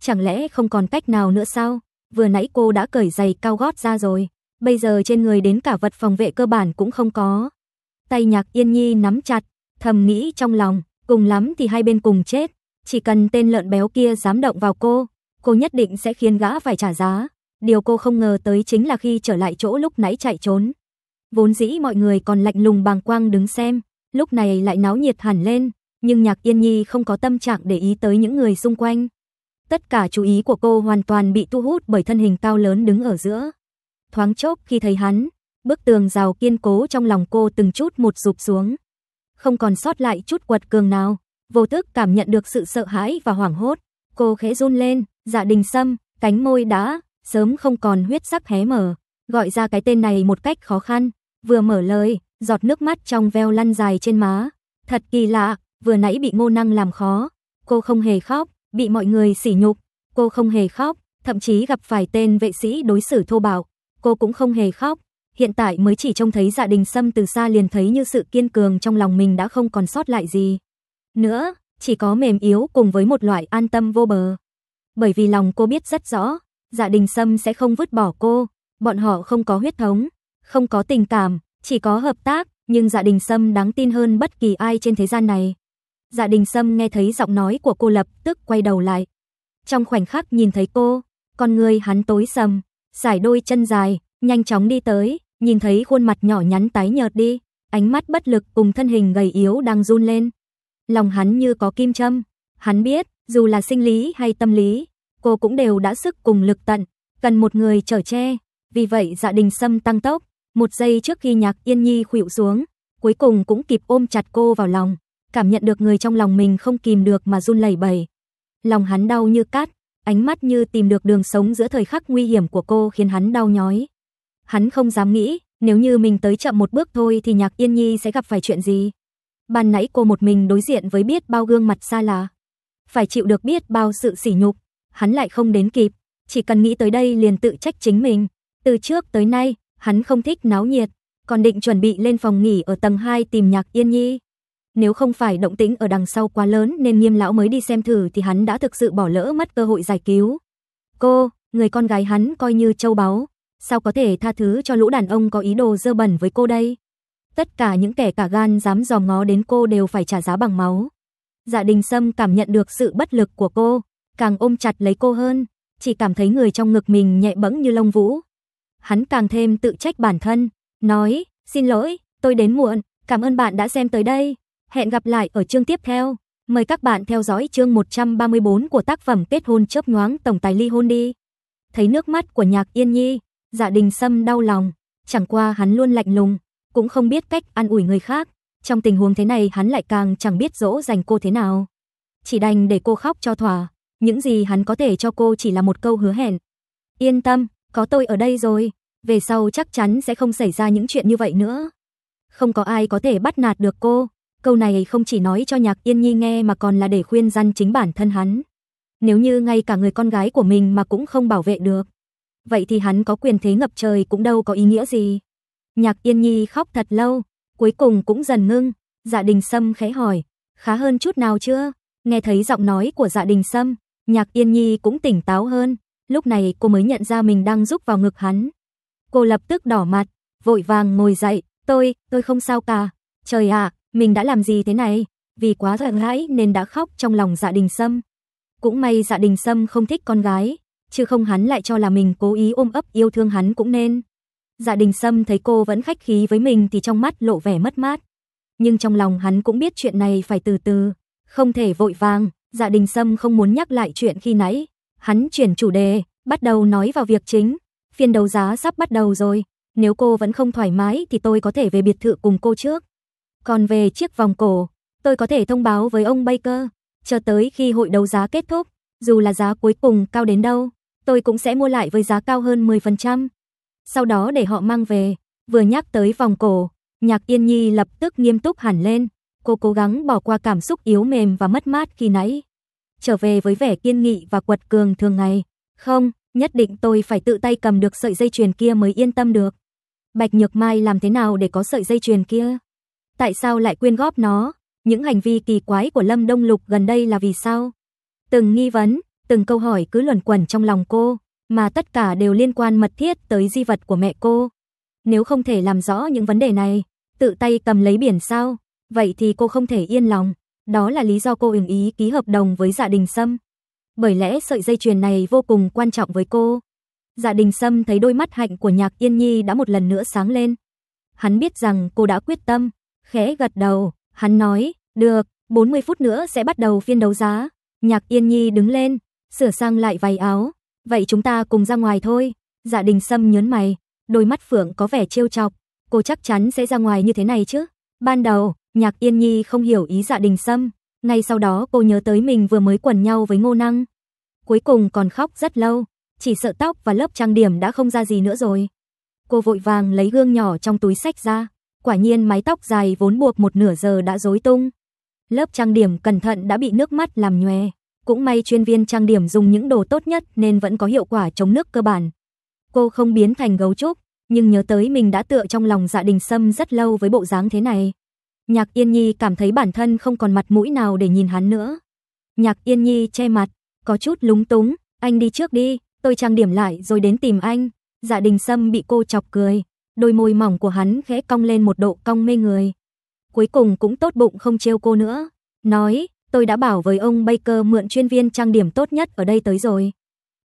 Chẳng lẽ không còn cách nào nữa sao? Vừa nãy cô đã cởi giày cao gót ra rồi, bây giờ trên người đến cả vật phòng vệ cơ bản cũng không có. Tay Nhạc Yên Nhi nắm chặt, thầm nghĩ trong lòng, cùng lắm thì hai bên cùng chết, chỉ cần tên lợn béo kia dám động vào cô, cô nhất định sẽ khiến gã phải trả giá. Điều cô không ngờ tới chính là khi trở lại chỗ lúc nãy chạy trốn. Vốn dĩ mọi người còn lạnh lùng bàng quang đứng xem, lúc này lại náo nhiệt hẳn lên, nhưng Nhạc Yên Nhi không có tâm trạng để ý tới những người xung quanh. Tất cả chú ý của cô hoàn toàn bị thu hút bởi thân hình cao lớn đứng ở giữa. Thoáng chốc khi thấy hắn, bức tường rào kiên cố trong lòng cô từng chút một rụp xuống. Không còn sót lại chút quật cường nào, vô thức cảm nhận được sự sợ hãi và hoảng hốt. Cô khẽ run lên, dạ đình xâm cánh môi đã, sớm không còn huyết sắc hé mở. Gọi ra cái tên này một cách khó khăn, vừa mở lời, giọt nước mắt trong veo lăn dài trên má. Thật kỳ lạ, Vừa nãy bị Ngô Năng làm khó, cô không hề khóc, bị mọi người sỉ nhục, cô không hề khóc, thậm chí gặp phải tên vệ sĩ đối xử thô bạo, cô cũng không hề khóc. Hiện tại mới chỉ trông thấy Dạ Đình Sâm từ xa liền thấy như sự kiên cường trong lòng mình đã không còn sót lại gì. Nữa, chỉ có mềm yếu cùng với một loại an tâm vô bờ. Bởi vì lòng cô biết rất rõ, Dạ Đình Sâm sẽ không vứt bỏ cô, bọn họ không có huyết thống, không có tình cảm, chỉ có hợp tác, nhưng Dạ Đình Sâm đáng tin hơn bất kỳ ai trên thế gian này. Dạ đình sâm nghe thấy giọng nói của cô lập tức quay đầu lại. Trong khoảnh khắc nhìn thấy cô, con người hắn tối sầm, giải đôi chân dài, nhanh chóng đi tới, nhìn thấy khuôn mặt nhỏ nhắn tái nhợt đi, ánh mắt bất lực cùng thân hình gầy yếu đang run lên. Lòng hắn như có kim châm, hắn biết, dù là sinh lý hay tâm lý, cô cũng đều đã sức cùng lực tận, cần một người chở che. Vì vậy dạ đình sâm tăng tốc, một giây trước khi nhạc yên nhi khuỵu xuống, cuối cùng cũng kịp ôm chặt cô vào lòng cảm nhận được người trong lòng mình không kìm được mà run lẩy bẩy. Lòng hắn đau như cát, ánh mắt như tìm được đường sống giữa thời khắc nguy hiểm của cô khiến hắn đau nhói. Hắn không dám nghĩ, nếu như mình tới chậm một bước thôi thì Nhạc Yên Nhi sẽ gặp phải chuyện gì. Ban nãy cô một mình đối diện với biết bao gương mặt xa lạ, phải chịu được biết bao sự sỉ nhục, hắn lại không đến kịp, chỉ cần nghĩ tới đây liền tự trách chính mình. Từ trước tới nay, hắn không thích náo nhiệt, còn định chuẩn bị lên phòng nghỉ ở tầng 2 tìm Nhạc Yên Nhi. Nếu không phải động tĩnh ở đằng sau quá lớn nên nghiêm lão mới đi xem thử thì hắn đã thực sự bỏ lỡ mất cơ hội giải cứu. Cô, người con gái hắn coi như châu báu, sao có thể tha thứ cho lũ đàn ông có ý đồ dơ bẩn với cô đây? Tất cả những kẻ cả gan dám dòm ngó đến cô đều phải trả giá bằng máu. Dạ đình sâm cảm nhận được sự bất lực của cô, càng ôm chặt lấy cô hơn, chỉ cảm thấy người trong ngực mình nhẹ bẫng như lông vũ. Hắn càng thêm tự trách bản thân, nói, xin lỗi, tôi đến muộn, cảm ơn bạn đã xem tới đây. Hẹn gặp lại ở chương tiếp theo. Mời các bạn theo dõi chương 134 của tác phẩm Kết hôn chớp nhoáng tổng tài ly hôn đi. Thấy nước mắt của Nhạc Yên Nhi, Dạ Đình Sâm đau lòng, chẳng qua hắn luôn lạnh lùng, cũng không biết cách an ủi người khác, trong tình huống thế này hắn lại càng chẳng biết dỗ dành cô thế nào. Chỉ đành để cô khóc cho thỏa, những gì hắn có thể cho cô chỉ là một câu hứa hẹn. Yên tâm, có tôi ở đây rồi, về sau chắc chắn sẽ không xảy ra những chuyện như vậy nữa. Không có ai có thể bắt nạt được cô câu này không chỉ nói cho Nhạc Yên Nhi nghe mà còn là để khuyên răn chính bản thân hắn. Nếu như ngay cả người con gái của mình mà cũng không bảo vệ được, vậy thì hắn có quyền thế ngập trời cũng đâu có ý nghĩa gì. Nhạc Yên Nhi khóc thật lâu, cuối cùng cũng dần ngưng, Dạ Đình Sâm khẽ hỏi, khá hơn chút nào chưa? Nghe thấy giọng nói của Dạ Đình Sâm, Nhạc Yên Nhi cũng tỉnh táo hơn, lúc này cô mới nhận ra mình đang rúc vào ngực hắn. Cô lập tức đỏ mặt, vội vàng ngồi dậy, "Tôi, tôi không sao cả." "Trời ạ, mình đã làm gì thế này? Vì quá sợ hãi nên đã khóc trong lòng Dạ Đình Sâm. Cũng may Dạ Đình Sâm không thích con gái, chứ không hắn lại cho là mình cố ý ôm ấp yêu thương hắn cũng nên. Dạ Đình Sâm thấy cô vẫn khách khí với mình thì trong mắt lộ vẻ mất mát. Nhưng trong lòng hắn cũng biết chuyện này phải từ từ, không thể vội vàng, Dạ Đình Sâm không muốn nhắc lại chuyện khi nãy. Hắn chuyển chủ đề, bắt đầu nói vào việc chính. Phiên đấu giá sắp bắt đầu rồi, nếu cô vẫn không thoải mái thì tôi có thể về biệt thự cùng cô trước. Còn về chiếc vòng cổ, tôi có thể thông báo với ông Baker, cho tới khi hội đấu giá kết thúc, dù là giá cuối cùng cao đến đâu, tôi cũng sẽ mua lại với giá cao hơn 10%. Sau đó để họ mang về, vừa nhắc tới vòng cổ, Nhạc Yên Nhi lập tức nghiêm túc hẳn lên, cô cố gắng bỏ qua cảm xúc yếu mềm và mất mát khi nãy, trở về với vẻ kiên nghị và quật cường thường ngày. Không, nhất định tôi phải tự tay cầm được sợi dây chuyền kia mới yên tâm được. Bạch Nhược Mai làm thế nào để có sợi dây chuyền kia? Tại sao lại quyên góp nó? Những hành vi kỳ quái của Lâm Đông Lục gần đây là vì sao? Từng nghi vấn, từng câu hỏi cứ luẩn quẩn trong lòng cô, mà tất cả đều liên quan mật thiết tới di vật của mẹ cô. Nếu không thể làm rõ những vấn đề này, tự tay cầm lấy biển sao, vậy thì cô không thể yên lòng. Đó là lý do cô ưng ý ký hợp đồng với Dạ Đình Sâm. Bởi lẽ sợi dây chuyền này vô cùng quan trọng với cô. Dạ Đình Sâm thấy đôi mắt hạnh của Nhạc Yên Nhi đã một lần nữa sáng lên. Hắn biết rằng cô đã quyết tâm, khẽ gật đầu, hắn nói, "Được, 40 phút nữa sẽ bắt đầu phiên đấu giá." Nhạc Yên Nhi đứng lên, sửa sang lại váy áo, "Vậy chúng ta cùng ra ngoài thôi." Dạ Đình Sâm nhướng mày, đôi mắt phượng có vẻ trêu chọc, "Cô chắc chắn sẽ ra ngoài như thế này chứ?" Ban đầu, Nhạc Yên Nhi không hiểu ý Dạ Đình Sâm, ngay sau đó cô nhớ tới mình vừa mới quần nhau với Ngô Năng. Cuối cùng còn khóc rất lâu, chỉ sợ tóc và lớp trang điểm đã không ra gì nữa rồi. Cô vội vàng lấy gương nhỏ trong túi sách ra, quả nhiên mái tóc dài vốn buộc một nửa giờ đã rối tung. Lớp trang điểm cẩn thận đã bị nước mắt làm nhòe. Cũng may chuyên viên trang điểm dùng những đồ tốt nhất nên vẫn có hiệu quả chống nước cơ bản. Cô không biến thành gấu trúc, nhưng nhớ tới mình đã tựa trong lòng dạ đình sâm rất lâu với bộ dáng thế này. Nhạc Yên Nhi cảm thấy bản thân không còn mặt mũi nào để nhìn hắn nữa. Nhạc Yên Nhi che mặt, có chút lúng túng, anh đi trước đi, tôi trang điểm lại rồi đến tìm anh. Dạ đình sâm bị cô chọc cười, đôi môi mỏng của hắn khẽ cong lên một độ cong mê người. Cuối cùng cũng tốt bụng không trêu cô nữa, nói, tôi đã bảo với ông Baker mượn chuyên viên trang điểm tốt nhất ở đây tới rồi.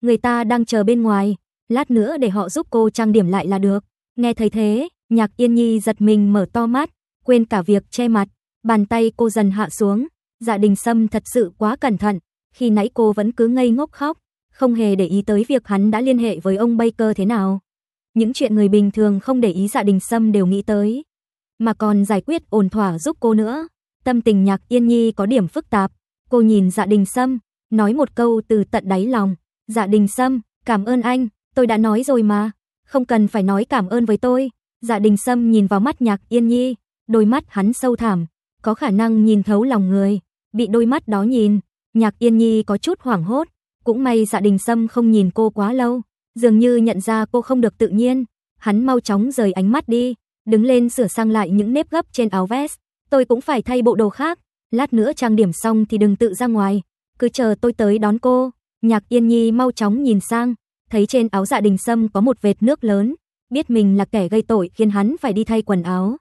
Người ta đang chờ bên ngoài, lát nữa để họ giúp cô trang điểm lại là được. Nghe thấy thế, Nhạc Yên Nhi giật mình mở to mắt, quên cả việc che mặt, bàn tay cô dần hạ xuống. Dạ Đình Sâm thật sự quá cẩn thận, khi nãy cô vẫn cứ ngây ngốc khóc, không hề để ý tới việc hắn đã liên hệ với ông Baker thế nào. Những chuyện người bình thường không để ý dạ đình sâm đều nghĩ tới. Mà còn giải quyết ổn thỏa giúp cô nữa. Tâm tình nhạc yên nhi có điểm phức tạp. Cô nhìn dạ đình sâm, nói một câu từ tận đáy lòng. Dạ đình sâm, cảm ơn anh, tôi đã nói rồi mà. Không cần phải nói cảm ơn với tôi. Dạ đình sâm nhìn vào mắt nhạc yên nhi, đôi mắt hắn sâu thẳm, có khả năng nhìn thấu lòng người. Bị đôi mắt đó nhìn, nhạc yên nhi có chút hoảng hốt. Cũng may dạ đình sâm không nhìn cô quá lâu dường như nhận ra cô không được tự nhiên, hắn mau chóng rời ánh mắt đi, đứng lên sửa sang lại những nếp gấp trên áo vest, tôi cũng phải thay bộ đồ khác, lát nữa trang điểm xong thì đừng tự ra ngoài, cứ chờ tôi tới đón cô. Nhạc Yên Nhi mau chóng nhìn sang, thấy trên áo Dạ Đình Sâm có một vệt nước lớn, biết mình là kẻ gây tội khiến hắn phải đi thay quần áo.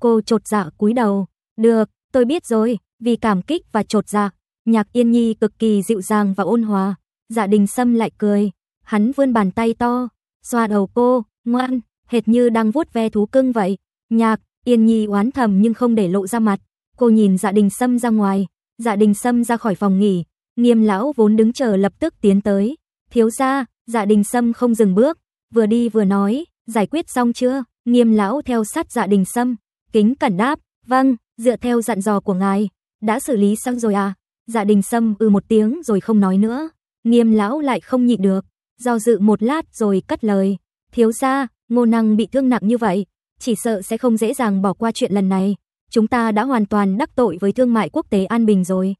Cô trột dạ cúi đầu, "Được, tôi biết rồi." Vì cảm kích và trột dạ, Nhạc Yên Nhi cực kỳ dịu dàng và ôn hòa, Dạ Đình Sâm lại cười, hắn vươn bàn tay to, xoa đầu cô, ngoan, hệt như đang vuốt ve thú cưng vậy. Nhạc, Yên Nhi oán thầm nhưng không để lộ ra mặt. Cô nhìn Dạ Đình Sâm ra ngoài, Dạ Đình Sâm ra khỏi phòng nghỉ, Nghiêm lão vốn đứng chờ lập tức tiến tới. Thiếu gia, Dạ Đình Sâm không dừng bước, vừa đi vừa nói, giải quyết xong chưa? Nghiêm lão theo sát Dạ Đình Sâm, kính cẩn đáp, vâng, dựa theo dặn dò của ngài, đã xử lý xong rồi à? Dạ Đình Sâm ư ừ một tiếng rồi không nói nữa. Nghiêm lão lại không nhịn được, do dự một lát rồi cất lời. Thiếu gia, ngô năng bị thương nặng như vậy, chỉ sợ sẽ không dễ dàng bỏ qua chuyện lần này. Chúng ta đã hoàn toàn đắc tội với thương mại quốc tế An Bình rồi.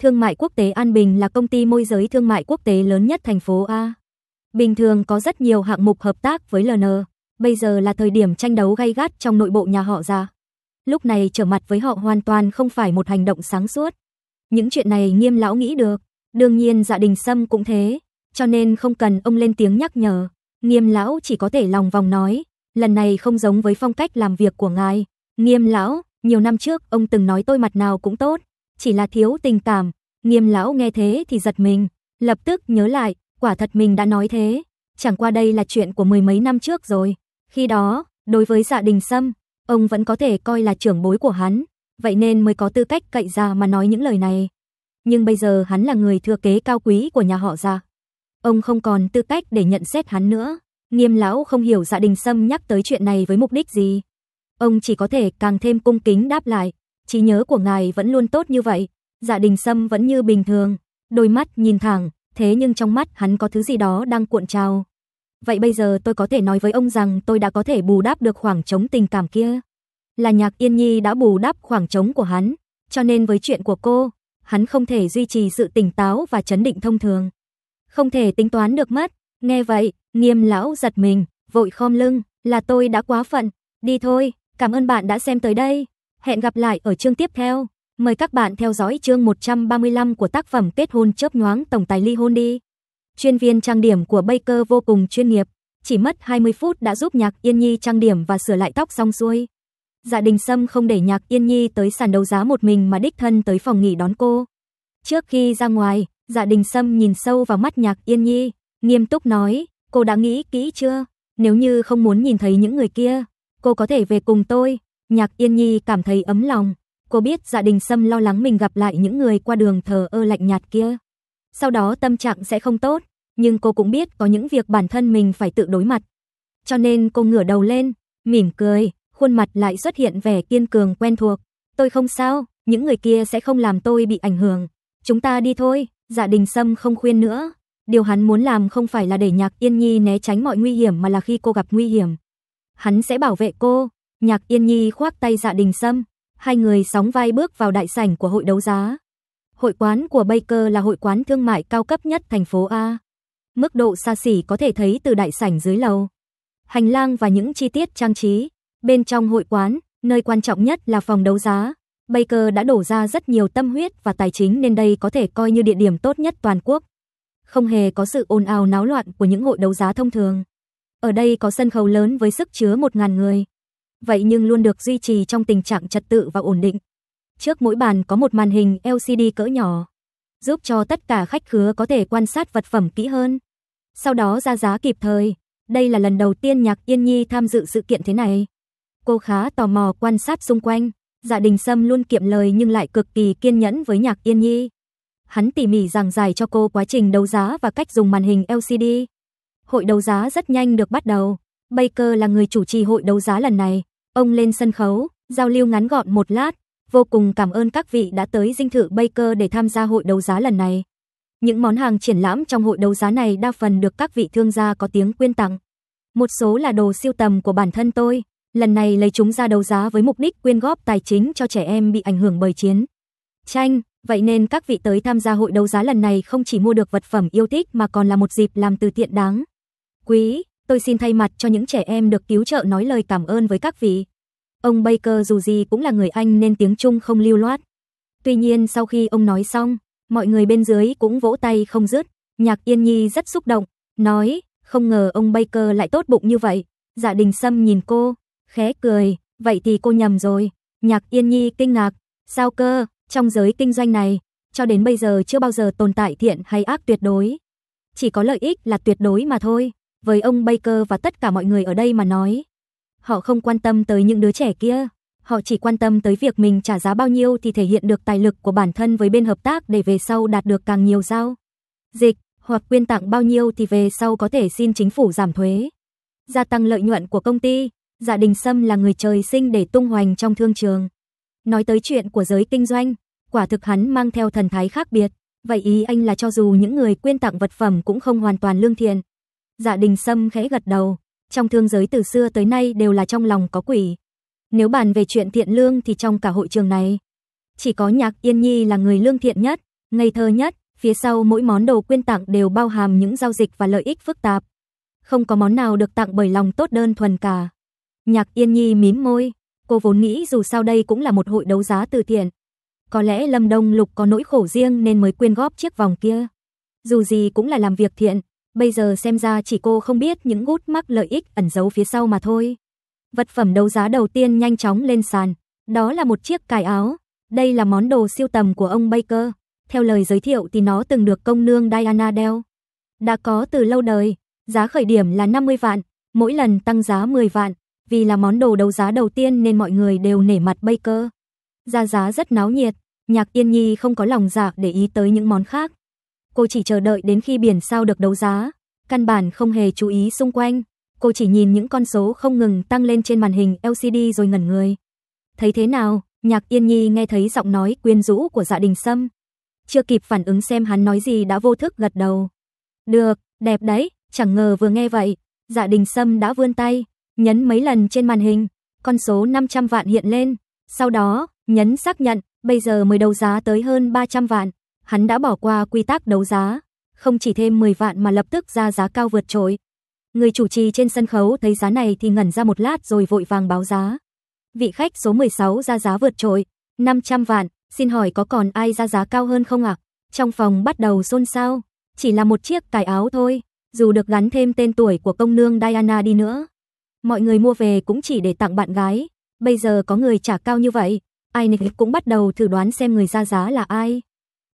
Thương mại quốc tế An Bình là công ty môi giới thương mại quốc tế lớn nhất thành phố A. Bình thường có rất nhiều hạng mục hợp tác với LN. Bây giờ là thời điểm tranh đấu gay gắt trong nội bộ nhà họ ra. Lúc này trở mặt với họ hoàn toàn không phải một hành động sáng suốt. Những chuyện này nghiêm lão nghĩ được. Đương nhiên dạ đình sâm cũng thế cho nên không cần ông lên tiếng nhắc nhở. Nghiêm lão chỉ có thể lòng vòng nói, lần này không giống với phong cách làm việc của ngài. Nghiêm lão, nhiều năm trước ông từng nói tôi mặt nào cũng tốt, chỉ là thiếu tình cảm. Nghiêm lão nghe thế thì giật mình, lập tức nhớ lại, quả thật mình đã nói thế. Chẳng qua đây là chuyện của mười mấy năm trước rồi. Khi đó, đối với dạ đình sâm, ông vẫn có thể coi là trưởng bối của hắn, vậy nên mới có tư cách cậy ra mà nói những lời này. Nhưng bây giờ hắn là người thừa kế cao quý của nhà họ dạ ông không còn tư cách để nhận xét hắn nữa. Nghiêm lão không hiểu Dạ Đình Sâm nhắc tới chuyện này với mục đích gì. Ông chỉ có thể càng thêm cung kính đáp lại, trí nhớ của ngài vẫn luôn tốt như vậy, Dạ Đình Sâm vẫn như bình thường, đôi mắt nhìn thẳng, thế nhưng trong mắt hắn có thứ gì đó đang cuộn trào. Vậy bây giờ tôi có thể nói với ông rằng tôi đã có thể bù đắp được khoảng trống tình cảm kia. Là Nhạc Yên Nhi đã bù đắp khoảng trống của hắn, cho nên với chuyện của cô, hắn không thể duy trì sự tỉnh táo và chấn định thông thường không thể tính toán được mất. Nghe vậy, Nghiêm lão giật mình, vội khom lưng, là tôi đã quá phận, đi thôi, cảm ơn bạn đã xem tới đây. Hẹn gặp lại ở chương tiếp theo. Mời các bạn theo dõi chương 135 của tác phẩm Kết hôn chớp nhoáng tổng tài ly hôn đi. Chuyên viên trang điểm của Baker vô cùng chuyên nghiệp, chỉ mất 20 phút đã giúp Nhạc Yên Nhi trang điểm và sửa lại tóc xong xuôi. Dạ Đình Sâm không để Nhạc Yên Nhi tới sàn đấu giá một mình mà đích thân tới phòng nghỉ đón cô. Trước khi ra ngoài, Dạ đình sâm nhìn sâu vào mắt nhạc yên nhi, nghiêm túc nói, cô đã nghĩ kỹ chưa? Nếu như không muốn nhìn thấy những người kia, cô có thể về cùng tôi. Nhạc yên nhi cảm thấy ấm lòng. Cô biết dạ đình sâm lo lắng mình gặp lại những người qua đường thờ ơ lạnh nhạt kia. Sau đó tâm trạng sẽ không tốt, nhưng cô cũng biết có những việc bản thân mình phải tự đối mặt. Cho nên cô ngửa đầu lên, mỉm cười, khuôn mặt lại xuất hiện vẻ kiên cường quen thuộc. Tôi không sao, những người kia sẽ không làm tôi bị ảnh hưởng. Chúng ta đi thôi. Dạ Đình Sâm không khuyên nữa, điều hắn muốn làm không phải là để Nhạc Yên Nhi né tránh mọi nguy hiểm mà là khi cô gặp nguy hiểm, hắn sẽ bảo vệ cô. Nhạc Yên Nhi khoác tay Dạ Đình Sâm, hai người sóng vai bước vào đại sảnh của hội đấu giá. Hội quán của Baker là hội quán thương mại cao cấp nhất thành phố A. Mức độ xa xỉ có thể thấy từ đại sảnh dưới lầu. Hành lang và những chi tiết trang trí. Bên trong hội quán, nơi quan trọng nhất là phòng đấu giá, Baker đã đổ ra rất nhiều tâm huyết và tài chính nên đây có thể coi như địa điểm tốt nhất toàn quốc. Không hề có sự ồn ào náo loạn của những hội đấu giá thông thường. Ở đây có sân khấu lớn với sức chứa 1.000 người. Vậy nhưng luôn được duy trì trong tình trạng trật tự và ổn định. Trước mỗi bàn có một màn hình LCD cỡ nhỏ, giúp cho tất cả khách khứa có thể quan sát vật phẩm kỹ hơn. Sau đó ra giá kịp thời. Đây là lần đầu tiên Nhạc Yên Nhi tham dự sự kiện thế này. Cô khá tò mò quan sát xung quanh. Dạ Đình Sâm luôn kiệm lời nhưng lại cực kỳ kiên nhẫn với Nhạc Yên Nhi. Hắn tỉ mỉ giảng giải cho cô quá trình đấu giá và cách dùng màn hình LCD. Hội đấu giá rất nhanh được bắt đầu. Baker là người chủ trì hội đấu giá lần này. Ông lên sân khấu, giao lưu ngắn gọn một lát. Vô cùng cảm ơn các vị đã tới dinh thự Baker để tham gia hội đấu giá lần này. Những món hàng triển lãm trong hội đấu giá này đa phần được các vị thương gia có tiếng quyên tặng. Một số là đồ siêu tầm của bản thân tôi, lần này lấy chúng ra đấu giá với mục đích quyên góp tài chính cho trẻ em bị ảnh hưởng bởi chiến tranh, vậy nên các vị tới tham gia hội đấu giá lần này không chỉ mua được vật phẩm yêu thích mà còn là một dịp làm từ thiện đáng. Quý, tôi xin thay mặt cho những trẻ em được cứu trợ nói lời cảm ơn với các vị. Ông Baker dù gì cũng là người Anh nên tiếng Trung không lưu loát. Tuy nhiên sau khi ông nói xong, mọi người bên dưới cũng vỗ tay không dứt. Nhạc Yên Nhi rất xúc động, nói, không ngờ ông Baker lại tốt bụng như vậy. Dạ đình Sâm nhìn cô, khẽ cười, vậy thì cô nhầm rồi. Nhạc Yên Nhi kinh ngạc, sao cơ, trong giới kinh doanh này, cho đến bây giờ chưa bao giờ tồn tại thiện hay ác tuyệt đối. Chỉ có lợi ích là tuyệt đối mà thôi, với ông Baker và tất cả mọi người ở đây mà nói. Họ không quan tâm tới những đứa trẻ kia, họ chỉ quan tâm tới việc mình trả giá bao nhiêu thì thể hiện được tài lực của bản thân với bên hợp tác để về sau đạt được càng nhiều giao. Dịch, hoặc quyên tặng bao nhiêu thì về sau có thể xin chính phủ giảm thuế, gia tăng lợi nhuận của công ty. Dạ Đình Sâm là người trời sinh để tung hoành trong thương trường. Nói tới chuyện của giới kinh doanh, quả thực hắn mang theo thần thái khác biệt, vậy ý anh là cho dù những người quyên tặng vật phẩm cũng không hoàn toàn lương thiện. Dạ Đình Sâm khẽ gật đầu, trong thương giới từ xưa tới nay đều là trong lòng có quỷ. Nếu bàn về chuyện thiện lương thì trong cả hội trường này, chỉ có Nhạc Yên Nhi là người lương thiện nhất, ngây thơ nhất, phía sau mỗi món đồ quyên tặng đều bao hàm những giao dịch và lợi ích phức tạp. Không có món nào được tặng bởi lòng tốt đơn thuần cả. Nhạc Yên Nhi mím môi, cô vốn nghĩ dù sao đây cũng là một hội đấu giá từ thiện. Có lẽ Lâm Đông Lục có nỗi khổ riêng nên mới quyên góp chiếc vòng kia. Dù gì cũng là làm việc thiện, bây giờ xem ra chỉ cô không biết những gút mắc lợi ích ẩn giấu phía sau mà thôi. Vật phẩm đấu giá đầu tiên nhanh chóng lên sàn, đó là một chiếc cài áo. Đây là món đồ siêu tầm của ông Baker. Theo lời giới thiệu thì nó từng được công nương Diana đeo. Đã có từ lâu đời, giá khởi điểm là 50 vạn, mỗi lần tăng giá 10 vạn, vì là món đồ đấu giá đầu tiên nên mọi người đều nể mặt Baker. Ra giá rất náo nhiệt, Nhạc Yên Nhi không có lòng giả dạ để ý tới những món khác. Cô chỉ chờ đợi đến khi biển sao được đấu giá, căn bản không hề chú ý xung quanh, cô chỉ nhìn những con số không ngừng tăng lên trên màn hình LCD rồi ngẩn người. Thấy thế nào, Nhạc Yên Nhi nghe thấy giọng nói quyến rũ của Dạ Đình Sâm. Chưa kịp phản ứng xem hắn nói gì đã vô thức gật đầu. Được, đẹp đấy, chẳng ngờ vừa nghe vậy, Dạ Đình Sâm đã vươn tay, nhấn mấy lần trên màn hình, con số 500 vạn hiện lên, sau đó, nhấn xác nhận, bây giờ mới đấu giá tới hơn 300 vạn, hắn đã bỏ qua quy tắc đấu giá, không chỉ thêm 10 vạn mà lập tức ra giá cao vượt trội. Người chủ trì trên sân khấu thấy giá này thì ngẩn ra một lát rồi vội vàng báo giá. Vị khách số 16 ra giá vượt trội, 500 vạn, xin hỏi có còn ai ra giá cao hơn không ạ? Trong phòng bắt đầu xôn xao, chỉ là một chiếc cài áo thôi, dù được gắn thêm tên tuổi của công nương Diana đi nữa, mọi người mua về cũng chỉ để tặng bạn gái. Bây giờ có người trả cao như vậy, ai nịch cũng bắt đầu thử đoán xem người ra giá là ai.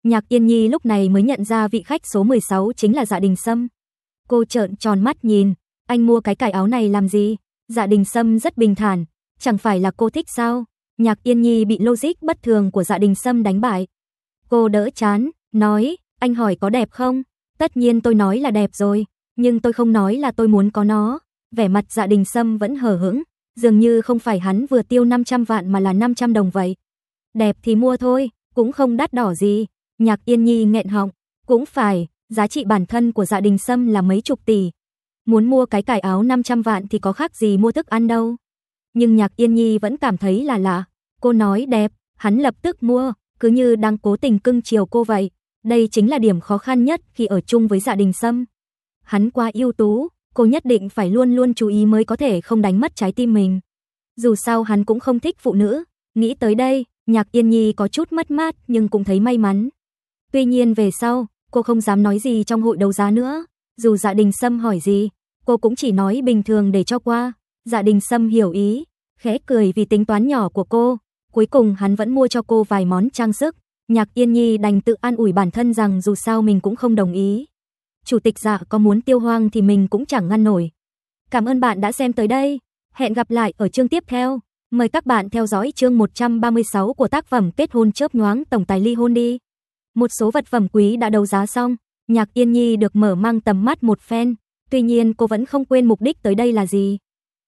Nhạc Yên Nhi lúc này mới nhận ra vị khách số 16 chính là Dạ Đình Sâm. Cô trợn tròn mắt nhìn, anh mua cái cải áo này làm gì? Dạ Đình Sâm rất bình thản, chẳng phải là cô thích sao? Nhạc Yên Nhi bị logic bất thường của Dạ Đình Sâm đánh bại. Cô đỡ chán, nói, anh hỏi có đẹp không? Tất nhiên tôi nói là đẹp rồi, nhưng tôi không nói là tôi muốn có nó vẻ mặt dạ đình sâm vẫn hờ hững, dường như không phải hắn vừa tiêu 500 vạn mà là 500 đồng vậy. Đẹp thì mua thôi, cũng không đắt đỏ gì, nhạc yên nhi nghẹn họng, cũng phải, giá trị bản thân của dạ đình sâm là mấy chục tỷ. Muốn mua cái cải áo 500 vạn thì có khác gì mua thức ăn đâu. Nhưng nhạc yên nhi vẫn cảm thấy là lạ, cô nói đẹp, hắn lập tức mua, cứ như đang cố tình cưng chiều cô vậy. Đây chính là điểm khó khăn nhất khi ở chung với dạ đình sâm. Hắn quá ưu tú, cô nhất định phải luôn luôn chú ý mới có thể không đánh mất trái tim mình. Dù sao hắn cũng không thích phụ nữ, nghĩ tới đây, Nhạc Yên Nhi có chút mất mát nhưng cũng thấy may mắn. Tuy nhiên về sau, cô không dám nói gì trong hội đấu giá nữa, dù Dạ Đình Sâm hỏi gì, cô cũng chỉ nói bình thường để cho qua. Dạ Đình Sâm hiểu ý, khẽ cười vì tính toán nhỏ của cô, cuối cùng hắn vẫn mua cho cô vài món trang sức. Nhạc Yên Nhi đành tự an ủi bản thân rằng dù sao mình cũng không đồng ý chủ tịch giả dạ có muốn tiêu hoang thì mình cũng chẳng ngăn nổi. Cảm ơn bạn đã xem tới đây. Hẹn gặp lại ở chương tiếp theo. Mời các bạn theo dõi chương 136 của tác phẩm Kết hôn chớp nhoáng tổng tài ly hôn đi. Một số vật phẩm quý đã đấu giá xong, Nhạc Yên Nhi được mở mang tầm mắt một phen, tuy nhiên cô vẫn không quên mục đích tới đây là gì.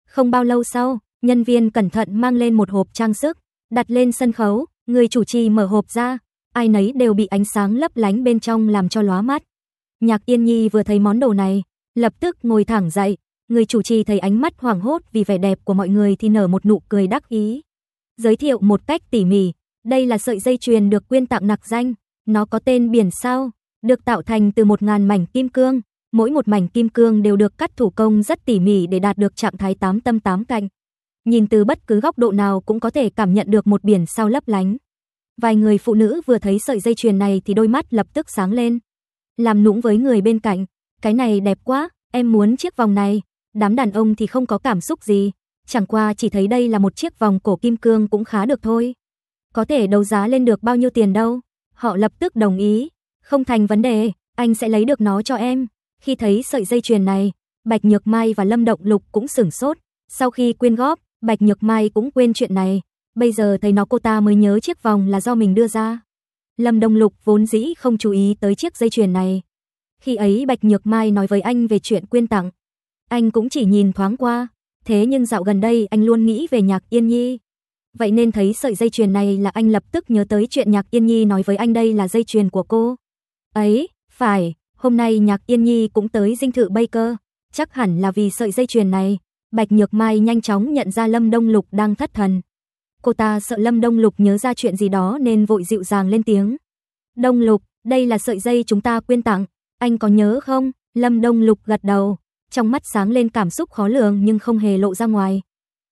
Không bao lâu sau, nhân viên cẩn thận mang lên một hộp trang sức, đặt lên sân khấu, người chủ trì mở hộp ra, ai nấy đều bị ánh sáng lấp lánh bên trong làm cho lóa mắt. Nhạc Yên Nhi vừa thấy món đồ này, lập tức ngồi thẳng dậy, người chủ trì thấy ánh mắt hoảng hốt vì vẻ đẹp của mọi người thì nở một nụ cười đắc ý. Giới thiệu một cách tỉ mỉ, đây là sợi dây chuyền được quyên tặng nặc danh, nó có tên biển sao, được tạo thành từ 1000 mảnh kim cương, mỗi một mảnh kim cương đều được cắt thủ công rất tỉ mỉ để đạt được trạng thái tám tâm tám cạnh. Nhìn từ bất cứ góc độ nào cũng có thể cảm nhận được một biển sao lấp lánh. Vài người phụ nữ vừa thấy sợi dây chuyền này thì đôi mắt lập tức sáng lên làm nũng với người bên cạnh, "Cái này đẹp quá, em muốn chiếc vòng này." Đám đàn ông thì không có cảm xúc gì, chẳng qua chỉ thấy đây là một chiếc vòng cổ kim cương cũng khá được thôi. Có thể đấu giá lên được bao nhiêu tiền đâu? Họ lập tức đồng ý, "Không thành vấn đề, anh sẽ lấy được nó cho em." Khi thấy sợi dây chuyền này, Bạch Nhược Mai và Lâm Động Lục cũng sửng sốt, sau khi quyên góp, Bạch Nhược Mai cũng quên chuyện này, bây giờ thấy nó cô ta mới nhớ chiếc vòng là do mình đưa ra. Lâm Đông Lục vốn dĩ không chú ý tới chiếc dây chuyền này. Khi ấy Bạch Nhược Mai nói với anh về chuyện quyên tặng. Anh cũng chỉ nhìn thoáng qua, thế nhưng dạo gần đây anh luôn nghĩ về nhạc Yên Nhi. Vậy nên thấy sợi dây chuyền này là anh lập tức nhớ tới chuyện nhạc Yên Nhi nói với anh đây là dây chuyền của cô. Ấy, phải, hôm nay nhạc Yên Nhi cũng tới dinh thự Baker, chắc hẳn là vì sợi dây chuyền này. Bạch Nhược Mai nhanh chóng nhận ra Lâm Đông Lục đang thất thần cô ta sợ Lâm Đông Lục nhớ ra chuyện gì đó nên vội dịu dàng lên tiếng. Đông Lục, đây là sợi dây chúng ta quyên tặng, anh có nhớ không? Lâm Đông Lục gật đầu, trong mắt sáng lên cảm xúc khó lường nhưng không hề lộ ra ngoài.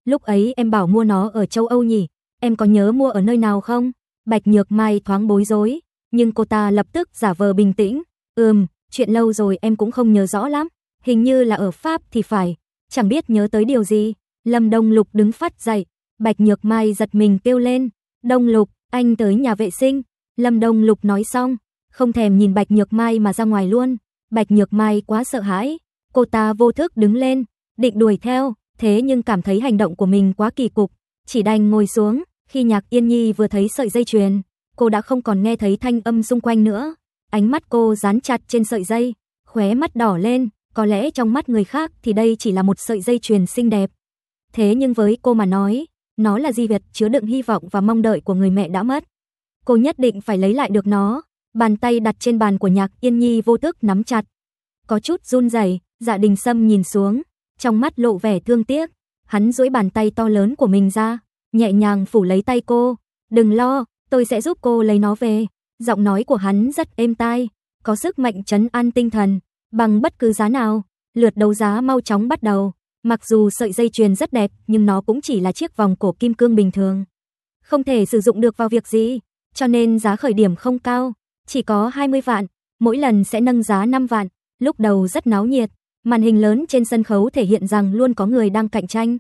Lúc ấy em bảo mua nó ở châu Âu nhỉ, em có nhớ mua ở nơi nào không? Bạch Nhược Mai thoáng bối rối, nhưng cô ta lập tức giả vờ bình tĩnh. Ừm, chuyện lâu rồi em cũng không nhớ rõ lắm, hình như là ở Pháp thì phải, chẳng biết nhớ tới điều gì. Lâm Đông Lục đứng phát dậy, Bạch Nhược Mai giật mình kêu lên, "Đông Lục, anh tới nhà vệ sinh." Lâm Đông Lục nói xong, không thèm nhìn Bạch Nhược Mai mà ra ngoài luôn. Bạch Nhược Mai quá sợ hãi, cô ta vô thức đứng lên, định đuổi theo, thế nhưng cảm thấy hành động của mình quá kỳ cục, chỉ đành ngồi xuống. Khi Nhạc Yên Nhi vừa thấy sợi dây chuyền, cô đã không còn nghe thấy thanh âm xung quanh nữa. Ánh mắt cô dán chặt trên sợi dây, khóe mắt đỏ lên, có lẽ trong mắt người khác thì đây chỉ là một sợi dây chuyền xinh đẹp. Thế nhưng với cô mà nói, nó là di vật chứa đựng hy vọng và mong đợi của người mẹ đã mất. Cô nhất định phải lấy lại được nó. Bàn tay đặt trên bàn của Nhạc Yên Nhi vô thức nắm chặt. Có chút run rẩy, Dạ Đình Sâm nhìn xuống, trong mắt lộ vẻ thương tiếc. Hắn duỗi bàn tay to lớn của mình ra, nhẹ nhàng phủ lấy tay cô. "Đừng lo, tôi sẽ giúp cô lấy nó về." Giọng nói của hắn rất êm tai, có sức mạnh chấn an tinh thần, bằng bất cứ giá nào. Lượt đấu giá mau chóng bắt đầu. Mặc dù sợi dây chuyền rất đẹp, nhưng nó cũng chỉ là chiếc vòng cổ kim cương bình thường. Không thể sử dụng được vào việc gì, cho nên giá khởi điểm không cao, chỉ có 20 vạn, mỗi lần sẽ nâng giá 5 vạn, lúc đầu rất náo nhiệt, màn hình lớn trên sân khấu thể hiện rằng luôn có người đang cạnh tranh.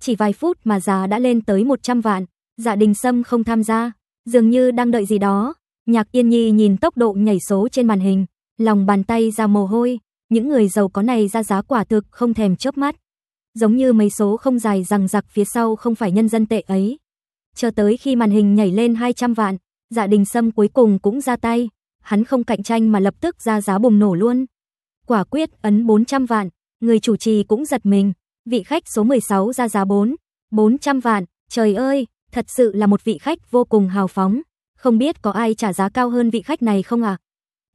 Chỉ vài phút mà giá đã lên tới 100 vạn, Dạ Đình Sâm không tham gia, dường như đang đợi gì đó. Nhạc Yên Nhi nhìn tốc độ nhảy số trên màn hình, lòng bàn tay ra mồ hôi, những người giàu có này ra giá quả thực không thèm chớp mắt giống như mấy số không dài rằng giặc phía sau không phải nhân dân tệ ấy. Cho tới khi màn hình nhảy lên 200 vạn, Dạ Đình Sâm cuối cùng cũng ra tay, hắn không cạnh tranh mà lập tức ra giá bùng nổ luôn. Quả quyết ấn 400 vạn, người chủ trì cũng giật mình, vị khách số 16 ra giá 4, 400 vạn, trời ơi, thật sự là một vị khách vô cùng hào phóng, không biết có ai trả giá cao hơn vị khách này không ạ? À?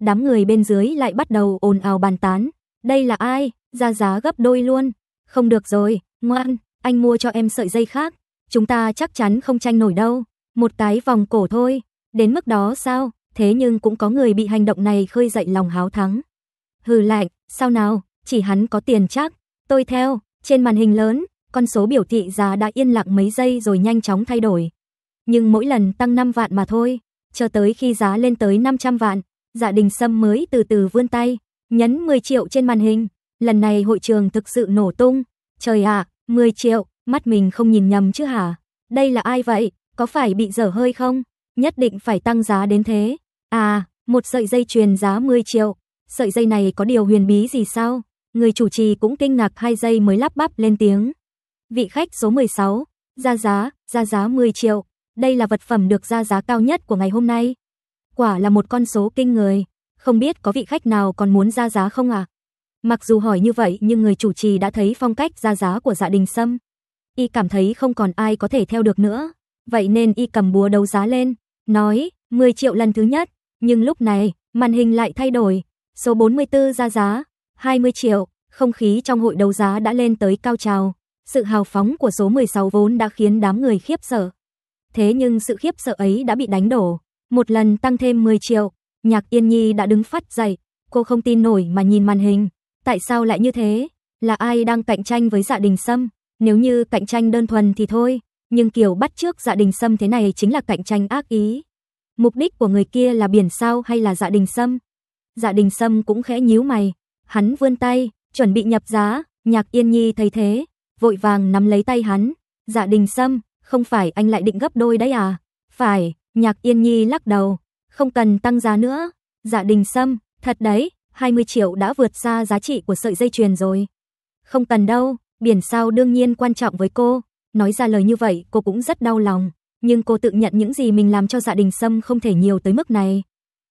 Đám người bên dưới lại bắt đầu ồn ào bàn tán, đây là ai, ra giá gấp đôi luôn. Không được rồi, ngoan, anh mua cho em sợi dây khác. Chúng ta chắc chắn không tranh nổi đâu. Một cái vòng cổ thôi. Đến mức đó sao? Thế nhưng cũng có người bị hành động này khơi dậy lòng háo thắng. Hừ lạnh, sao nào? Chỉ hắn có tiền chắc. Tôi theo, trên màn hình lớn, con số biểu thị giá đã yên lặng mấy giây rồi nhanh chóng thay đổi. Nhưng mỗi lần tăng 5 vạn mà thôi. chờ tới khi giá lên tới 500 vạn, dạ đình sâm mới từ từ vươn tay, nhấn 10 triệu trên màn hình. Lần này hội trường thực sự nổ tung. Trời ạ, à, 10 triệu, mắt mình không nhìn nhầm chứ hả? Đây là ai vậy? Có phải bị dở hơi không? Nhất định phải tăng giá đến thế. À, một sợi dây chuyền giá 10 triệu. Sợi dây này có điều huyền bí gì sao? Người chủ trì cũng kinh ngạc hai giây mới lắp bắp lên tiếng. Vị khách số 16, ra giá, ra giá 10 triệu. Đây là vật phẩm được ra giá cao nhất của ngày hôm nay. Quả là một con số kinh người. Không biết có vị khách nào còn muốn ra giá không ạ? À? Mặc dù hỏi như vậy nhưng người chủ trì đã thấy phong cách ra giá của dạ đình sâm. Y cảm thấy không còn ai có thể theo được nữa. Vậy nên Y cầm búa đấu giá lên, nói 10 triệu lần thứ nhất. Nhưng lúc này, màn hình lại thay đổi. Số 44 ra giá, 20 triệu. Không khí trong hội đấu giá đã lên tới cao trào. Sự hào phóng của số 16 vốn đã khiến đám người khiếp sợ. Thế nhưng sự khiếp sợ ấy đã bị đánh đổ. Một lần tăng thêm 10 triệu, Nhạc Yên Nhi đã đứng phát dậy. Cô không tin nổi mà nhìn màn hình. Tại sao lại như thế? Là ai đang cạnh tranh với Dạ Đình Sâm? Nếu như cạnh tranh đơn thuần thì thôi, nhưng kiểu bắt trước Dạ Đình Sâm thế này chính là cạnh tranh ác ý. Mục đích của người kia là biển sao hay là Dạ Đình Sâm? Dạ Đình Sâm cũng khẽ nhíu mày, hắn vươn tay, chuẩn bị nhập giá, Nhạc Yên Nhi thấy thế, vội vàng nắm lấy tay hắn, "Dạ Đình Sâm, không phải anh lại định gấp đôi đấy à?" "Phải." Nhạc Yên Nhi lắc đầu, "Không cần tăng giá nữa." "Dạ Đình Sâm, thật đấy, 20 triệu đã vượt xa giá trị của sợi dây chuyền rồi. Không cần đâu, biển sao đương nhiên quan trọng với cô. Nói ra lời như vậy, cô cũng rất đau lòng, nhưng cô tự nhận những gì mình làm cho Dạ Đình Sâm không thể nhiều tới mức này.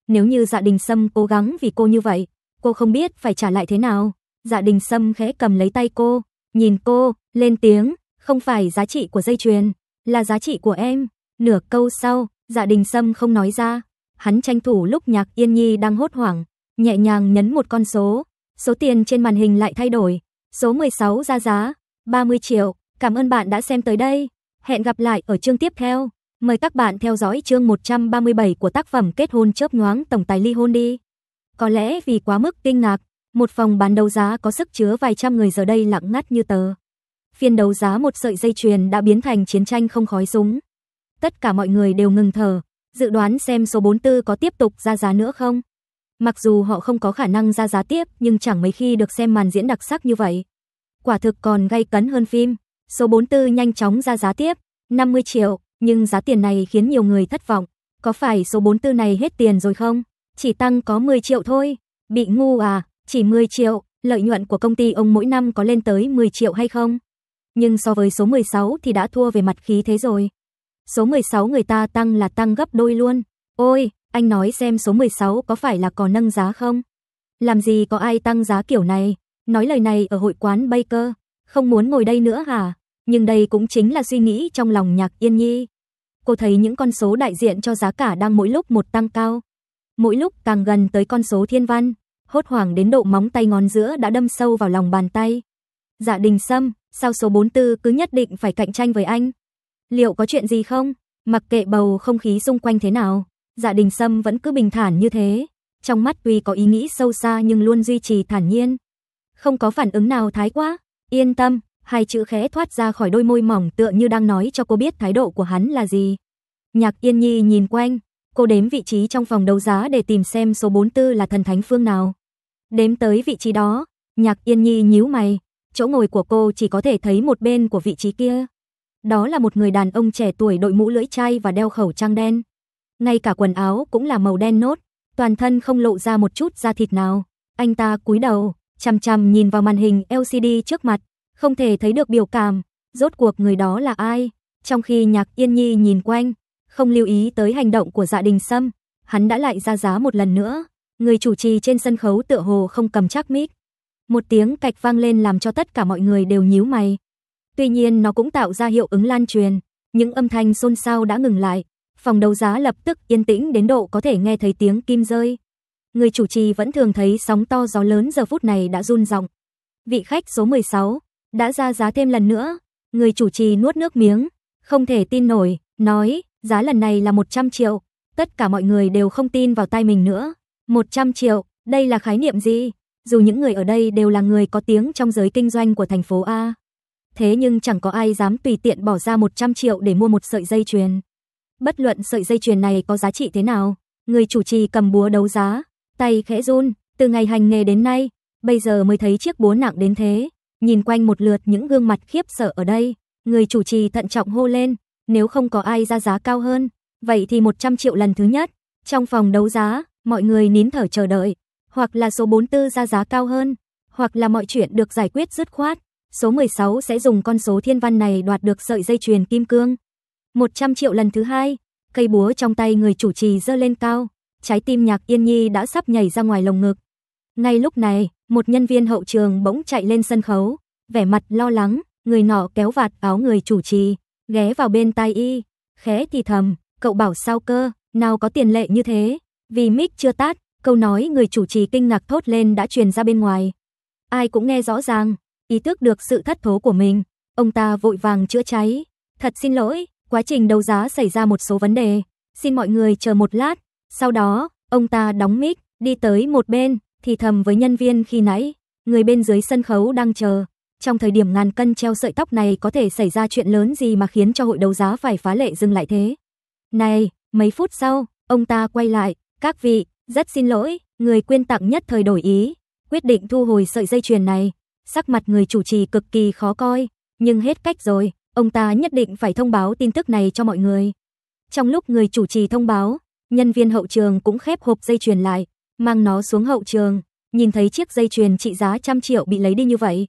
Nếu như Dạ Đình Sâm cố gắng vì cô như vậy, cô không biết phải trả lại thế nào. Dạ Đình Sâm khẽ cầm lấy tay cô, nhìn cô, lên tiếng, "Không phải giá trị của dây chuyền, là giá trị của em." Nửa câu sau, Dạ Đình Sâm không nói ra, hắn tranh thủ lúc Nhạc Yên Nhi đang hốt hoảng, nhẹ nhàng nhấn một con số, số tiền trên màn hình lại thay đổi, số 16 ra giá 30 triệu. Cảm ơn bạn đã xem tới đây. Hẹn gặp lại ở chương tiếp theo. Mời các bạn theo dõi chương 137 của tác phẩm Kết hôn chớp nhoáng tổng tài ly hôn đi. Có lẽ vì quá mức kinh ngạc, một phòng bán đấu giá có sức chứa vài trăm người giờ đây lặng ngắt như tờ. Phiên đấu giá một sợi dây chuyền đã biến thành chiến tranh không khói súng. Tất cả mọi người đều ngừng thở, dự đoán xem số 44 có tiếp tục ra giá nữa không. Mặc dù họ không có khả năng ra giá tiếp, nhưng chẳng mấy khi được xem màn diễn đặc sắc như vậy. Quả thực còn gây cấn hơn phim. Số 44 nhanh chóng ra giá tiếp, 50 triệu, nhưng giá tiền này khiến nhiều người thất vọng. Có phải số 44 này hết tiền rồi không? Chỉ tăng có 10 triệu thôi. Bị ngu à, chỉ 10 triệu, lợi nhuận của công ty ông mỗi năm có lên tới 10 triệu hay không? Nhưng so với số 16 thì đã thua về mặt khí thế rồi. Số 16 người ta tăng là tăng gấp đôi luôn. Ôi, anh nói xem số 16 có phải là có nâng giá không? Làm gì có ai tăng giá kiểu này? Nói lời này ở hội quán Baker, không muốn ngồi đây nữa hả? Nhưng đây cũng chính là suy nghĩ trong lòng Nhạc Yên Nhi. Cô thấy những con số đại diện cho giá cả đang mỗi lúc một tăng cao. Mỗi lúc càng gần tới con số thiên văn, hốt hoảng đến độ móng tay ngón giữa đã đâm sâu vào lòng bàn tay. Dạ Đình Sâm, sao số 44 cứ nhất định phải cạnh tranh với anh? Liệu có chuyện gì không? Mặc kệ bầu không khí xung quanh thế nào, Dạ Đình Sâm vẫn cứ bình thản như thế, trong mắt tuy có ý nghĩ sâu xa nhưng luôn duy trì thản nhiên. Không có phản ứng nào thái quá, yên tâm, hai chữ khẽ thoát ra khỏi đôi môi mỏng tựa như đang nói cho cô biết thái độ của hắn là gì. Nhạc Yên Nhi nhìn quanh, cô đếm vị trí trong phòng đấu giá để tìm xem số 44 là thần thánh phương nào. Đếm tới vị trí đó, Nhạc Yên Nhi nhíu mày, chỗ ngồi của cô chỉ có thể thấy một bên của vị trí kia. Đó là một người đàn ông trẻ tuổi đội mũ lưỡi chai và đeo khẩu trang đen ngay cả quần áo cũng là màu đen nốt, toàn thân không lộ ra một chút da thịt nào. Anh ta cúi đầu, chằm chằm nhìn vào màn hình LCD trước mặt, không thể thấy được biểu cảm, rốt cuộc người đó là ai. Trong khi Nhạc Yên Nhi nhìn quanh, không lưu ý tới hành động của Dạ Đình Sâm, hắn đã lại ra giá một lần nữa. Người chủ trì trên sân khấu tựa hồ không cầm chắc mic. Một tiếng cạch vang lên làm cho tất cả mọi người đều nhíu mày. Tuy nhiên nó cũng tạo ra hiệu ứng lan truyền, những âm thanh xôn xao đã ngừng lại, Phòng đấu giá lập tức yên tĩnh đến độ có thể nghe thấy tiếng kim rơi. Người chủ trì vẫn thường thấy sóng to gió lớn giờ phút này đã run rộng. Vị khách số 16 đã ra giá thêm lần nữa. Người chủ trì nuốt nước miếng, không thể tin nổi, nói, giá lần này là 100 triệu. Tất cả mọi người đều không tin vào tay mình nữa. 100 triệu, đây là khái niệm gì? Dù những người ở đây đều là người có tiếng trong giới kinh doanh của thành phố A. Thế nhưng chẳng có ai dám tùy tiện bỏ ra 100 triệu để mua một sợi dây chuyền. Bất luận sợi dây chuyền này có giá trị thế nào, người chủ trì cầm búa đấu giá, tay khẽ run, từ ngày hành nghề đến nay, bây giờ mới thấy chiếc búa nặng đến thế. Nhìn quanh một lượt những gương mặt khiếp sợ ở đây, người chủ trì thận trọng hô lên, nếu không có ai ra giá cao hơn, vậy thì 100 triệu lần thứ nhất. Trong phòng đấu giá, mọi người nín thở chờ đợi, hoặc là số 44 ra giá cao hơn, hoặc là mọi chuyện được giải quyết dứt khoát. Số 16 sẽ dùng con số thiên văn này đoạt được sợi dây chuyền kim cương. 100 triệu lần thứ hai, cây búa trong tay người chủ trì dơ lên cao, trái tim Nhạc Yên Nhi đã sắp nhảy ra ngoài lồng ngực. Ngay lúc này, một nhân viên hậu trường bỗng chạy lên sân khấu, vẻ mặt lo lắng, người nọ kéo vạt áo người chủ trì, ghé vào bên tai y, khẽ thì thầm, cậu bảo sao cơ, nào có tiền lệ như thế, vì mic chưa tát, câu nói người chủ trì kinh ngạc thốt lên đã truyền ra bên ngoài. Ai cũng nghe rõ ràng, ý thức được sự thất thố của mình, ông ta vội vàng chữa cháy, thật xin lỗi, Quá trình đấu giá xảy ra một số vấn đề, xin mọi người chờ một lát. Sau đó, ông ta đóng mic, đi tới một bên, thì thầm với nhân viên khi nãy, người bên dưới sân khấu đang chờ. Trong thời điểm ngàn cân treo sợi tóc này có thể xảy ra chuyện lớn gì mà khiến cho hội đấu giá phải phá lệ dừng lại thế. Này, mấy phút sau, ông ta quay lại, các vị, rất xin lỗi, người quyên tặng nhất thời đổi ý, quyết định thu hồi sợi dây chuyền này. Sắc mặt người chủ trì cực kỳ khó coi, nhưng hết cách rồi, Ông ta nhất định phải thông báo tin tức này cho mọi người. Trong lúc người chủ trì thông báo, nhân viên hậu trường cũng khép hộp dây chuyền lại, mang nó xuống hậu trường, nhìn thấy chiếc dây chuyền trị giá trăm triệu bị lấy đi như vậy.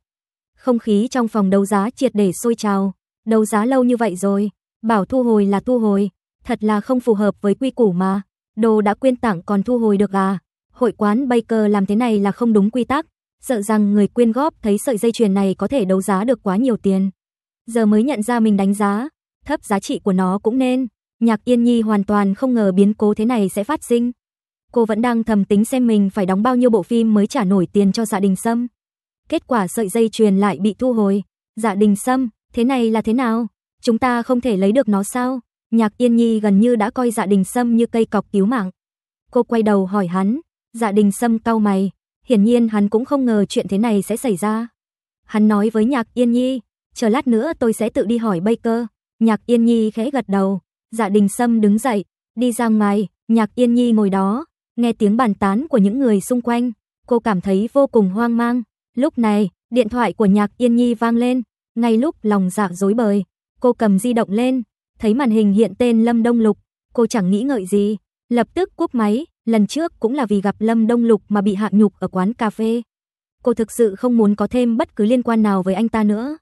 Không khí trong phòng đấu giá triệt để sôi trào, đấu giá lâu như vậy rồi, bảo thu hồi là thu hồi, thật là không phù hợp với quy củ mà, đồ đã quyên tặng còn thu hồi được à? Hội quán Baker làm thế này là không đúng quy tắc, sợ rằng người quyên góp thấy sợi dây chuyền này có thể đấu giá được quá nhiều tiền giờ mới nhận ra mình đánh giá thấp giá trị của nó cũng nên. Nhạc Yên Nhi hoàn toàn không ngờ biến cố thế này sẽ phát sinh. Cô vẫn đang thầm tính xem mình phải đóng bao nhiêu bộ phim mới trả nổi tiền cho Dạ Đình Sâm. Kết quả sợi dây truyền lại bị thu hồi. Dạ Đình Sâm, thế này là thế nào? Chúng ta không thể lấy được nó sao? Nhạc Yên Nhi gần như đã coi Dạ Đình Sâm như cây cọc cứu mạng. Cô quay đầu hỏi hắn, Dạ Đình Sâm cau mày, hiển nhiên hắn cũng không ngờ chuyện thế này sẽ xảy ra. Hắn nói với Nhạc Yên Nhi, chờ lát nữa tôi sẽ tự đi hỏi Baker. Nhạc Yên Nhi khẽ gật đầu, Dạ Đình Sâm đứng dậy, đi ra ngoài, Nhạc Yên Nhi ngồi đó, nghe tiếng bàn tán của những người xung quanh, cô cảm thấy vô cùng hoang mang. Lúc này, điện thoại của Nhạc Yên Nhi vang lên, ngay lúc lòng dạ dối bời, cô cầm di động lên, thấy màn hình hiện tên Lâm Đông Lục, cô chẳng nghĩ ngợi gì, lập tức cúp máy, lần trước cũng là vì gặp Lâm Đông Lục mà bị hạ nhục ở quán cà phê. Cô thực sự không muốn có thêm bất cứ liên quan nào với anh ta nữa.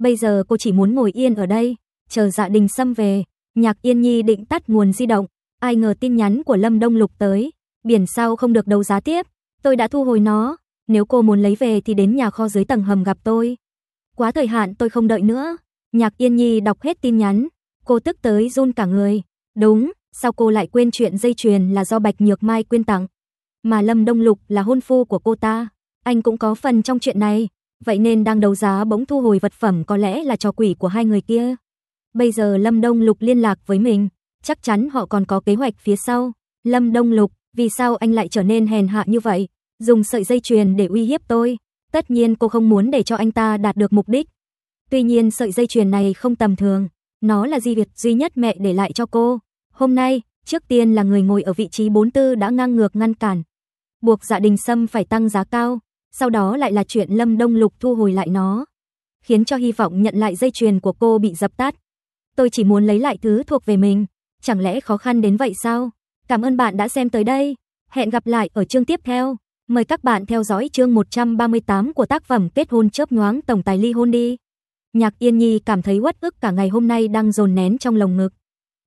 Bây giờ cô chỉ muốn ngồi yên ở đây, chờ dạ đình xâm về. Nhạc Yên Nhi định tắt nguồn di động, ai ngờ tin nhắn của Lâm Đông Lục tới, biển sao không được đấu giá tiếp, tôi đã thu hồi nó, nếu cô muốn lấy về thì đến nhà kho dưới tầng hầm gặp tôi. Quá thời hạn tôi không đợi nữa. Nhạc Yên Nhi đọc hết tin nhắn, cô tức tới run cả người. Đúng, sao cô lại quên chuyện dây chuyền là do Bạch Nhược Mai quyên tặng, mà Lâm Đông Lục là hôn phu của cô ta, anh cũng có phần trong chuyện này vậy nên đang đấu giá bỗng thu hồi vật phẩm có lẽ là trò quỷ của hai người kia. Bây giờ Lâm Đông Lục liên lạc với mình, chắc chắn họ còn có kế hoạch phía sau. Lâm Đông Lục, vì sao anh lại trở nên hèn hạ như vậy? Dùng sợi dây chuyền để uy hiếp tôi. Tất nhiên cô không muốn để cho anh ta đạt được mục đích. Tuy nhiên sợi dây chuyền này không tầm thường, nó là di vật duy nhất mẹ để lại cho cô. Hôm nay, trước tiên là người ngồi ở vị trí 44 đã ngang ngược ngăn cản. Buộc Dạ Đình Sâm phải tăng giá cao, sau đó lại là chuyện Lâm Đông Lục thu hồi lại nó, khiến cho hy vọng nhận lại dây chuyền của cô bị dập tắt. Tôi chỉ muốn lấy lại thứ thuộc về mình, chẳng lẽ khó khăn đến vậy sao? Cảm ơn bạn đã xem tới đây, hẹn gặp lại ở chương tiếp theo. Mời các bạn theo dõi chương 138 của tác phẩm Kết hôn chớp nhoáng tổng tài ly hôn đi. Nhạc Yên Nhi cảm thấy uất ức cả ngày hôm nay đang dồn nén trong lồng ngực.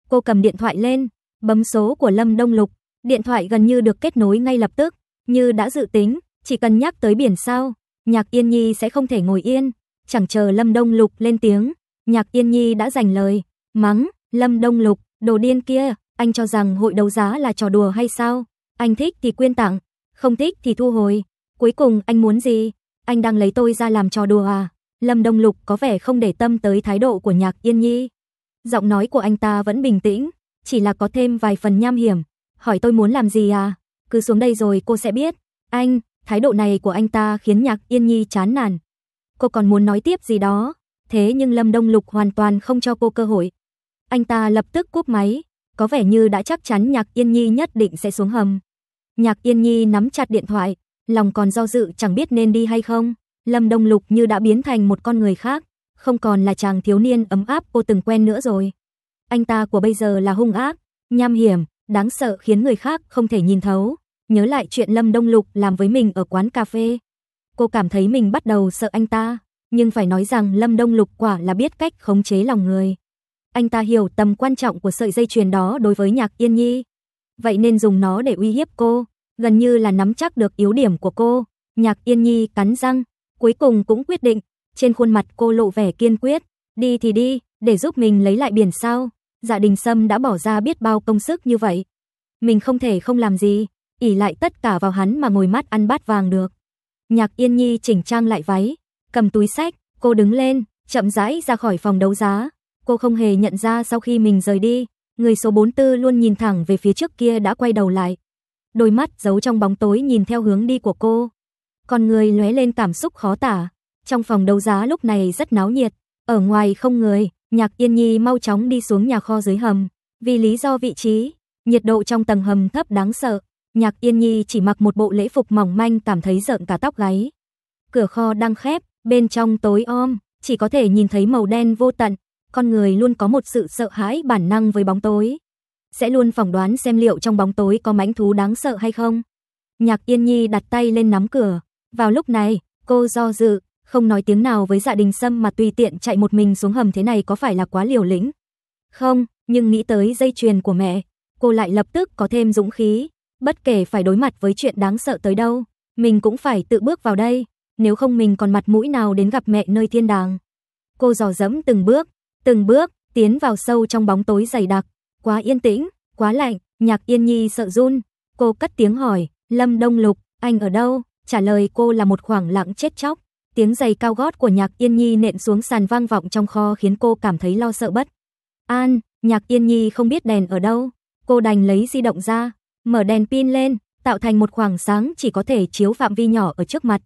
Cô cầm điện thoại lên, bấm số của Lâm Đông Lục, điện thoại gần như được kết nối ngay lập tức, như đã dự tính, chỉ cần nhắc tới biển sao, Nhạc Yên Nhi sẽ không thể ngồi yên. Chẳng chờ Lâm Đông Lục lên tiếng, Nhạc Yên Nhi đã giành lời, mắng, Lâm Đông Lục, đồ điên kia, anh cho rằng hội đấu giá là trò đùa hay sao? Anh thích thì quyên tặng, không thích thì thu hồi. Cuối cùng anh muốn gì? Anh đang lấy tôi ra làm trò đùa à? Lâm Đông Lục có vẻ không để tâm tới thái độ của Nhạc Yên Nhi. Giọng nói của anh ta vẫn bình tĩnh, chỉ là có thêm vài phần nham hiểm. Hỏi tôi muốn làm gì à? Cứ xuống đây rồi cô sẽ biết. Anh, Thái độ này của anh ta khiến Nhạc Yên Nhi chán nản. Cô còn muốn nói tiếp gì đó, thế nhưng Lâm Đông Lục hoàn toàn không cho cô cơ hội. Anh ta lập tức cúp máy, có vẻ như đã chắc chắn Nhạc Yên Nhi nhất định sẽ xuống hầm. Nhạc Yên Nhi nắm chặt điện thoại, lòng còn do dự chẳng biết nên đi hay không. Lâm Đông Lục như đã biến thành một con người khác, không còn là chàng thiếu niên ấm áp cô từng quen nữa rồi. Anh ta của bây giờ là hung ác, nham hiểm, đáng sợ khiến người khác không thể nhìn thấu. Nhớ lại chuyện Lâm Đông Lục làm với mình ở quán cà phê. Cô cảm thấy mình bắt đầu sợ anh ta, nhưng phải nói rằng Lâm Đông Lục quả là biết cách khống chế lòng người. Anh ta hiểu tầm quan trọng của sợi dây chuyền đó đối với Nhạc Yên Nhi. Vậy nên dùng nó để uy hiếp cô, gần như là nắm chắc được yếu điểm của cô. Nhạc Yên Nhi cắn răng, cuối cùng cũng quyết định, trên khuôn mặt cô lộ vẻ kiên quyết, đi thì đi, để giúp mình lấy lại biển sao? Dạ Đình Sâm đã bỏ ra biết bao công sức như vậy, mình không thể không làm gì ỉ lại tất cả vào hắn mà ngồi mắt ăn bát vàng được. Nhạc Yên Nhi chỉnh trang lại váy, cầm túi sách, cô đứng lên, chậm rãi ra khỏi phòng đấu giá. Cô không hề nhận ra sau khi mình rời đi, người số 44 luôn nhìn thẳng về phía trước kia đã quay đầu lại. Đôi mắt giấu trong bóng tối nhìn theo hướng đi của cô. Con người lóe lên cảm xúc khó tả. Trong phòng đấu giá lúc này rất náo nhiệt, ở ngoài không người, Nhạc Yên Nhi mau chóng đi xuống nhà kho dưới hầm, vì lý do vị trí, nhiệt độ trong tầng hầm thấp đáng sợ, Nhạc Yên Nhi chỉ mặc một bộ lễ phục mỏng manh cảm thấy rợn cả tóc gáy. Cửa kho đang khép, bên trong tối om, chỉ có thể nhìn thấy màu đen vô tận, con người luôn có một sự sợ hãi bản năng với bóng tối. Sẽ luôn phỏng đoán xem liệu trong bóng tối có mãnh thú đáng sợ hay không. Nhạc Yên Nhi đặt tay lên nắm cửa. Vào lúc này, cô do dự, không nói tiếng nào với dạ đình sâm mà tùy tiện chạy một mình xuống hầm thế này có phải là quá liều lĩnh. Không, nhưng nghĩ tới dây chuyền của mẹ, cô lại lập tức có thêm dũng khí bất kể phải đối mặt với chuyện đáng sợ tới đâu, mình cũng phải tự bước vào đây, nếu không mình còn mặt mũi nào đến gặp mẹ nơi thiên đàng. Cô dò dẫm từng bước, từng bước, tiến vào sâu trong bóng tối dày đặc, quá yên tĩnh, quá lạnh, Nhạc Yên Nhi sợ run, cô cất tiếng hỏi, "Lâm Đông Lục, anh ở đâu?" Trả lời cô là một khoảng lặng chết chóc. Tiếng giày cao gót của Nhạc Yên Nhi nện xuống sàn vang vọng trong kho khiến cô cảm thấy lo sợ bất an, Nhạc Yên Nhi không biết đèn ở đâu, cô đành lấy di động ra, Mở đèn pin lên, tạo thành một khoảng sáng chỉ có thể chiếu phạm vi nhỏ ở trước mặt.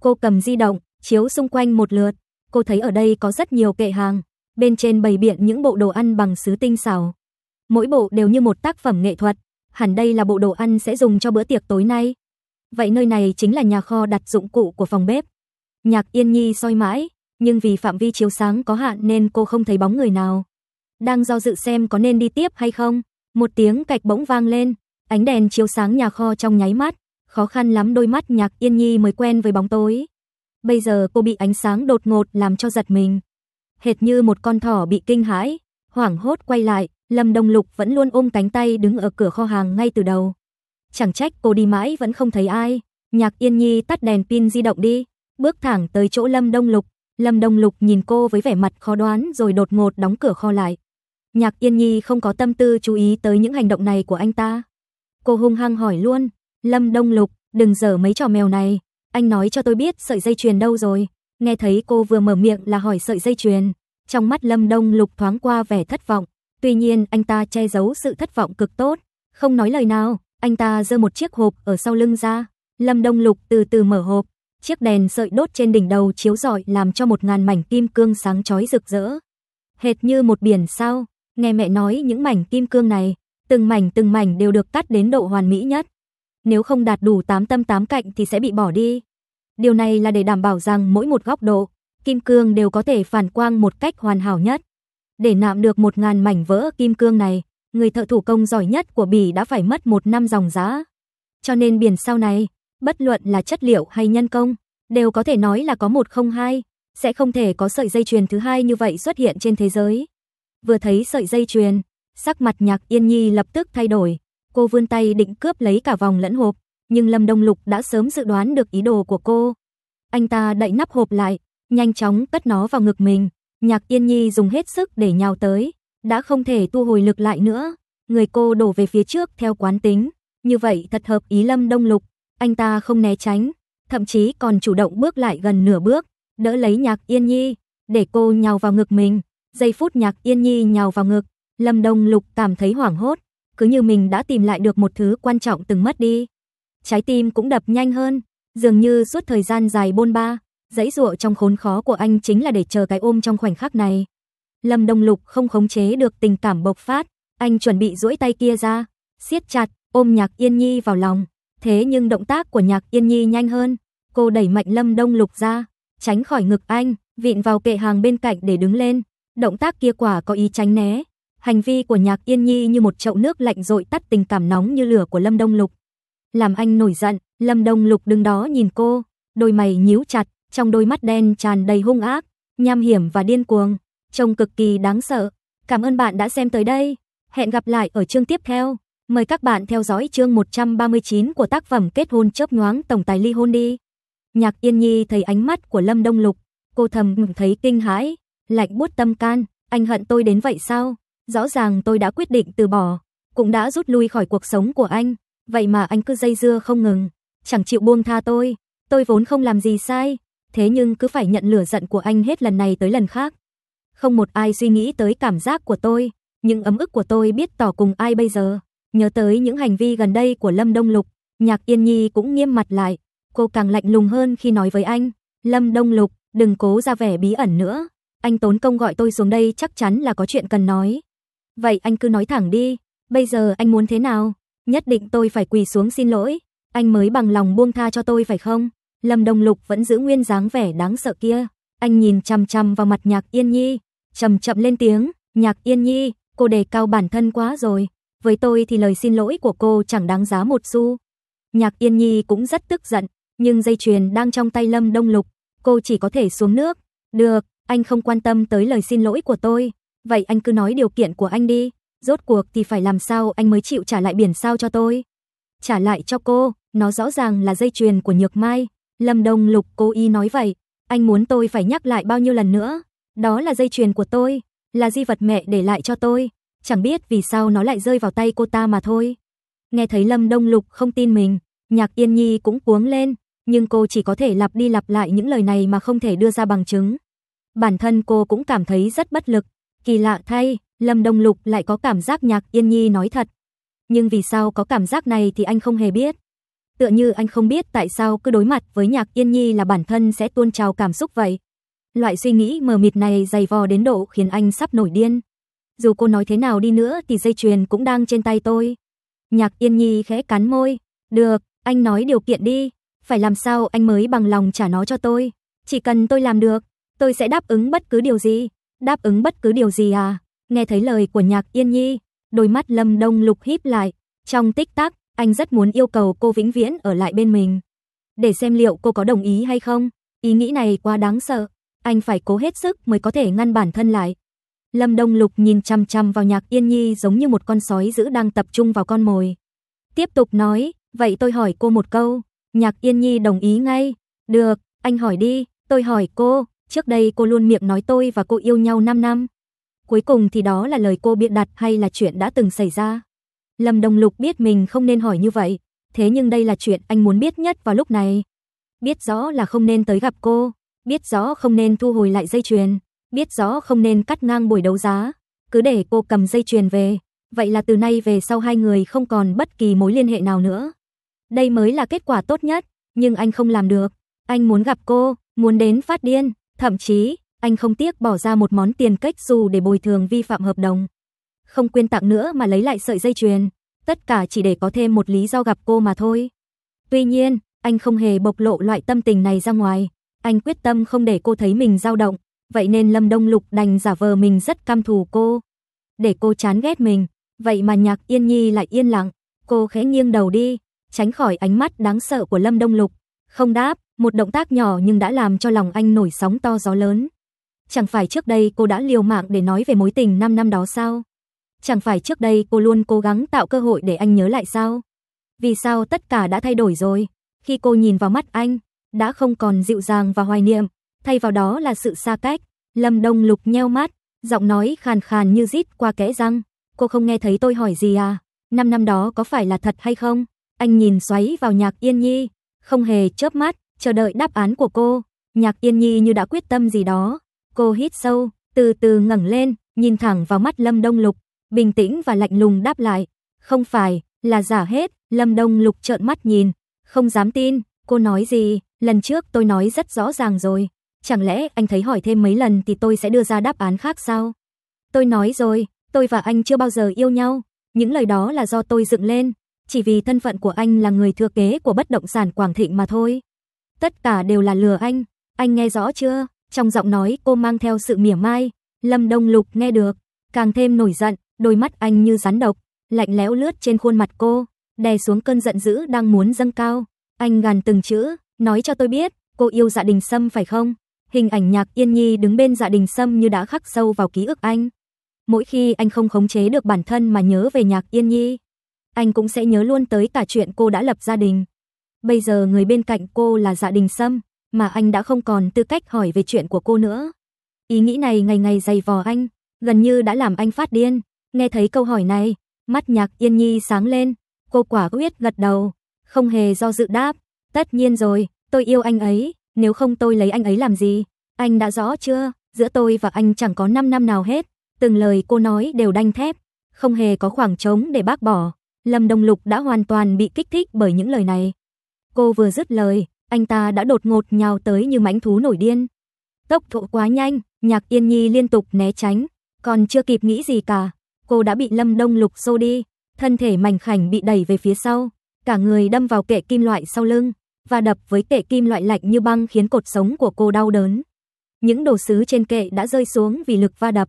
Cô cầm di động, chiếu xung quanh một lượt. Cô thấy ở đây có rất nhiều kệ hàng, bên trên bày biện những bộ đồ ăn bằng sứ tinh xảo. Mỗi bộ đều như một tác phẩm nghệ thuật, hẳn đây là bộ đồ ăn sẽ dùng cho bữa tiệc tối nay. Vậy nơi này chính là nhà kho đặt dụng cụ của phòng bếp. Nhạc Yên Nhi soi mãi, nhưng vì phạm vi chiếu sáng có hạn nên cô không thấy bóng người nào. Đang do dự xem có nên đi tiếp hay không, một tiếng cạch bỗng vang lên, Ánh đèn chiếu sáng nhà kho trong nháy mắt, khó khăn lắm đôi mắt Nhạc Yên Nhi mới quen với bóng tối. Bây giờ cô bị ánh sáng đột ngột làm cho giật mình. Hệt như một con thỏ bị kinh hãi, hoảng hốt quay lại, Lâm Đông Lục vẫn luôn ôm cánh tay đứng ở cửa kho hàng ngay từ đầu. Chẳng trách cô đi mãi vẫn không thấy ai. Nhạc Yên Nhi tắt đèn pin di động đi, bước thẳng tới chỗ Lâm Đông Lục. Lâm Đông Lục nhìn cô với vẻ mặt khó đoán rồi đột ngột đóng cửa kho lại. Nhạc Yên Nhi không có tâm tư chú ý tới những hành động này của anh ta. Cô hung hăng hỏi luôn, Lâm Đông Lục, đừng dở mấy trò mèo này, anh nói cho tôi biết sợi dây chuyền đâu rồi. Nghe thấy cô vừa mở miệng là hỏi sợi dây chuyền, trong mắt Lâm Đông Lục thoáng qua vẻ thất vọng, tuy nhiên anh ta che giấu sự thất vọng cực tốt, không nói lời nào, anh ta giơ một chiếc hộp ở sau lưng ra, Lâm Đông Lục từ từ mở hộp, chiếc đèn sợi đốt trên đỉnh đầu chiếu rọi làm cho một ngàn mảnh kim cương sáng chói rực rỡ, hệt như một biển sao, nghe mẹ nói những mảnh kim cương này từng mảnh từng mảnh đều được cắt đến độ hoàn mỹ nhất. Nếu không đạt đủ 8 tâm 8 cạnh thì sẽ bị bỏ đi. Điều này là để đảm bảo rằng mỗi một góc độ, kim cương đều có thể phản quang một cách hoàn hảo nhất. Để nạm được 1.000 mảnh vỡ kim cương này, người thợ thủ công giỏi nhất của Bỉ đã phải mất một năm dòng giá. Cho nên biển sau này, bất luận là chất liệu hay nhân công, đều có thể nói là có một không hai, sẽ không thể có sợi dây chuyền thứ hai như vậy xuất hiện trên thế giới. Vừa thấy sợi dây chuyền, Sắc mặt Nhạc Yên Nhi lập tức thay đổi, cô vươn tay định cướp lấy cả vòng lẫn hộp, nhưng Lâm Đông Lục đã sớm dự đoán được ý đồ của cô. Anh ta đậy nắp hộp lại, nhanh chóng cất nó vào ngực mình. Nhạc Yên Nhi dùng hết sức để nhào tới, đã không thể tu hồi lực lại nữa, người cô đổ về phía trước theo quán tính, như vậy thật hợp ý Lâm Đông Lục, anh ta không né tránh, thậm chí còn chủ động bước lại gần nửa bước, đỡ lấy Nhạc Yên Nhi, để cô nhào vào ngực mình. Giây phút Nhạc Yên Nhi nhào vào ngực, Lâm Đông Lục cảm thấy hoảng hốt, cứ như mình đã tìm lại được một thứ quan trọng từng mất đi. Trái tim cũng đập nhanh hơn, dường như suốt thời gian dài bôn ba, dãy dụa trong khốn khó của anh chính là để chờ cái ôm trong khoảnh khắc này. Lâm Đông Lục không khống chế được tình cảm bộc phát, anh chuẩn bị duỗi tay kia ra, siết chặt, ôm Nhạc Yên Nhi vào lòng. Thế nhưng động tác của Nhạc Yên Nhi nhanh hơn, cô đẩy mạnh Lâm Đông Lục ra, tránh khỏi ngực anh, vịn vào kệ hàng bên cạnh để đứng lên. Động tác kia quả có ý tránh né, Hành vi của Nhạc Yên Nhi như một chậu nước lạnh dội tắt tình cảm nóng như lửa của Lâm Đông Lục. Làm anh nổi giận, Lâm Đông Lục đứng đó nhìn cô, đôi mày nhíu chặt, trong đôi mắt đen tràn đầy hung ác, nham hiểm và điên cuồng, trông cực kỳ đáng sợ. Cảm ơn bạn đã xem tới đây. Hẹn gặp lại ở chương tiếp theo. Mời các bạn theo dõi chương 139 của tác phẩm Kết hôn chớp nhoáng tổng tài ly hôn đi. Nhạc Yên Nhi thấy ánh mắt của Lâm Đông Lục, cô thầm thấy kinh hãi, lạnh buốt tâm can, anh hận tôi đến vậy sao? Rõ ràng tôi đã quyết định từ bỏ, cũng đã rút lui khỏi cuộc sống của anh, vậy mà anh cứ dây dưa không ngừng, chẳng chịu buông tha tôi. Tôi vốn không làm gì sai, thế nhưng cứ phải nhận lửa giận của anh hết lần này tới lần khác. Không một ai suy nghĩ tới cảm giác của tôi, những ấm ức của tôi biết tỏ cùng ai bây giờ. Nhớ tới những hành vi gần đây của Lâm Đông Lục, Nhạc Yên Nhi cũng nghiêm mặt lại, cô càng lạnh lùng hơn khi nói với anh, "Lâm Đông Lục, đừng cố ra vẻ bí ẩn nữa, anh tốn công gọi tôi xuống đây chắc chắn là có chuyện cần nói." Vậy anh cứ nói thẳng đi, bây giờ anh muốn thế nào? Nhất định tôi phải quỳ xuống xin lỗi, anh mới bằng lòng buông tha cho tôi phải không? Lâm Đông Lục vẫn giữ nguyên dáng vẻ đáng sợ kia, anh nhìn chằm chằm vào mặt Nhạc Yên Nhi, chậm chậm lên tiếng, "Nhạc Yên Nhi, cô đề cao bản thân quá rồi, với tôi thì lời xin lỗi của cô chẳng đáng giá một xu." Nhạc Yên Nhi cũng rất tức giận, nhưng dây chuyền đang trong tay Lâm Đông Lục, cô chỉ có thể xuống nước. "Được, anh không quan tâm tới lời xin lỗi của tôi, Vậy anh cứ nói điều kiện của anh đi, rốt cuộc thì phải làm sao anh mới chịu trả lại biển sao cho tôi? Trả lại cho cô, nó rõ ràng là dây chuyền của Nhược Mai, Lâm Đông Lục cố ý nói vậy, anh muốn tôi phải nhắc lại bao nhiêu lần nữa? Đó là dây chuyền của tôi, là di vật mẹ để lại cho tôi, chẳng biết vì sao nó lại rơi vào tay cô ta mà thôi. Nghe thấy Lâm Đông Lục không tin mình, Nhạc Yên Nhi cũng cuống lên, nhưng cô chỉ có thể lặp đi lặp lại những lời này mà không thể đưa ra bằng chứng. Bản thân cô cũng cảm thấy rất bất lực, Kỳ lạ thay, Lâm Đông Lục lại có cảm giác Nhạc Yên Nhi nói thật. Nhưng vì sao có cảm giác này thì anh không hề biết. Tựa như anh không biết tại sao cứ đối mặt với Nhạc Yên Nhi là bản thân sẽ tuôn trào cảm xúc vậy. Loại suy nghĩ mờ mịt này dày vò đến độ khiến anh sắp nổi điên. Dù cô nói thế nào đi nữa thì dây chuyền cũng đang trên tay tôi. Nhạc Yên Nhi khẽ cắn môi. Được, anh nói điều kiện đi. Phải làm sao anh mới bằng lòng trả nó cho tôi. Chỉ cần tôi làm được, tôi sẽ đáp ứng bất cứ điều gì đáp ứng bất cứ điều gì à? Nghe thấy lời của Nhạc Yên Nhi, đôi mắt Lâm Đông Lục híp lại, trong tích tắc, anh rất muốn yêu cầu cô vĩnh viễn ở lại bên mình, để xem liệu cô có đồng ý hay không. Ý nghĩ này quá đáng sợ, anh phải cố hết sức mới có thể ngăn bản thân lại. Lâm Đông Lục nhìn chăm chăm vào Nhạc Yên Nhi giống như một con sói dữ đang tập trung vào con mồi. Tiếp tục nói, vậy tôi hỏi cô một câu. Nhạc Yên Nhi đồng ý ngay. Được, anh hỏi đi, tôi hỏi cô, Trước đây cô luôn miệng nói tôi và cô yêu nhau 5 năm. Cuối cùng thì đó là lời cô biện đặt hay là chuyện đã từng xảy ra. Lâm Đồng Lục biết mình không nên hỏi như vậy, thế nhưng đây là chuyện anh muốn biết nhất vào lúc này. Biết rõ là không nên tới gặp cô, biết rõ không nên thu hồi lại dây chuyền, biết rõ không nên cắt ngang buổi đấu giá, cứ để cô cầm dây chuyền về, vậy là từ nay về sau hai người không còn bất kỳ mối liên hệ nào nữa. Đây mới là kết quả tốt nhất, nhưng anh không làm được, anh muốn gặp cô, muốn đến phát điên. Thậm chí, anh không tiếc bỏ ra một món tiền cách dù để bồi thường vi phạm hợp đồng. Không quyên tặng nữa mà lấy lại sợi dây chuyền, tất cả chỉ để có thêm một lý do gặp cô mà thôi. Tuy nhiên, anh không hề bộc lộ loại tâm tình này ra ngoài, anh quyết tâm không để cô thấy mình dao động, vậy nên Lâm Đông Lục đành giả vờ mình rất căm thù cô, để cô chán ghét mình, vậy mà Nhạc Yên Nhi lại yên lặng, cô khẽ nghiêng đầu đi, tránh khỏi ánh mắt đáng sợ của Lâm Đông Lục, không đáp, một động tác nhỏ nhưng đã làm cho lòng anh nổi sóng to gió lớn. Chẳng phải trước đây cô đã liều mạng để nói về mối tình 5 năm đó sao? Chẳng phải trước đây cô luôn cố gắng tạo cơ hội để anh nhớ lại sao? Vì sao tất cả đã thay đổi rồi? Khi cô nhìn vào mắt anh, đã không còn dịu dàng và hoài niệm, thay vào đó là sự xa cách. Lâm Đông Lục nheo mắt, giọng nói khàn khàn như rít qua kẽ răng. Cô không nghe thấy tôi hỏi gì à? Năm năm đó có phải là thật hay không? Anh nhìn xoáy vào nhạc yên nhi, không hề chớp mắt, chờ đợi đáp án của cô. Nhạc Yên Nhi như đã quyết tâm gì đó, cô hít sâu, từ từ ngẩng lên, nhìn thẳng vào mắt Lâm Đông Lục, bình tĩnh và lạnh lùng đáp lại, "Không phải, là giả hết." Lâm Đông Lục trợn mắt nhìn, không dám tin, cô nói gì? Lần trước tôi nói rất rõ ràng rồi, chẳng lẽ anh thấy hỏi thêm mấy lần thì tôi sẽ đưa ra đáp án khác sao? Tôi nói rồi, tôi và anh chưa bao giờ yêu nhau, những lời đó là do tôi dựng lên, chỉ vì thân phận của anh là người thừa kế của bất động sản Quảng Thịnh mà thôi tất cả đều là lừa anh, anh nghe rõ chưa? Trong giọng nói cô mang theo sự mỉa mai, Lâm Đông Lục nghe được, càng thêm nổi giận, đôi mắt anh như rắn độc, lạnh lẽo lướt trên khuôn mặt cô, đè xuống cơn giận dữ đang muốn dâng cao. Anh gằn từng chữ, nói cho tôi biết, cô yêu Dạ Đình Sâm phải không? Hình ảnh Nhạc Yên Nhi đứng bên Dạ Đình Sâm như đã khắc sâu vào ký ức anh. Mỗi khi anh không khống chế được bản thân mà nhớ về Nhạc Yên Nhi, anh cũng sẽ nhớ luôn tới cả chuyện cô đã lập gia đình. Bây giờ người bên cạnh cô là Dạ Đình Sâm, mà anh đã không còn tư cách hỏi về chuyện của cô nữa. Ý nghĩ này ngày ngày dày vò anh, gần như đã làm anh phát điên. Nghe thấy câu hỏi này, mắt Nhạc Yên Nhi sáng lên, cô quả quyết gật đầu, không hề do dự đáp, "Tất nhiên rồi, tôi yêu anh ấy, nếu không tôi lấy anh ấy làm gì? Anh đã rõ chưa, giữa tôi và anh chẳng có 5 năm nào hết." Từng lời cô nói đều đanh thép, không hề có khoảng trống để bác bỏ. Lâm Đông Lục đã hoàn toàn bị kích thích bởi những lời này. Cô vừa dứt lời, anh ta đã đột ngột nhào tới như mãnh thú nổi điên. Tốc độ quá nhanh, Nhạc Yên Nhi liên tục né tránh, còn chưa kịp nghĩ gì cả, cô đã bị Lâm Đông Lục xô đi, thân thể mảnh khảnh bị đẩy về phía sau, cả người đâm vào kệ kim loại sau lưng và đập với kệ kim loại lạnh như băng khiến cột sống của cô đau đớn. Những đồ sứ trên kệ đã rơi xuống vì lực va đập.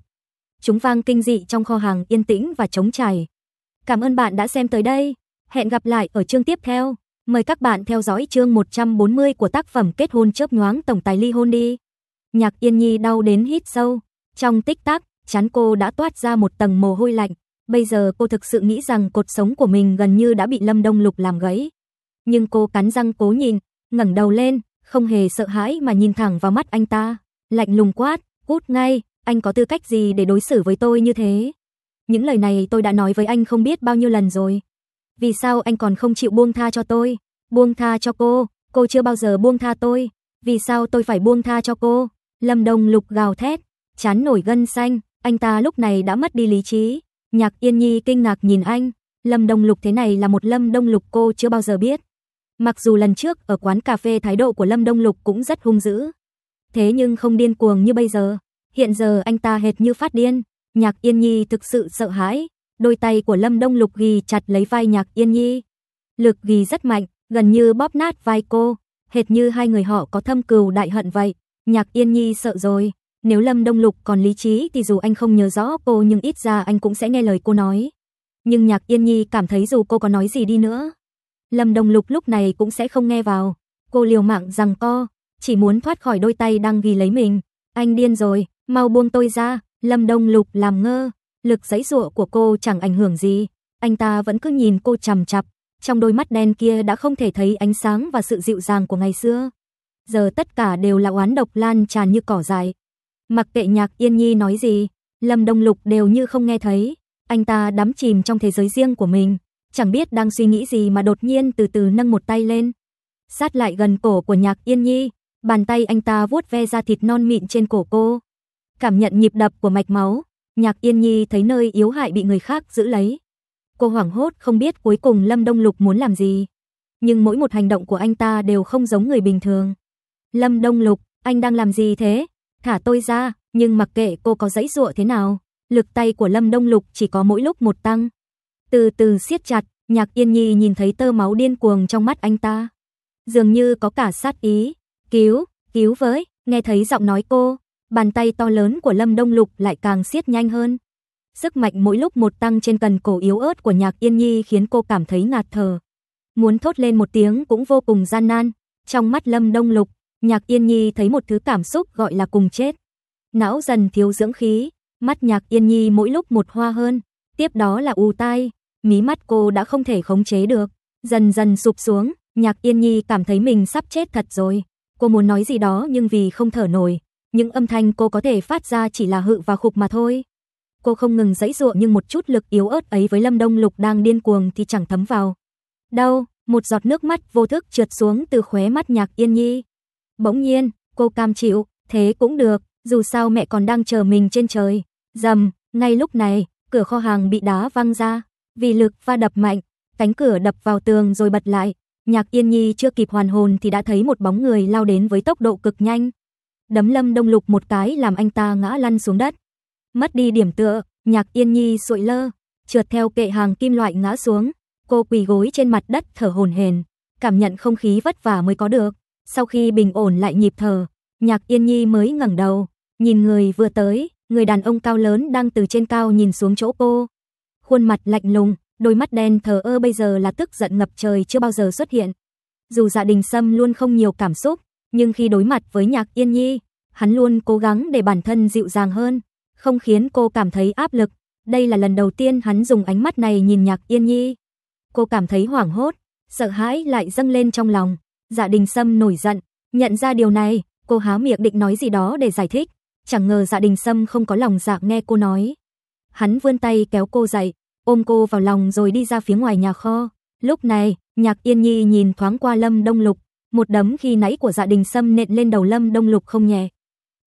Chúng vang kinh dị trong kho hàng yên tĩnh và trống trải. Cảm ơn bạn đã xem tới đây. Hẹn gặp lại ở chương tiếp theo. Mời các bạn theo dõi chương 140 của tác phẩm Kết hôn chớp nhoáng tổng tài ly hôn đi. Nhạc Yên Nhi đau đến hít sâu. Trong tích tắc, chán cô đã toát ra một tầng mồ hôi lạnh. Bây giờ cô thực sự nghĩ rằng cột sống của mình gần như đã bị Lâm Đông Lục làm gãy. Nhưng cô cắn răng cố nhìn, ngẩng đầu lên, không hề sợ hãi mà nhìn thẳng vào mắt anh ta, lạnh lùng quát, "Cút ngay, anh có tư cách gì để đối xử với tôi như thế?" Những lời này tôi đã nói với anh không biết bao nhiêu lần rồi, vì sao anh còn không chịu buông tha cho tôi? Buông tha cho cô, cô chưa bao giờ buông tha tôi, vì sao tôi phải buông tha cho cô? Lâm Đông Lục gào thét, chán nổi gân xanh, anh ta lúc này đã mất đi lý trí. Nhạc Yên Nhi kinh ngạc nhìn anh, Lâm Đông Lục thế này là một Lâm Đông Lục cô chưa bao giờ biết. Mặc dù lần trước ở quán cà phê thái độ của Lâm Đông Lục cũng rất hung dữ, thế nhưng không điên cuồng như bây giờ. Hiện giờ anh ta hệt như phát điên, Nhạc Yên Nhi thực sự sợ hãi, đôi tay của Lâm Đông Lục ghi chặt lấy vai Nhạc Yên Nhi. Lực ghi rất mạnh, gần như bóp nát vai cô, hệt như hai người họ có thâm cừu đại hận vậy. Nhạc Yên Nhi sợ rồi, nếu Lâm Đông Lục còn lý trí thì dù anh không nhớ rõ cô nhưng ít ra anh cũng sẽ nghe lời cô nói. Nhưng Nhạc Yên Nhi cảm thấy dù cô có nói gì đi nữa, Lâm Đông Lục lúc này cũng sẽ không nghe vào. Cô liều mạng rằng co, chỉ muốn thoát khỏi đôi tay đang ghi lấy mình. Anh điên rồi, mau buông tôi ra. Lâm Đông Lục làm ngơ, lực giãy giụa của cô chẳng ảnh hưởng gì, anh ta vẫn cứ nhìn cô chằm chằm, trong đôi mắt đen kia đã không thể thấy ánh sáng và sự dịu dàng của ngày xưa. Giờ tất cả đều là oán độc lan tràn như cỏ dài. Mặc kệ Nhạc Yên Nhi nói gì, Lâm Đông Lục đều như không nghe thấy, anh ta đắm chìm trong thế giới riêng của mình, chẳng biết đang suy nghĩ gì mà đột nhiên từ từ nâng một tay lên, sát lại gần cổ của Nhạc Yên Nhi, bàn tay anh ta vuốt ve da thịt non mịn trên cổ cô, cảm nhận nhịp đập của mạch máu, Nhạc Yên Nhi thấy nơi yếu hại bị người khác giữ lấy. Cô hoảng hốt không biết cuối cùng Lâm Đông Lục muốn làm gì. Nhưng mỗi một hành động của anh ta đều không giống người bình thường. Lâm Đông Lục, anh đang làm gì thế? Thả tôi ra, nhưng mặc kệ cô có dãy dụa thế nào, lực tay của Lâm Đông Lục chỉ có mỗi lúc một tăng. Từ từ siết chặt, Nhạc Yên Nhi nhìn thấy tơ máu điên cuồng trong mắt anh ta. Dường như có cả sát ý. Cứu, cứu với, nghe thấy giọng nói cô, bàn tay to lớn của Lâm Đông Lục lại càng siết nhanh hơn. Sức mạnh mỗi lúc một tăng trên cần cổ yếu ớt của Nhạc Yên Nhi khiến cô cảm thấy ngạt thở. Muốn thốt lên một tiếng cũng vô cùng gian nan. Trong mắt Lâm Đông Lục, Nhạc Yên Nhi thấy một thứ cảm xúc gọi là cùng chết. Não dần thiếu dưỡng khí, mắt Nhạc Yên Nhi mỗi lúc một hoa hơn, tiếp đó là u tai, mí mắt cô đã không thể khống chế được, dần dần sụp xuống, Nhạc Yên Nhi cảm thấy mình sắp chết thật rồi. Cô muốn nói gì đó nhưng vì không thở nổi, những âm thanh cô có thể phát ra chỉ là hự và khục mà thôi. Cô không ngừng giãy giụa nhưng một chút lực yếu ớt ấy với Lâm Đông Lục đang điên cuồng thì chẳng thấm vào. đau. một giọt nước mắt vô thức trượt xuống từ khóe mắt Nhạc Yên Nhi. Bỗng nhiên, cô cam chịu, thế cũng được, dù sao mẹ còn đang chờ mình trên trời. rầm. ngay lúc này, cửa kho hàng bị đá văng ra, vì lực va đập mạnh, cánh cửa đập vào tường rồi bật lại. Nhạc Yên Nhi chưa kịp hoàn hồn thì đã thấy một bóng người lao đến với tốc độ cực nhanh đấm Lâm Đông Lục một cái làm anh ta ngã lăn xuống đất. Mất đi điểm tựa, Nhạc Yên Nhi sụi lơ, trượt theo kệ hàng kim loại ngã xuống, cô quỳ gối trên mặt đất thở hổn hển, cảm nhận không khí vất vả mới có được. Sau khi bình ổn lại nhịp thở, Nhạc Yên Nhi mới ngẩng đầu, nhìn người vừa tới, người đàn ông cao lớn đang từ trên cao nhìn xuống chỗ cô. Khuôn mặt lạnh lùng, đôi mắt đen thờ ơ bây giờ là tức giận ngập trời chưa bao giờ xuất hiện. Dù Dạ Đình Sâm luôn không nhiều cảm xúc, nhưng khi đối mặt với Nhạc Yên Nhi, hắn luôn cố gắng để bản thân dịu dàng hơn, không khiến cô cảm thấy áp lực. Đây là lần đầu tiên hắn dùng ánh mắt này nhìn Nhạc Yên Nhi. Cô cảm thấy hoảng hốt, sợ hãi lại dâng lên trong lòng. Dạ Đình Sâm nổi giận, nhận ra điều này, cô há miệng định nói gì đó để giải thích, chẳng ngờ Dạ Đình Sâm không có lòng dạ nghe cô nói. Hắn vươn tay kéo cô dậy, ôm cô vào lòng rồi đi ra phía ngoài nhà kho. Lúc này, Nhạc Yên Nhi nhìn thoáng qua Lâm Đông Lục, một đấm khi nãy của dạ đình sâm nện lên đầu Lâm Đông Lục không nhẹ.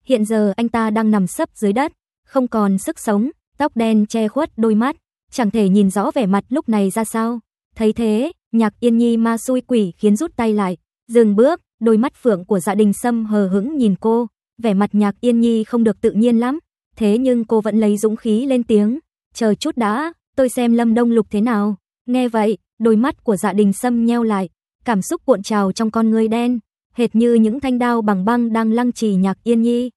Hiện giờ anh ta đang nằm sấp dưới đất, không còn sức sống, tóc đen che khuất đôi mắt, chẳng thể nhìn rõ vẻ mặt lúc này ra sao. Thấy thế, nhạc yên nhi ma xui quỷ khiến rút tay lại, dừng bước, đôi mắt phượng của dạ đình sâm hờ hững nhìn cô, vẻ mặt nhạc yên nhi không được tự nhiên lắm, thế nhưng cô vẫn lấy dũng khí lên tiếng, chờ chút đã, tôi xem lâm đông lục thế nào. Nghe vậy, đôi mắt của dạ đình sâm nheo lại, cảm xúc cuộn trào trong con người đen, hệt như những thanh đao bằng băng đang lăng trì Nhạc Yên Nhi.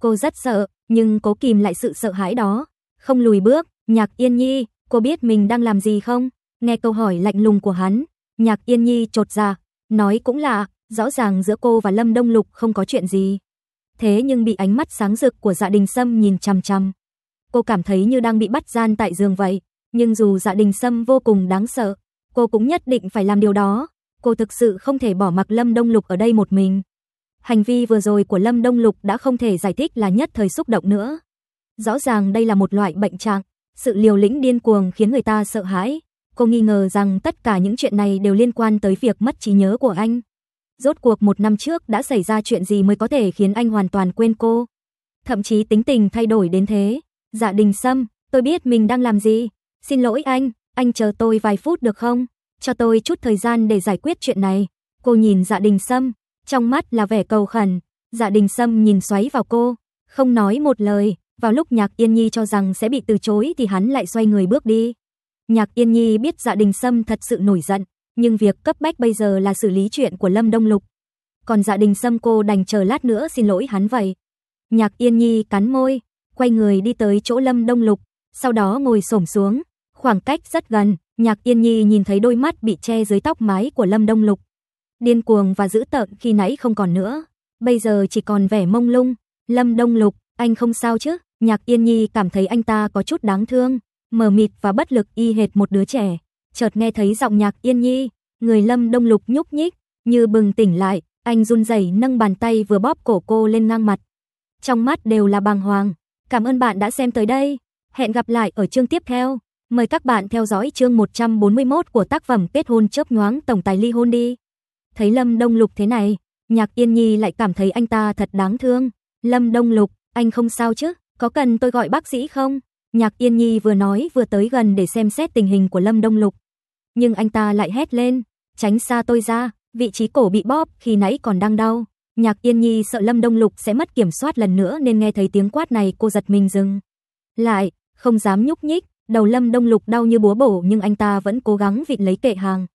Cô rất sợ, nhưng cố kìm lại sự sợ hãi đó, không lùi bước, "Nhạc Yên Nhi, cô biết mình đang làm gì không?" Nghe câu hỏi lạnh lùng của hắn, Nhạc Yên Nhi trột ra, dạ, nói cũng lạ, rõ ràng giữa cô và Lâm Đông Lục không có chuyện gì. Thế nhưng bị ánh mắt sáng rực của Dạ Đình Sâm nhìn chằm chằm, cô cảm thấy như đang bị bắt gian tại giường vậy, nhưng dù Dạ Đình Sâm vô cùng đáng sợ, cô cũng nhất định phải làm điều đó. Cô thực sự không thể bỏ mặc Lâm Đông Lục ở đây một mình. Hành vi vừa rồi của Lâm Đông Lục đã không thể giải thích là nhất thời xúc động nữa. Rõ ràng đây là một loại bệnh trạng, sự liều lĩnh điên cuồng khiến người ta sợ hãi. Cô nghi ngờ rằng tất cả những chuyện này đều liên quan tới việc mất trí nhớ của anh. Rốt cuộc một năm trước đã xảy ra chuyện gì mới có thể khiến anh hoàn toàn quên cô. Thậm chí tính tình thay đổi đến thế. Dạ đình Sâm, tôi biết mình đang làm gì. Xin lỗi anh, anh chờ tôi vài phút được không? cho tôi chút thời gian để giải quyết chuyện này. Cô nhìn dạ đình sâm, trong mắt là vẻ cầu khẩn, dạ đình sâm nhìn xoáy vào cô, không nói một lời, vào lúc nhạc yên nhi cho rằng sẽ bị từ chối thì hắn lại xoay người bước đi. Nhạc yên nhi biết dạ đình sâm thật sự nổi giận, nhưng việc cấp bách bây giờ là xử lý chuyện của Lâm Đông Lục. Còn dạ đình sâm cô đành chờ lát nữa xin lỗi hắn vậy. Nhạc yên nhi cắn môi, quay người đi tới chỗ Lâm Đông Lục, sau đó ngồi xổm xuống, khoảng cách rất gần, Nhạc Yên Nhi nhìn thấy đôi mắt bị che dưới tóc mái của Lâm Đông Lục. Điên cuồng và dữ tợn khi nãy không còn nữa, bây giờ chỉ còn vẻ mông lung. Lâm Đông Lục, anh không sao chứ? Nhạc Yên Nhi cảm thấy anh ta có chút đáng thương, mờ mịt và bất lực y hệt một đứa trẻ. Chợt nghe thấy giọng Nhạc Yên Nhi, người Lâm Đông Lục nhúc nhích, như bừng tỉnh lại, anh run rẩy nâng bàn tay vừa bóp cổ cô lên ngang mặt. Trong mắt đều là bàng hoàng. Cảm ơn bạn đã xem tới đây. Hẹn gặp lại ở chương tiếp theo. Mời các bạn theo dõi chương 141 của tác phẩm Kết hôn chớp nhoáng tổng tài ly hôn đi. Thấy Lâm Đông Lục thế này, Nhạc Yên Nhi lại cảm thấy anh ta thật đáng thương. Lâm Đông Lục, anh không sao chứ, có cần tôi gọi bác sĩ không? Nhạc Yên Nhi vừa nói vừa tới gần để xem xét tình hình của Lâm Đông Lục. Nhưng anh ta lại hét lên, tránh xa tôi ra, vị trí cổ bị bóp khi nãy còn đang đau. Nhạc Yên Nhi sợ Lâm Đông Lục sẽ mất kiểm soát lần nữa nên nghe thấy tiếng quát này cô giật mình dừng. Lại, không dám nhúc nhích, Đầu Lâm Đông Lục đau như búa bổ nhưng anh ta vẫn cố gắng vịt lấy kệ hàng.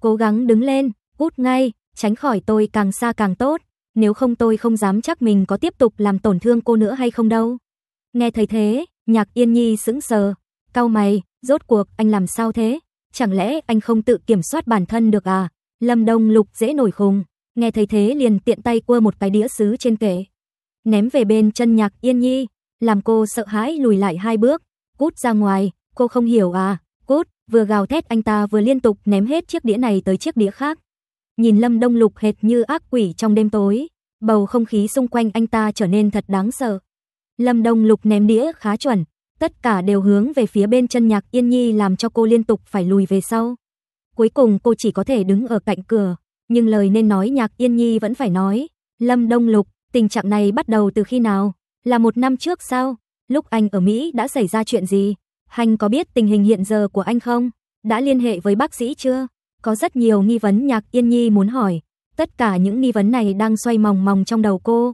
Cố gắng đứng lên, cút ngay, tránh khỏi tôi càng xa càng tốt, nếu không tôi không dám chắc mình có tiếp tục làm tổn thương cô nữa hay không đâu. Nghe thấy thế, Nhạc Yên Nhi sững sờ, cau mày, rốt cuộc anh làm sao thế? Chẳng lẽ anh không tự kiểm soát bản thân được à? Lâm Đông Lục dễ nổi khùng, nghe thấy thế liền tiện tay quơ một cái đĩa sứ trên kệ, ném về bên chân Nhạc Yên Nhi, làm cô sợ hãi lùi lại hai bước, cút ra ngoài, cô không hiểu à, cút, vừa gào thét anh ta vừa liên tục ném hết chiếc đĩa này tới chiếc đĩa khác. Nhìn Lâm Đông Lục hệt như ác quỷ trong đêm tối, bầu không khí xung quanh anh ta trở nên thật đáng sợ. Lâm Đông Lục ném đĩa khá chuẩn, tất cả đều hướng về phía bên chân nhạc Yên Nhi làm cho cô liên tục phải lùi về sau. Cuối cùng cô chỉ có thể đứng ở cạnh cửa, nhưng lời nên nói nhạc Yên Nhi vẫn phải nói. Lâm Đông Lục, tình trạng này bắt đầu từ khi nào? Là một năm trước sao? lúc anh ở Mỹ đã xảy ra chuyện gì? Anh có biết tình hình hiện giờ của anh không? Đã liên hệ với bác sĩ chưa? Có rất nhiều nghi vấn Nhạc Yên Nhi muốn hỏi. Tất cả những nghi vấn này đang xoay mòng mòng trong đầu cô.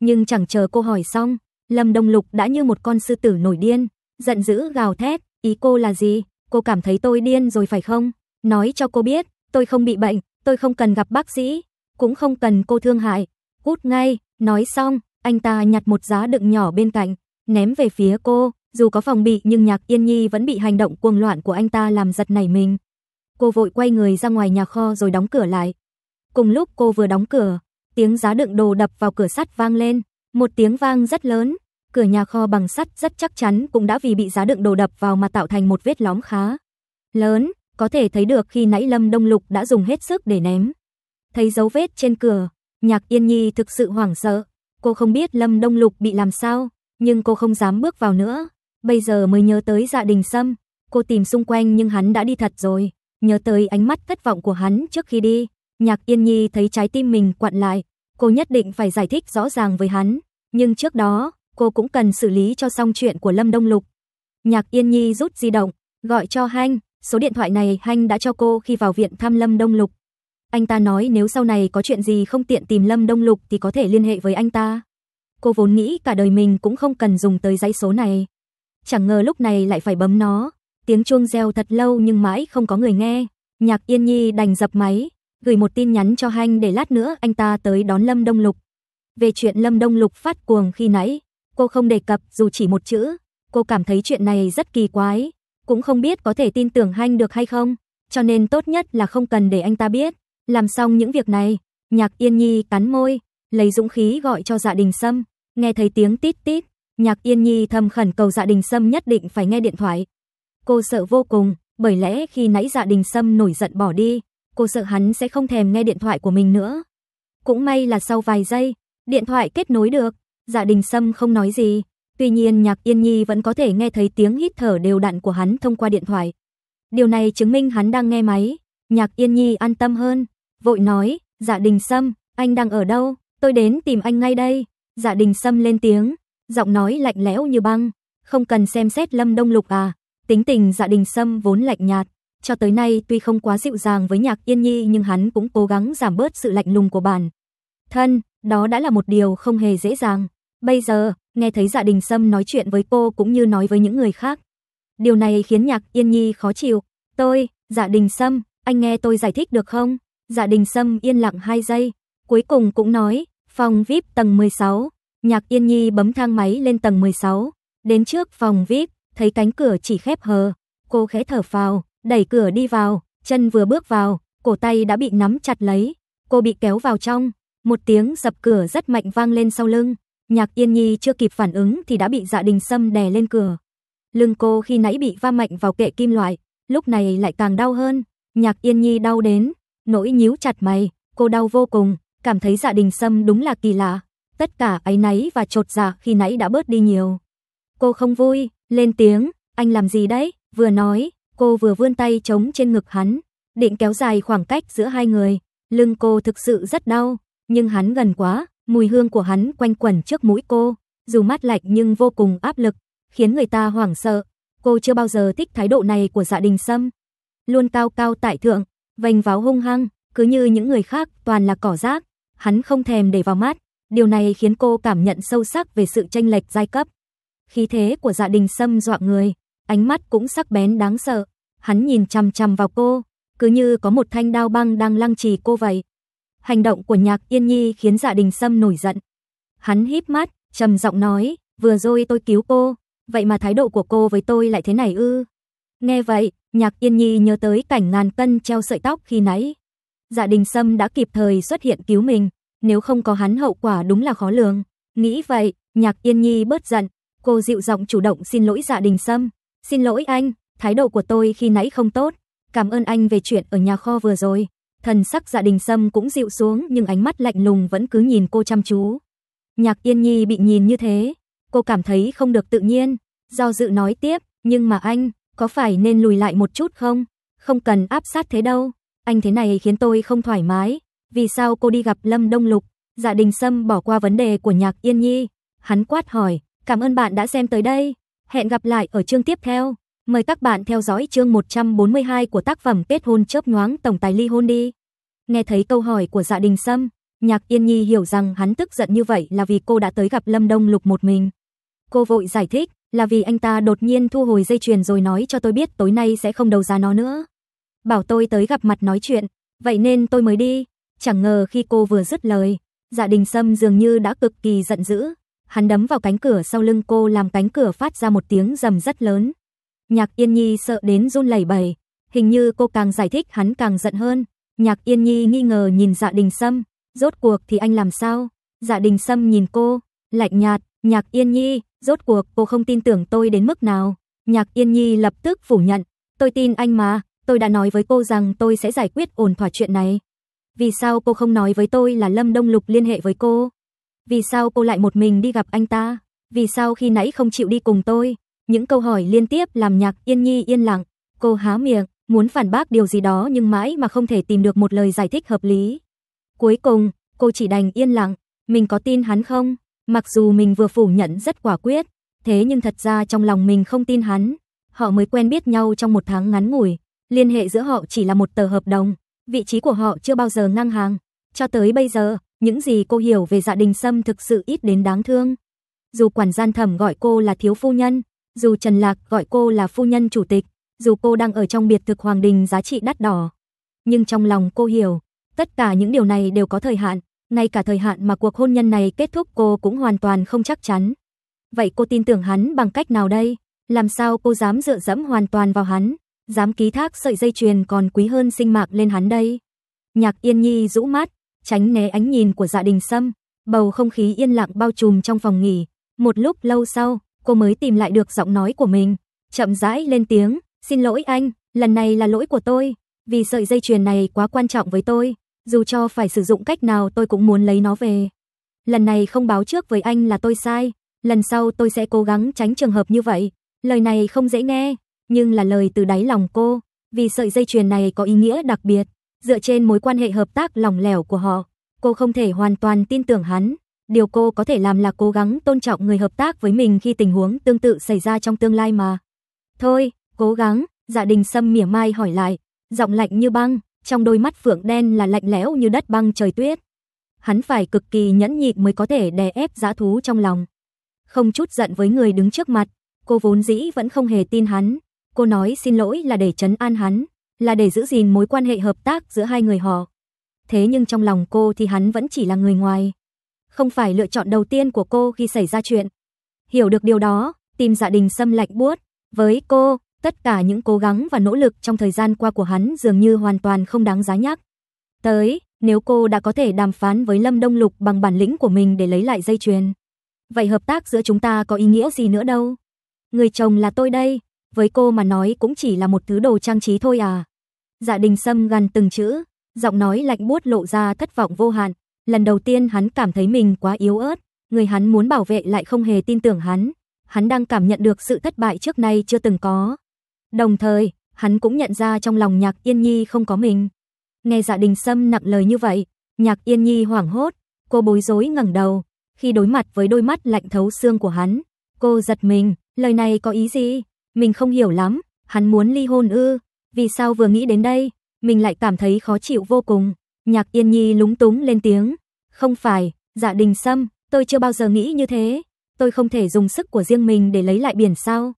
Nhưng chẳng chờ cô hỏi xong, Lâm Đông Lục đã như một con sư tử nổi điên, giận dữ gào thét, ý cô là gì? Cô cảm thấy tôi điên rồi phải không? Nói cho cô biết, tôi không bị bệnh, tôi không cần gặp bác sĩ, cũng không cần cô thương hại. Cút ngay, nói xong, anh ta nhặt một giá đựng nhỏ bên cạnh, ném về phía cô, dù có phòng bị nhưng Nhạc Yên Nhi vẫn bị hành động cuồng loạn của anh ta làm giật nảy mình. Cô vội quay người ra ngoài nhà kho rồi đóng cửa lại. Cùng lúc cô vừa đóng cửa, tiếng giá đựng đồ đập vào cửa sắt vang lên, một tiếng vang rất lớn, cửa nhà kho bằng sắt rất chắc chắn cũng đã vì bị giá đựng đồ đập vào mà tạo thành một vết lõm khá lớn, có thể thấy được khi nãy Lâm Đông Lục đã dùng hết sức để ném. Thấy dấu vết trên cửa, Nhạc Yên Nhi thực sự hoảng sợ, cô không biết Lâm Đông Lục bị làm sao, nhưng cô không dám bước vào nữa. Bây giờ mới nhớ tới gia Đình Sâm, cô tìm xung quanh nhưng hắn đã đi thật rồi, nhớ tới ánh mắt thất vọng của hắn trước khi đi, Nhạc Yên Nhi thấy trái tim mình quặn lại, cô nhất định phải giải thích rõ ràng với hắn, nhưng trước đó, cô cũng cần xử lý cho xong chuyện của Lâm Đông Lục. Nhạc Yên Nhi rút di động, gọi cho Hanh, số điện thoại này Hanh đã cho cô khi vào viện thăm Lâm Đông Lục. Anh ta nói nếu sau này có chuyện gì không tiện tìm Lâm Đông Lục thì có thể liên hệ với anh ta cô vốn nghĩ cả đời mình cũng không cần dùng tới dãy số này. Chẳng ngờ lúc này lại phải bấm nó. Tiếng chuông reo thật lâu nhưng mãi không có người nghe. Nhạc Yên Nhi đành dập máy, gửi một tin nhắn cho Hanh để lát nữa anh ta tới đón Lâm Đông Lục. Về chuyện Lâm Đông Lục phát cuồng khi nãy, cô không đề cập dù chỉ một chữ. Cô cảm thấy chuyện này rất kỳ quái, cũng không biết có thể tin tưởng Hanh được hay không, cho nên tốt nhất là không cần để anh ta biết. Làm xong những việc này, Nhạc Yên Nhi cắn môi, lấy dũng khí gọi cho Dạ Đình Sâm. Nghe thấy tiếng tít tít, Nhạc Yên Nhi thầm khẩn cầu Dạ Đình Sâm nhất định phải nghe điện thoại. Cô sợ vô cùng, bởi lẽ khi nãy Dạ Đình Sâm nổi giận bỏ đi, cô sợ hắn sẽ không thèm nghe điện thoại của mình nữa. Cũng may là sau vài giây, điện thoại kết nối được, Dạ Đình Sâm không nói gì, tuy nhiên Nhạc Yên Nhi vẫn có thể nghe thấy tiếng hít thở đều đặn của hắn thông qua điện thoại. Điều này chứng minh hắn đang nghe máy, Nhạc Yên Nhi an tâm hơn, vội nói, "Dạ Đình Sâm, anh đang ở đâu? Tôi đến tìm anh ngay đây." Dạ đình sâm lên tiếng, giọng nói lạnh lẽo như băng, không cần xem xét lâm đông lục à. Tính tình dạ đình sâm vốn lạnh nhạt, cho tới nay tuy không quá dịu dàng với nhạc yên nhi nhưng hắn cũng cố gắng giảm bớt sự lạnh lùng của bản. Thân, đó đã là một điều không hề dễ dàng. Bây giờ, nghe thấy dạ đình sâm nói chuyện với cô cũng như nói với những người khác. Điều này khiến nhạc yên nhi khó chịu. Tôi, dạ đình sâm, anh nghe tôi giải thích được không? Dạ đình sâm yên lặng hai giây, cuối cùng cũng nói, Phòng VIP tầng 16, Nhạc Yên Nhi bấm thang máy lên tầng 16, đến trước phòng VIP, thấy cánh cửa chỉ khép hờ, cô khẽ thở phào, đẩy cửa đi vào, chân vừa bước vào, cổ tay đã bị nắm chặt lấy, cô bị kéo vào trong, một tiếng sập cửa rất mạnh vang lên sau lưng, Nhạc Yên Nhi chưa kịp phản ứng thì đã bị Dạ Đình Sâm đè lên cửa. Lưng cô khi nãy bị va mạnh vào kệ kim loại, lúc này lại càng đau hơn, Nhạc Yên Nhi đau đến, nỗi nhíu chặt mày, cô đau vô cùng, cảm thấy dạ đình sâm đúng là kỳ lạ, tất cả áy náy và trột dạ khi nãy đã bớt đi nhiều. Cô không vui, lên tiếng, anh làm gì đấy, vừa nói, cô vừa vươn tay chống trên ngực hắn, định kéo dài khoảng cách giữa hai người, lưng cô thực sự rất đau, nhưng hắn gần quá, mùi hương của hắn quanh quẩn trước mũi cô, dù mát lạnh nhưng vô cùng áp lực, khiến người ta hoảng sợ. Cô chưa bao giờ thích thái độ này của Dạ Đình Sâm, luôn cao cao tại thượng, vành váo hung hăng, cứ như những người khác toàn là cỏ rác hắn không thèm để vào mắt, điều này khiến cô cảm nhận sâu sắc về sự chênh lệch giai cấp. Khí thế của Dạ Đình Sâm dọa người, ánh mắt cũng sắc bén đáng sợ, hắn nhìn chằm chằm vào cô, cứ như có một thanh đao băng đang lăng trì cô vậy. Hành động của Nhạc Yên Nhi khiến Dạ Đình Sâm nổi giận. Hắn híp mắt, trầm giọng nói, "Vừa rồi tôi cứu cô, vậy mà thái độ của cô với tôi lại thế này ư?" Nghe vậy, Nhạc Yên Nhi nhớ tới cảnh ngàn cân treo sợi tóc khi nãy. Dạ Đình Sâm đã kịp thời xuất hiện cứu mình, nếu không có hắn hậu quả đúng là khó lường. Nghĩ vậy, Nhạc Yên Nhi bớt giận, cô dịu giọng chủ động xin lỗi Dạ Đình Sâm. Xin lỗi anh, thái độ của tôi khi nãy không tốt, cảm ơn anh về chuyện ở nhà kho vừa rồi. Thần sắc Dạ Đình Sâm cũng dịu xuống nhưng ánh mắt lạnh lùng vẫn cứ nhìn cô chăm chú. Nhạc Yên Nhi bị nhìn như thế, cô cảm thấy không được tự nhiên, do dự nói tiếp, nhưng mà anh, có phải nên lùi lại một chút không? Không cần áp sát thế đâu. Anh thế này khiến tôi không thoải mái. Vì sao cô đi gặp Lâm Đông Lục? Dạ Đình Sâm bỏ qua vấn đề của Nhạc Yên Nhi. Hắn quát hỏi, cảm ơn bạn đã xem tới đây. Hẹn gặp lại ở chương tiếp theo. Mời các bạn theo dõi chương 142 của tác phẩm Kết hôn chớp nhoáng tổng tài ly hôn đi. Nghe thấy câu hỏi của Dạ Đình Sâm, Nhạc Yên Nhi hiểu rằng hắn tức giận như vậy là vì cô đã tới gặp Lâm Đông Lục một mình. Cô vội giải thích, là vì anh ta đột nhiên thu hồi dây chuyền rồi nói cho tôi biết tối nay sẽ không đầu ra nó nữa bảo tôi tới gặp mặt nói chuyện, vậy nên tôi mới đi. Chẳng ngờ khi cô vừa dứt lời, Dạ Đình Sâm dường như đã cực kỳ giận dữ, hắn đấm vào cánh cửa sau lưng cô làm cánh cửa phát ra một tiếng rầm rất lớn. Nhạc Yên Nhi sợ đến run lẩy bẩy, hình như cô càng giải thích hắn càng giận hơn. Nhạc Yên Nhi nghi ngờ nhìn Dạ Đình Sâm, rốt cuộc thì anh làm sao? Dạ Đình Sâm nhìn cô, lạnh nhạt, "Nhạc Yên Nhi, rốt cuộc cô không tin tưởng tôi đến mức nào?" Nhạc Yên Nhi lập tức phủ nhận, "Tôi tin anh mà, tôi đã nói với cô rằng tôi sẽ giải quyết ổn thỏa chuyện này. Vì sao cô không nói với tôi là Lâm Đông Lục liên hệ với cô? Vì sao cô lại một mình đi gặp anh ta? Vì sao khi nãy không chịu đi cùng tôi? Những câu hỏi liên tiếp làm Nhạc Yên Nhi yên lặng, cô há miệng, muốn phản bác điều gì đó nhưng mãi mà không thể tìm được một lời giải thích hợp lý. Cuối cùng, cô chỉ đành yên lặng, mình có tin hắn không? Mặc dù mình vừa phủ nhận rất quả quyết, thế nhưng thật ra trong lòng mình không tin hắn. Họ mới quen biết nhau trong một tháng ngắn ngủi, Liên hệ giữa họ chỉ là một tờ hợp đồng, vị trí của họ chưa bao giờ ngang hàng. Cho tới bây giờ, những gì cô hiểu về Dạ Đình Sâm thực sự ít đến đáng thương. Dù quản gian thẩm gọi cô là thiếu phu nhân, dù Trần Lạc gọi cô là phu nhân chủ tịch, dù cô đang ở trong biệt thực hoàng đình giá trị đắt đỏ, nhưng trong lòng cô hiểu, tất cả những điều này đều có thời hạn, ngay cả thời hạn mà cuộc hôn nhân này kết thúc cô cũng hoàn toàn không chắc chắn. Vậy cô tin tưởng hắn bằng cách nào đây? Làm sao cô dám dựa dẫm hoàn toàn vào hắn? Dám ký thác sợi dây chuyền còn quý hơn sinh mạng lên hắn đây. Nhạc Yên Nhi rũ mắt, tránh né ánh nhìn của Dạ Đình Sâm, bầu không khí yên lặng bao trùm trong phòng nghỉ, một lúc lâu sau, cô mới tìm lại được giọng nói của mình, chậm rãi lên tiếng, "Xin lỗi anh, lần này là lỗi của tôi, vì sợi dây chuyền này quá quan trọng với tôi, dù cho phải sử dụng cách nào tôi cũng muốn lấy nó về. Lần này không báo trước với anh là tôi sai, lần sau tôi sẽ cố gắng tránh trường hợp như vậy." Lời này không dễ nghe, nhưng là lời từ đáy lòng cô, vì sợi dây chuyền này có ý nghĩa đặc biệt, dựa trên mối quan hệ hợp tác lỏng lẻo của họ, cô không thể hoàn toàn tin tưởng hắn, điều cô có thể làm là cố gắng tôn trọng người hợp tác với mình khi tình huống tương tự xảy ra trong tương lai mà. Thôi, cố gắng, Dạ Đình Sâm mỉa mai hỏi lại, giọng lạnh như băng, trong đôi mắt phượng đen là lạnh lẽo như đất băng trời tuyết. Hắn phải cực kỳ nhẫn nhịn mới có thể đè ép giã thú trong lòng. Không chút giận với người đứng trước mặt, cô vốn dĩ vẫn không hề tin hắn, Cô nói xin lỗi là để trấn an hắn, là để giữ gìn mối quan hệ hợp tác giữa hai người họ. Thế nhưng trong lòng cô thì hắn vẫn chỉ là người ngoài. Không phải lựa chọn đầu tiên của cô khi xảy ra chuyện. Hiểu được điều đó, tìm dạ đình xâm lạnh buốt. Với cô, tất cả những cố gắng và nỗ lực trong thời gian qua của hắn dường như hoàn toàn không đáng giá nhắc. Tới, nếu cô đã có thể đàm phán với Lâm Đông Lục bằng bản lĩnh của mình để lấy lại dây chuyền. Vậy hợp tác giữa chúng ta có ý nghĩa gì nữa đâu? Người chồng là tôi đây, với cô mà nói cũng chỉ là một thứ đồ trang trí thôi à. Dạ đình sâm gần từng chữ, giọng nói lạnh buốt lộ ra thất vọng vô hạn. Lần đầu tiên hắn cảm thấy mình quá yếu ớt, người hắn muốn bảo vệ lại không hề tin tưởng hắn. Hắn đang cảm nhận được sự thất bại trước nay chưa từng có. Đồng thời, hắn cũng nhận ra trong lòng nhạc yên nhi không có mình. Nghe dạ đình sâm nặng lời như vậy, nhạc yên nhi hoảng hốt, cô bối rối ngẩng đầu. Khi đối mặt với đôi mắt lạnh thấu xương của hắn, cô giật mình, lời này có ý gì? Mình không hiểu lắm, hắn muốn ly hôn ư? Vì sao vừa nghĩ đến đây, mình lại cảm thấy khó chịu vô cùng. Nhạc Yên Nhi lúng túng lên tiếng, "Không phải, Dạ Đình Sâm, tôi chưa bao giờ nghĩ như thế, tôi không thể dùng sức của riêng mình để lấy lại biển sao?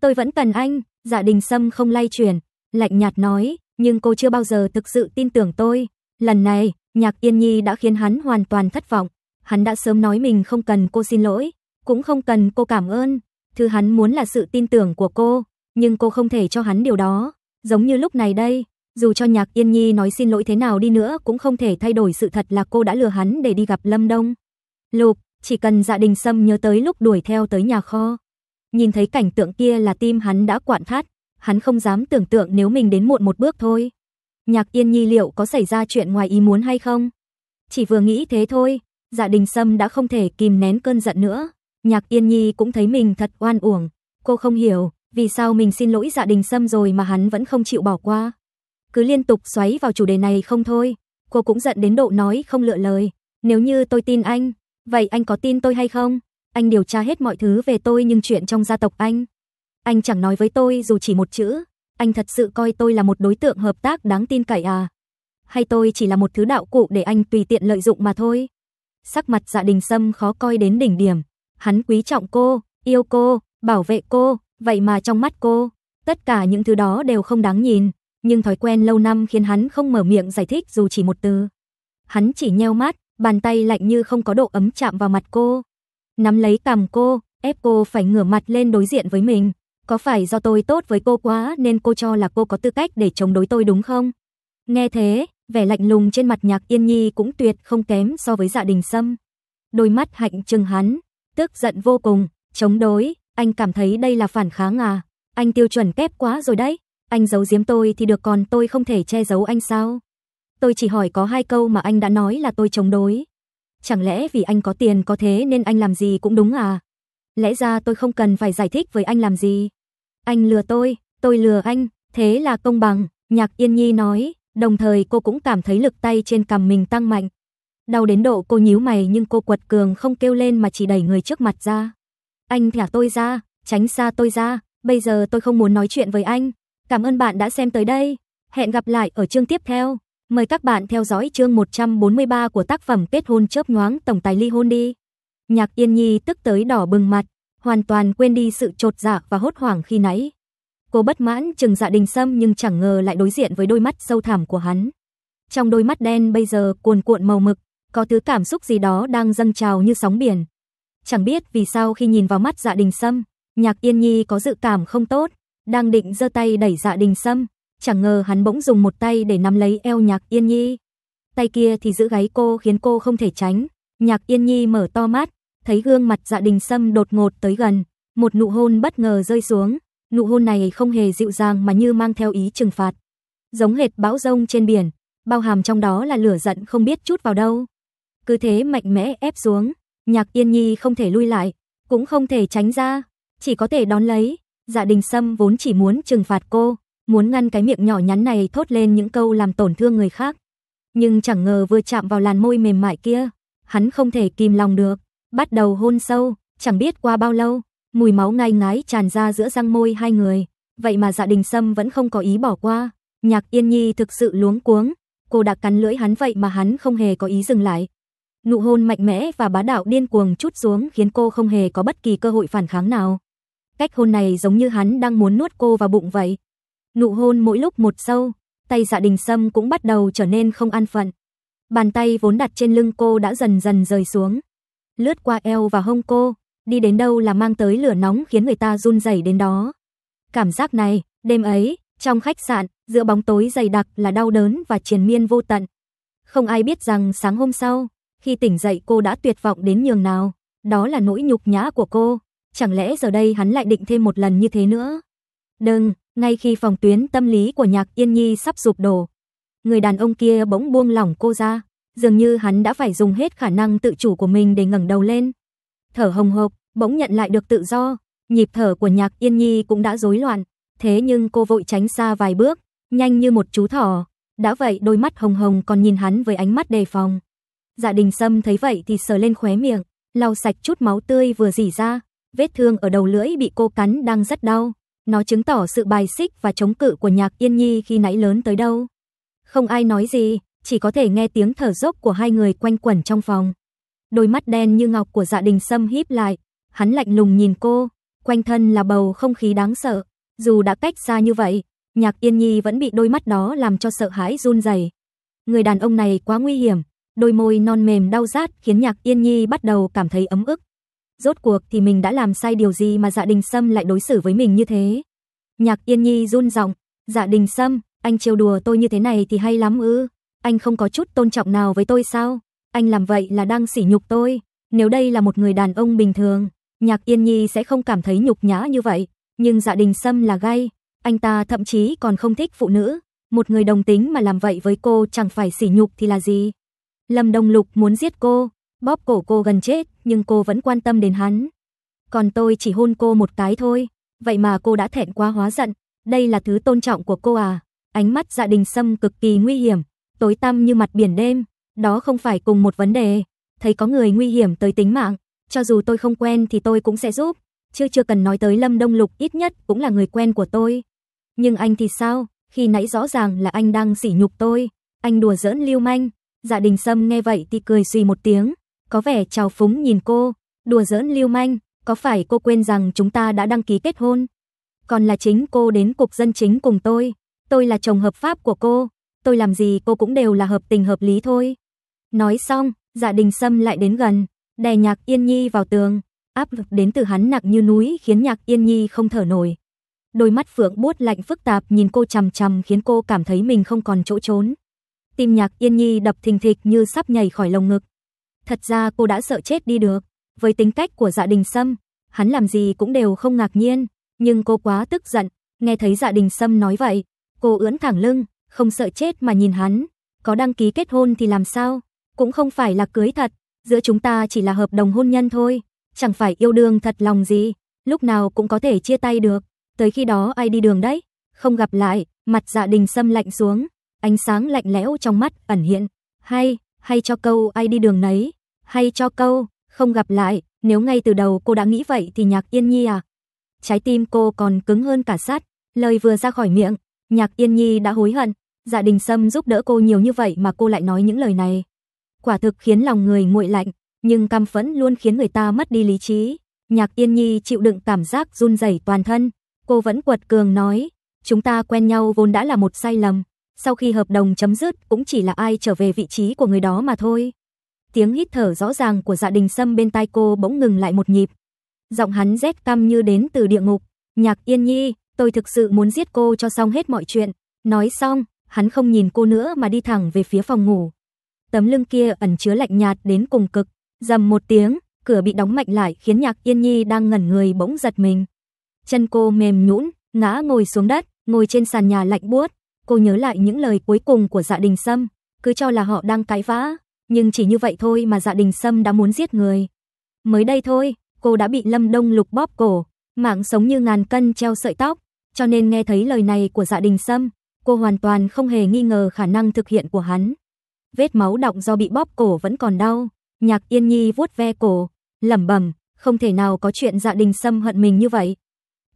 Tôi vẫn cần anh." Dạ Đình Sâm không lay chuyển, lạnh nhạt nói, "Nhưng cô chưa bao giờ thực sự tin tưởng tôi." Lần này, Nhạc Yên Nhi đã khiến hắn hoàn toàn thất vọng. Hắn đã sớm nói mình không cần cô xin lỗi, cũng không cần cô cảm ơn, Thứ hắn muốn là sự tin tưởng của cô, nhưng cô không thể cho hắn điều đó. Giống như lúc này đây, dù cho Nhạc Yên Nhi nói xin lỗi thế nào đi nữa cũng không thể thay đổi sự thật là cô đã lừa hắn để đi gặp Lâm Đông. Lục, chỉ cần Dạ Đình Sâm nhớ tới lúc đuổi theo tới nhà kho. Nhìn thấy cảnh tượng kia là tim hắn đã quặn thắt, hắn không dám tưởng tượng nếu mình đến muộn một bước thôi. Nhạc Yên Nhi liệu có xảy ra chuyện ngoài ý muốn hay không? Chỉ vừa nghĩ thế thôi, Dạ Đình Sâm đã không thể kìm nén cơn giận nữa. Nhạc Yên Nhi cũng thấy mình thật oan uổng, cô không hiểu, vì sao mình xin lỗi Dạ Đình Sâm rồi mà hắn vẫn không chịu bỏ qua. Cứ liên tục xoáy vào chủ đề này không thôi, cô cũng giận đến độ nói không lựa lời, nếu như tôi tin anh, vậy anh có tin tôi hay không? Anh điều tra hết mọi thứ về tôi nhưng chuyện trong gia tộc anh, anh chẳng nói với tôi dù chỉ một chữ, anh thật sự coi tôi là một đối tượng hợp tác đáng tin cậy à? Hay tôi chỉ là một thứ đạo cụ để anh tùy tiện lợi dụng mà thôi? Sắc mặt Dạ Đình Sâm khó coi đến đỉnh điểm, hắn quý trọng cô, yêu cô, bảo vệ cô, vậy mà trong mắt cô, tất cả những thứ đó đều không đáng nhìn, nhưng thói quen lâu năm khiến hắn không mở miệng giải thích dù chỉ một từ. Hắn chỉ nheo mắt, bàn tay lạnh như không có độ ấm chạm vào mặt cô, nắm lấy cằm cô, ép cô phải ngửa mặt lên đối diện với mình. Có phải do tôi tốt với cô quá nên cô cho là cô có tư cách để chống đối tôi đúng không? Nghe thế, vẻ lạnh lùng trên mặt Nhạc Yên Nhi cũng tuyệt không kém so với Dạ Đình Sâm. Đôi mắt hạnh trừng hắn, tức giận vô cùng, chống đối, anh cảm thấy đây là phản kháng à, anh tiêu chuẩn kép quá rồi đấy, anh giấu giếm tôi thì được còn tôi không thể che giấu anh sao? Tôi chỉ hỏi có hai câu mà anh đã nói là tôi chống đối. Chẳng lẽ vì anh có tiền có thế nên anh làm gì cũng đúng à? Lẽ ra tôi không cần phải giải thích với anh làm gì. Anh lừa tôi, tôi lừa anh, thế là công bằng, Nhạc Yên Nhi nói, đồng thời cô cũng cảm thấy lực tay trên cằm mình tăng mạnh, Đau đến độ cô nhíu mày nhưng cô quật cường không kêu lên mà chỉ đẩy người trước mặt ra. Anh thả tôi ra, tránh xa tôi ra, bây giờ tôi không muốn nói chuyện với anh. Cảm ơn bạn đã xem tới đây. Hẹn gặp lại ở chương tiếp theo. Mời các bạn theo dõi chương 143 của tác phẩm Kết hôn chớp nhoáng tổng tài ly hôn đi. Nhạc Yên Nhi tức tới đỏ bừng mặt, hoàn toàn quên đi sự trột dạ và hốt hoảng khi nãy. Cô bất mãn chừng dạ đình sâm nhưng chẳng ngờ lại đối diện với đôi mắt sâu thẳm của hắn. Trong đôi mắt đen bây giờ cuồn cuộn màu mực, có thứ cảm xúc gì đó đang dâng trào như sóng biển. Chẳng biết vì sao khi nhìn vào mắt Dạ Đình Sâm, Nhạc Yên Nhi có dự cảm không tốt, đang định giơ tay đẩy Dạ Đình Sâm, chẳng ngờ hắn bỗng dùng một tay để nắm lấy eo Nhạc Yên Nhi. Tay kia thì giữ gáy cô khiến cô không thể tránh. Nhạc Yên Nhi mở to mắt, thấy gương mặt Dạ Đình Sâm đột ngột tới gần, một nụ hôn bất ngờ rơi xuống, nụ hôn này không hề dịu dàng mà như mang theo ý trừng phạt. Giống hệt bão rông trên biển, bao hàm trong đó là lửa giận không biết chút vào đâu cứ thế mạnh mẽ ép xuống, Nhạc Yên Nhi không thể lui lại, cũng không thể tránh ra, chỉ có thể đón lấy. Dạ Đình Sâm vốn chỉ muốn trừng phạt cô, muốn ngăn cái miệng nhỏ nhắn này thốt lên những câu làm tổn thương người khác, nhưng chẳng ngờ vừa chạm vào làn môi mềm mại kia, hắn không thể kìm lòng được, bắt đầu hôn sâu, chẳng biết qua bao lâu, mùi máu ngai ngái tràn ra giữa răng môi hai người, vậy mà Dạ Đình Sâm vẫn không có ý bỏ qua. Nhạc Yên Nhi thực sự luống cuống, cô đã cắn lưỡi hắn vậy mà hắn không hề có ý dừng lại, Nụ hôn mạnh mẽ và bá đạo điên cuồng chút xuống khiến cô không hề có bất kỳ cơ hội phản kháng nào. Cách hôn này giống như hắn đang muốn nuốt cô vào bụng vậy. Nụ hôn mỗi lúc một sâu, tay dạ đình sâm cũng bắt đầu trở nên không an phận. Bàn tay vốn đặt trên lưng cô đã dần dần rời xuống. Lướt qua eo và hông cô, đi đến đâu là mang tới lửa nóng khiến người ta run rẩy đến đó. Cảm giác này, đêm ấy, trong khách sạn, giữa bóng tối dày đặc là đau đớn và triền miên vô tận. Không ai biết rằng sáng hôm sau, khi tỉnh dậy cô đã tuyệt vọng đến nhường nào, đó là nỗi nhục nhã của cô, chẳng lẽ giờ đây hắn lại định thêm một lần như thế nữa. Đừng, ngay khi phòng tuyến tâm lý của Nhạc Yên Nhi sắp sụp đổ, người đàn ông kia bỗng buông lỏng cô ra, dường như hắn đã phải dùng hết khả năng tự chủ của mình để ngẩng đầu lên. Thở hồng hộc, bỗng nhận lại được tự do, nhịp thở của Nhạc Yên Nhi cũng đã rối loạn, thế nhưng cô vội tránh xa vài bước, nhanh như một chú thỏ. Đã vậy đôi mắt hồng hồng còn nhìn hắn với ánh mắt đề phòng. Dạ đình sâm thấy vậy thì sờ lên khóe miệng, lau sạch chút máu tươi vừa dỉ ra, vết thương ở đầu lưỡi bị cô cắn đang rất đau. Nó chứng tỏ sự bài xích và chống cự của nhạc yên nhi khi nãy lớn tới đâu. Không ai nói gì, chỉ có thể nghe tiếng thở dốc của hai người quanh quẩn trong phòng. Đôi mắt đen như ngọc của dạ đình sâm híp lại, hắn lạnh lùng nhìn cô, quanh thân là bầu không khí đáng sợ. Dù đã cách xa như vậy, nhạc yên nhi vẫn bị đôi mắt đó làm cho sợ hãi run rẩy. Người đàn ông này quá nguy hiểm, đôi môi non mềm đau rát khiến Nhạc Yên Nhi bắt đầu cảm thấy ấm ức. Rốt cuộc thì mình đã làm sai điều gì mà Dạ Đình Sâm lại đối xử với mình như thế? Nhạc Yên Nhi run giọng, "Dạ Đình Sâm, anh trêu đùa tôi như thế này thì hay lắm ư? Anh không có chút tôn trọng nào với tôi sao? Anh làm vậy là đang sỉ nhục tôi. Nếu đây là một người đàn ông bình thường, Nhạc Yên Nhi sẽ không cảm thấy nhục nhã như vậy, nhưng Dạ Đình Sâm là gay, anh ta thậm chí còn không thích phụ nữ, một người đồng tính mà làm vậy với cô chẳng phải sỉ nhục thì là gì? Lâm Đông Lục muốn giết cô, bóp cổ cô gần chết, nhưng cô vẫn quan tâm đến hắn. Còn tôi chỉ hôn cô một cái thôi, vậy mà cô đã thẹn quá hóa giận, đây là thứ tôn trọng của cô à? Ánh mắt Dạ Đình xâm cực kỳ nguy hiểm, tối tăm như mặt biển đêm, đó không phải cùng một vấn đề, thấy có người nguy hiểm tới tính mạng, cho dù tôi không quen thì tôi cũng sẽ giúp, Chưa chưa cần nói tới Lâm Đông Lục ít nhất cũng là người quen của tôi. Nhưng anh thì sao? Khi nãy rõ ràng là anh đang sỉ nhục tôi, anh đùa giỡn lưu manh, Dạ đình sâm nghe vậy thì cười suy một tiếng, có vẻ trào phúng nhìn cô, đùa giỡn lưu manh, có phải cô quên rằng chúng ta đã đăng ký kết hôn? Còn là chính cô đến cục dân chính cùng tôi, tôi là chồng hợp pháp của cô, tôi làm gì cô cũng đều là hợp tình hợp lý thôi. Nói xong, dạ đình sâm lại đến gần, đè nhạc yên nhi vào tường, áp lực đến từ hắn nặng như núi khiến nhạc yên nhi không thở nổi. Đôi mắt phượng buốt lạnh phức tạp nhìn cô chằm chằm khiến cô cảm thấy mình không còn chỗ trốn. Tim Nhạc Yên Nhi đập thình thịch như sắp nhảy khỏi lồng ngực. Thật ra cô đã sợ chết đi được, với tính cách của Dạ Đình Sâm, hắn làm gì cũng đều không ngạc nhiên, nhưng cô quá tức giận, nghe thấy Dạ Đình Sâm nói vậy, cô ưỡn thẳng lưng, không sợ chết mà nhìn hắn, có đăng ký kết hôn thì làm sao, cũng không phải là cưới thật, giữa chúng ta chỉ là hợp đồng hôn nhân thôi, chẳng phải yêu đương thật lòng gì, lúc nào cũng có thể chia tay được, tới khi đó ai đi đường đấy, không gặp lại, mặt dạ đình xâm lạnh xuống, ánh sáng lạnh lẽo trong mắt ẩn hiện. Hay, hay cho câu ai đi đường nấy, hay cho câu không gặp lại, nếu ngay từ đầu cô đã nghĩ vậy thì Nhạc Yên Nhi à? Trái tim cô còn cứng hơn cả sắt, lời vừa ra khỏi miệng, Nhạc Yên Nhi đã hối hận, Gia dạ Đình Sâm giúp đỡ cô nhiều như vậy mà cô lại nói những lời này. Quả thực khiến lòng người nguội lạnh, nhưng căm phẫn luôn khiến người ta mất đi lý trí. Nhạc Yên Nhi chịu đựng cảm giác run rẩy toàn thân, cô vẫn quật cường nói, chúng ta quen nhau vốn đã là một sai lầm, sau khi hợp đồng chấm dứt cũng chỉ là ai trở về vị trí của người đó mà thôi. Tiếng hít thở rõ ràng của Dạ Đình Sâm bên tai cô bỗng ngừng lại một nhịp. Giọng hắn rét căm như đến từ địa ngục, "Nhạc Yên Nhi, tôi thực sự muốn giết cô cho xong hết mọi chuyện." Nói xong, hắn không nhìn cô nữa mà đi thẳng về phía phòng ngủ. Tấm lưng kia ẩn chứa lạnh nhạt đến cùng cực, dầm một tiếng, cửa bị đóng mạnh lại khiến Nhạc Yên Nhi đang ngẩn người bỗng giật mình. Chân cô mềm nhũn, ngã ngồi xuống đất, ngồi trên sàn nhà lạnh buốt, Cô nhớ lại những lời cuối cùng của Dạ Đình Sâm, cứ cho là họ đang cãi vã, nhưng chỉ như vậy thôi mà Dạ Đình Sâm đã muốn giết người. Mới đây thôi, cô đã bị Lâm Đông Lục bóp cổ, mạng sống như ngàn cân treo sợi tóc, cho nên nghe thấy lời này của Dạ Đình Sâm, cô hoàn toàn không hề nghi ngờ khả năng thực hiện của hắn. Vết máu động do bị bóp cổ vẫn còn đau, Nhạc Yên Nhi vuốt ve cổ, lẩm bẩm, không thể nào có chuyện Dạ Đình Sâm hận mình như vậy.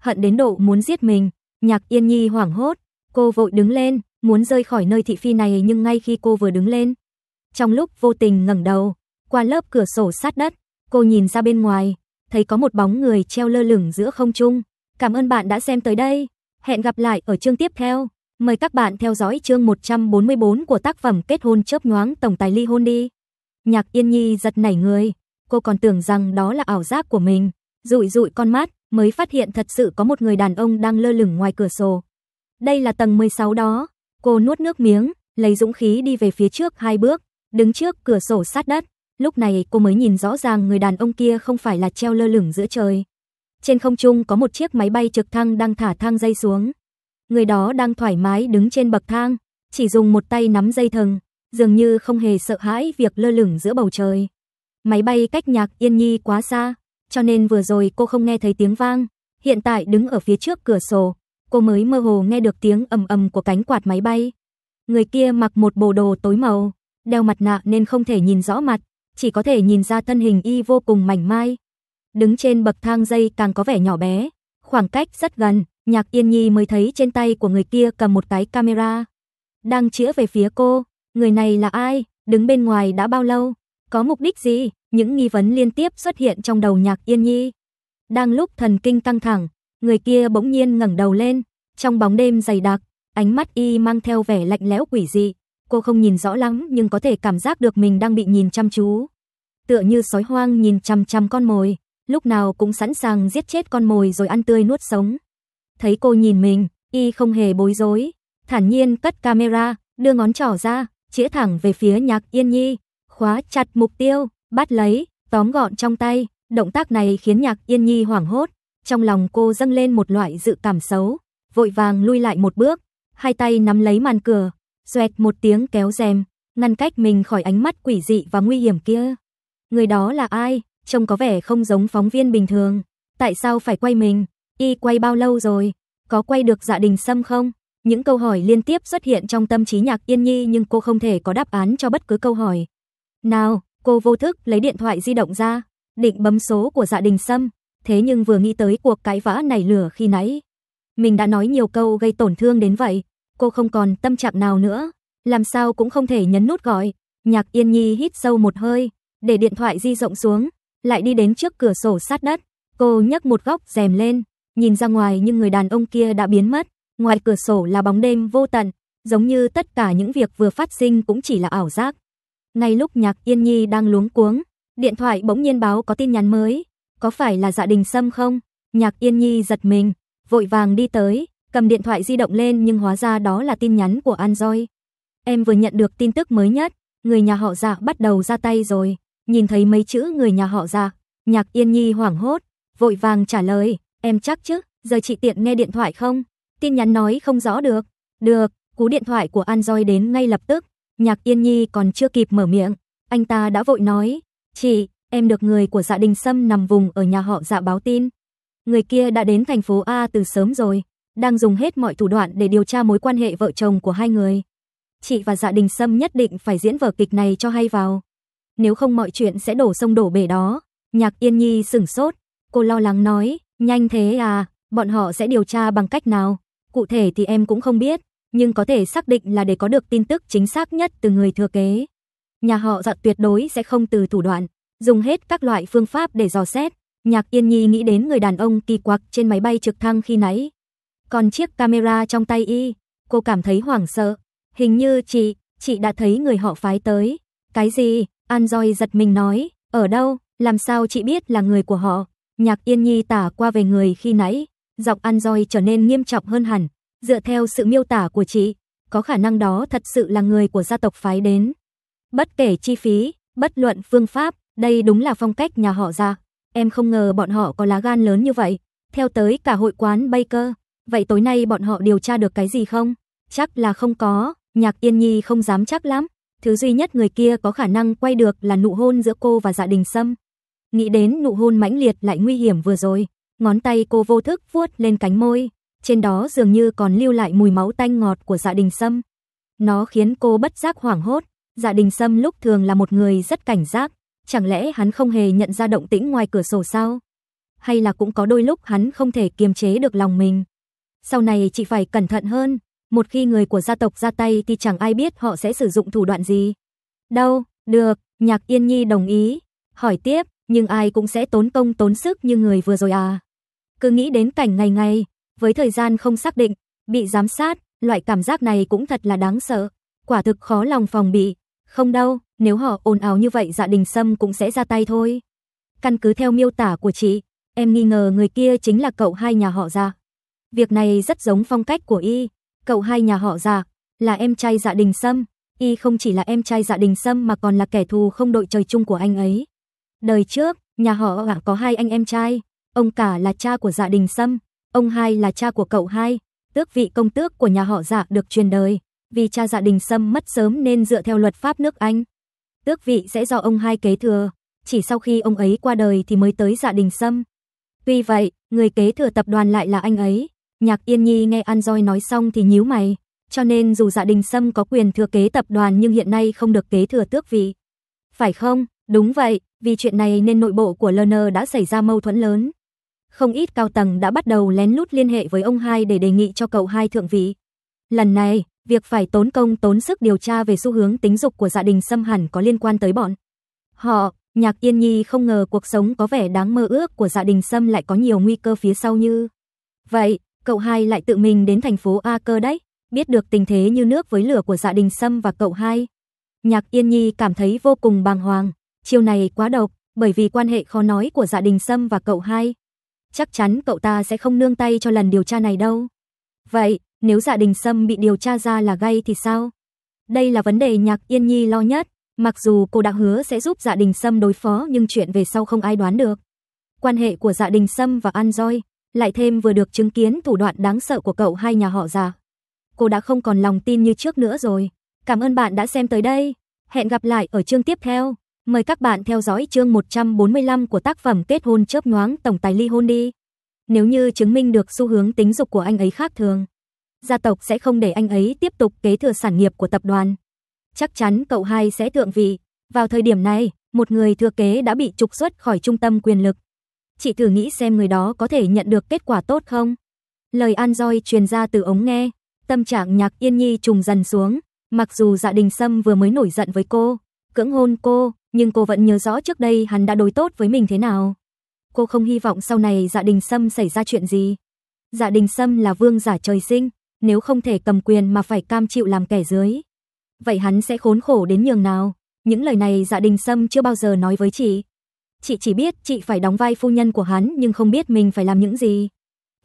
Hận đến độ muốn giết mình, Nhạc Yên Nhi hoảng hốt, Cô vội đứng lên, muốn rơi khỏi nơi thị phi này nhưng ngay khi cô vừa đứng lên, trong lúc vô tình ngẩng đầu, qua lớp cửa sổ sát đất, cô nhìn ra bên ngoài, thấy có một bóng người treo lơ lửng giữa không trung. Cảm ơn bạn đã xem tới đây, hẹn gặp lại ở chương tiếp theo. Mời các bạn theo dõi chương 144 của tác phẩm Kết hôn chớp nhoáng tổng tài ly hôn đi. Nhạc Yên Nhi giật nảy người, cô còn tưởng rằng đó là ảo giác của mình, dụi dụi con mắt, mới phát hiện thật sự có một người đàn ông đang lơ lửng ngoài cửa sổ. Đây là tầng 16 đó. Cô nuốt nước miếng, lấy dũng khí đi về phía trước hai bước, đứng trước cửa sổ sát đất. Lúc này cô mới nhìn rõ ràng người đàn ông kia không phải là treo lơ lửng giữa trời. Trên không trung có một chiếc máy bay trực thăng đang thả thang dây xuống. Người đó đang thoải mái đứng trên bậc thang, chỉ dùng một tay nắm dây thừng, dường như không hề sợ hãi việc lơ lửng giữa bầu trời. Máy bay cách nhạc yên nhi quá xa, cho nên vừa rồi cô không nghe thấy tiếng vang. Hiện tại đứng ở phía trước cửa sổ, cô mới mơ hồ nghe được tiếng ầm ầm của cánh quạt máy bay. Người kia mặc một bộ đồ tối màu, đeo mặt nạ nên không thể nhìn rõ mặt, chỉ có thể nhìn ra thân hình y vô cùng mảnh mai. Đứng trên bậc thang dây càng có vẻ nhỏ bé, khoảng cách rất gần, Nhạc Yên Nhi mới thấy trên tay của người kia cầm một cái camera, đang chĩa về phía cô, người này là ai, đứng bên ngoài đã bao lâu, có mục đích gì? Những nghi vấn liên tiếp xuất hiện trong đầu Nhạc Yên Nhi. Đang lúc thần kinh căng thẳng, Người kia bỗng nhiên ngẩng đầu lên, trong bóng đêm dày đặc, ánh mắt y mang theo vẻ lạnh lẽo quỷ dị. Cô không nhìn rõ lắm nhưng có thể cảm giác được mình đang bị nhìn chăm chú. Tựa như sói hoang nhìn chăm chăm con mồi, lúc nào cũng sẵn sàng giết chết con mồi rồi ăn tươi nuốt sống. Thấy cô nhìn mình, y không hề bối rối, thản nhiên cất camera, đưa ngón trỏ ra, chĩa thẳng về phía Nhạc Yên Nhi, khóa chặt mục tiêu, bắt lấy, tóm gọn trong tay, động tác này khiến Nhạc Yên Nhi hoảng hốt, trong lòng cô dâng lên một loại dự cảm xấu, vội vàng lui lại một bước, hai tay nắm lấy màn cửa, xoẹt một tiếng kéo rèm, ngăn cách mình khỏi ánh mắt quỷ dị và nguy hiểm kia. Người đó là ai? Trông có vẻ không giống phóng viên bình thường, tại sao phải quay mình? Y quay bao lâu rồi? Có quay được Dạ Đình Sâm không? Những câu hỏi liên tiếp xuất hiện trong tâm trí Nhạc Yên Nhi nhưng cô không thể có đáp án cho bất cứ câu hỏi. Nào, cô vô thức lấy điện thoại di động ra, định bấm số của Dạ Đình Sâm, thế nhưng vừa nghĩ tới cuộc cãi vã nảy lửa khi nãy, mình đã nói nhiều câu gây tổn thương đến vậy, cô không còn tâm trạng nào nữa, làm sao cũng không thể nhấn nút gọi. Nhạc Yên Nhi hít sâu một hơi, để điện thoại di rộng xuống, lại đi đến trước cửa sổ sát đất, cô nhấc một góc rèm lên, nhìn ra ngoài nhưng người đàn ông kia đã biến mất, ngoài cửa sổ là bóng đêm vô tận, giống như tất cả những việc vừa phát sinh cũng chỉ là ảo giác. Ngay lúc Nhạc Yên Nhi đang luống cuống, điện thoại bỗng nhiên báo có tin nhắn mới, có phải là dạ đình sâm không? Nhạc Yên Nhi giật mình, vội vàng đi tới, cầm điện thoại di động lên nhưng hóa ra đó là tin nhắn của An Joy. Em vừa nhận được tin tức mới nhất, người nhà họ dạ bắt đầu ra tay rồi, nhìn thấy mấy chữ người nhà họ dạ, Nhạc Yên Nhi hoảng hốt, vội vàng trả lời, em chắc chứ, giờ chị tiện nghe điện thoại không? Tin nhắn nói không rõ được. Được, cú điện thoại của An Joy đến ngay lập tức, Nhạc Yên Nhi còn chưa kịp mở miệng, anh ta đã vội nói, chị, em được người của dạ đình Sâm nằm vùng ở nhà họ dạ báo tin. Người kia đã đến thành phố A từ sớm rồi, đang dùng hết mọi thủ đoạn để điều tra mối quan hệ vợ chồng của hai người. Chị và dạ đình Sâm nhất định phải diễn vở kịch này cho hay vào. Nếu không mọi chuyện sẽ đổ sông đổ bể đó. Nhạc Yên Nhi sửng sốt, cô lo lắng nói, nhanh thế à, bọn họ sẽ điều tra bằng cách nào? Cụ thể thì em cũng không biết, nhưng có thể xác định là để có được tin tức chính xác nhất từ người thừa kế. Nhà họ dạ tuyệt đối sẽ không từ thủ đoạn dùng hết các loại phương pháp để dò xét. Nhạc Yên Nhi nghĩ đến người đàn ông kỳ quặc trên máy bay trực thăng khi nãy. Còn chiếc camera trong tay y, cô cảm thấy hoảng sợ. Hình như chị, chị đã thấy người họ phái tới. Cái gì? An Joy giật mình nói, ở đâu? Làm sao chị biết là người của họ? Nhạc Yên Nhi tả qua về người khi nãy, giọng An Joy trở nên nghiêm trọng hơn hẳn. Dựa theo sự miêu tả của chị, có khả năng đó thật sự là người của gia tộc phái đến. Bất kể chi phí, bất luận phương pháp, đây đúng là phong cách nhà họ ra. Em không ngờ bọn họ có lá gan lớn như vậy. Theo tới cả hội quán Baker. Vậy tối nay bọn họ điều tra được cái gì không? Chắc là không có. Nhạc Yên Nhi không dám chắc lắm. Thứ duy nhất người kia có khả năng quay được là nụ hôn giữa cô và dạ đình sâm. Nghĩ đến nụ hôn mãnh liệt lại nguy hiểm vừa rồi. Ngón tay cô vô thức vuốt lên cánh môi. Trên đó dường như còn lưu lại mùi máu tanh ngọt của dạ đình sâm. Nó khiến cô bất giác hoảng hốt. Dạ đình sâm lúc thường là một người rất cảnh giác, Chẳng lẽ hắn không hề nhận ra động tĩnh ngoài cửa sổ sao? Hay là cũng có đôi lúc hắn không thể kiềm chế được lòng mình. Sau này chị phải cẩn thận hơn, một khi người của gia tộc ra tay thì chẳng ai biết họ sẽ sử dụng thủ đoạn gì. Đâu, được, Nhạc Yên Nhi đồng ý. Hỏi tiếp, nhưng ai cũng sẽ tốn công tốn sức như người vừa rồi à. Cứ nghĩ đến cảnh ngày ngày, với thời gian không xác định, bị giám sát, loại cảm giác này cũng thật là đáng sợ. Quả thực khó lòng phòng bị. Không đâu, nếu họ ồn ào như vậy dạ đình sâm cũng sẽ ra tay thôi. Căn cứ theo miêu tả của chị, em nghi ngờ người kia chính là cậu hai nhà họ dạ. Việc này rất giống phong cách của y. Cậu hai nhà họ dạ là em trai dạ đình sâm. Y không chỉ là em trai dạ đình sâm mà còn là kẻ thù không đội trời chung của anh ấy. Đời trước, nhà họ có hai anh em trai. Ông cả là cha của dạ đình sâm. Ông hai là cha của cậu hai. Tước vị công tước của nhà họ dạ được truyền đời. Vì cha dạ đình sâm mất sớm nên dựa theo luật pháp nước Anh tước vị sẽ do ông hai kế thừa, chỉ sau khi ông ấy qua đời thì mới tới gia dạ Đình Sâm. Tuy vậy, người kế thừa tập đoàn lại là anh ấy. Nhạc Yên Nhi nghe An Joy nói xong thì nhíu mày, cho nên dù gia dạ Đình Sâm có quyền thừa kế tập đoàn nhưng hiện nay không được kế thừa tước vị. Phải không? Đúng vậy, vì chuyện này nên nội bộ của Lerner đã xảy ra mâu thuẫn lớn. Không ít cao tầng đã bắt đầu lén lút liên hệ với ông hai để đề nghị cho cậu hai thượng vị. Lần này, Việc phải tốn công tốn sức điều tra về xu hướng tính dục của gia đình xâm hẳn có liên quan tới bọn. Họ, Nhạc Yên Nhi không ngờ cuộc sống có vẻ đáng mơ ước của gia đình xâm lại có nhiều nguy cơ phía sau như. Vậy, cậu hai lại tự mình đến thành phố A cơ đấy, biết được tình thế như nước với lửa của gia đình xâm và cậu hai. Nhạc Yên Nhi cảm thấy vô cùng bàng hoàng, chiều này quá độc, bởi vì quan hệ khó nói của gia đình xâm và cậu hai. Chắc chắn cậu ta sẽ không nương tay cho lần điều tra này đâu. Vậy, nếu Dạ Đình Sâm bị điều tra ra là gay thì sao? Đây là vấn đề Nhạc Yên Nhi lo nhất, mặc dù cô đã hứa sẽ giúp Dạ Đình Sâm đối phó nhưng chuyện về sau không ai đoán được. Quan hệ của Dạ Đình Sâm và An Joy lại thêm vừa được chứng kiến thủ đoạn đáng sợ của cậu hai nhà họ già. Cô đã không còn lòng tin như trước nữa rồi. Cảm ơn bạn đã xem tới đây. Hẹn gặp lại ở chương tiếp theo. Mời các bạn theo dõi chương 145 của tác phẩm Kết hôn chớp nhoáng tổng tài ly hôn đi. Nếu như chứng minh được xu hướng tính dục của anh ấy khác thường, gia tộc sẽ không để anh ấy tiếp tục kế thừa sản nghiệp của tập đoàn. Chắc chắn cậu hai sẽ thượng vị. Vào thời điểm này, một người thừa kế đã bị trục xuất khỏi trung tâm quyền lực. Chị thử nghĩ xem người đó có thể nhận được kết quả tốt không? Lời An Doi truyền ra từ ống nghe, tâm trạng Nhạc Yên Nhi trùng dần xuống, mặc dù Dạ Đình Sâm vừa mới nổi giận với cô, cưỡng hôn cô, nhưng cô vẫn nhớ rõ trước đây hắn đã đối tốt với mình thế nào. Cô không hy vọng sau này Dạ Đình Sâm xảy ra chuyện gì. Dạ Đình Sâm là vương giả trời sinh, nếu không thể cầm quyền mà phải cam chịu làm kẻ dưới. Vậy hắn sẽ khốn khổ đến nhường nào? Những lời này Dạ Đình Sâm chưa bao giờ nói với chị. Chị chỉ biết chị phải đóng vai phu nhân của hắn nhưng không biết mình phải làm những gì.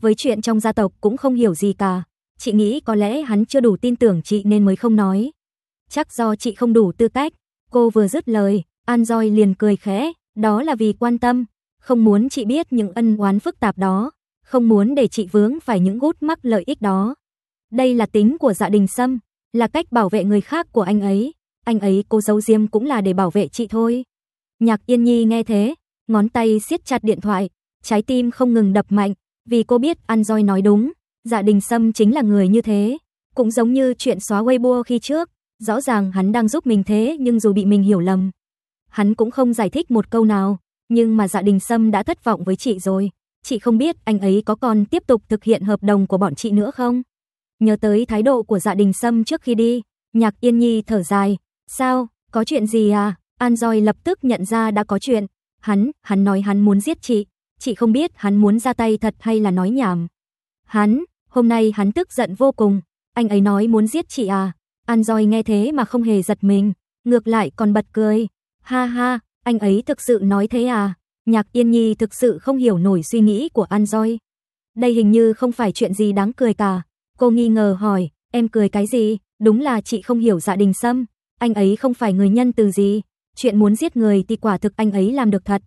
Với chuyện trong gia tộc cũng không hiểu gì cả. Chị nghĩ có lẽ hắn chưa đủ tin tưởng chị nên mới không nói. Chắc do chị không đủ tư cách. Cô vừa dứt lời, An Joy liền cười khẽ, đó là vì quan tâm, không muốn chị biết những ân oán phức tạp đó, không muốn để chị vướng phải những gút mắc lợi ích đó. Đây là tính của dạ đình sâm, là cách bảo vệ người khác của anh ấy. Anh ấy cô giấu diêm cũng là để bảo vệ chị thôi. Nhạc Yên Nhi nghe thế, ngón tay siết chặt điện thoại, trái tim không ngừng đập mạnh, vì cô biết An roi nói đúng, dạ đình sâm chính là người như thế. Cũng giống như chuyện xóa Weibo khi trước, rõ ràng hắn đang giúp mình thế nhưng dù bị mình hiểu lầm. Hắn cũng không giải thích một câu nào, nhưng mà dạ đình sâm đã thất vọng với chị rồi. Chị không biết anh ấy có còn tiếp tục thực hiện hợp đồng của bọn chị nữa không? Nhớ tới thái độ của dạ đình sâm trước khi đi, nhạc yên nhi thở dài. Sao, có chuyện gì à? An Doi lập tức nhận ra đã có chuyện. Hắn, hắn nói hắn muốn giết chị. Chị không biết hắn muốn ra tay thật hay là nói nhảm. Hắn, hôm nay hắn tức giận vô cùng. Anh ấy nói muốn giết chị à? An Doi nghe thế mà không hề giật mình. Ngược lại còn bật cười. Ha ha, anh ấy thực sự nói thế à? Nhạc Yên Nhi thực sự không hiểu nổi suy nghĩ của An Doi. Đây hình như không phải chuyện gì đáng cười cả. Cô nghi ngờ hỏi, em cười cái gì? Đúng là chị không hiểu dạ đình sâm. Anh ấy không phải người nhân từ gì. Chuyện muốn giết người thì quả thực anh ấy làm được thật.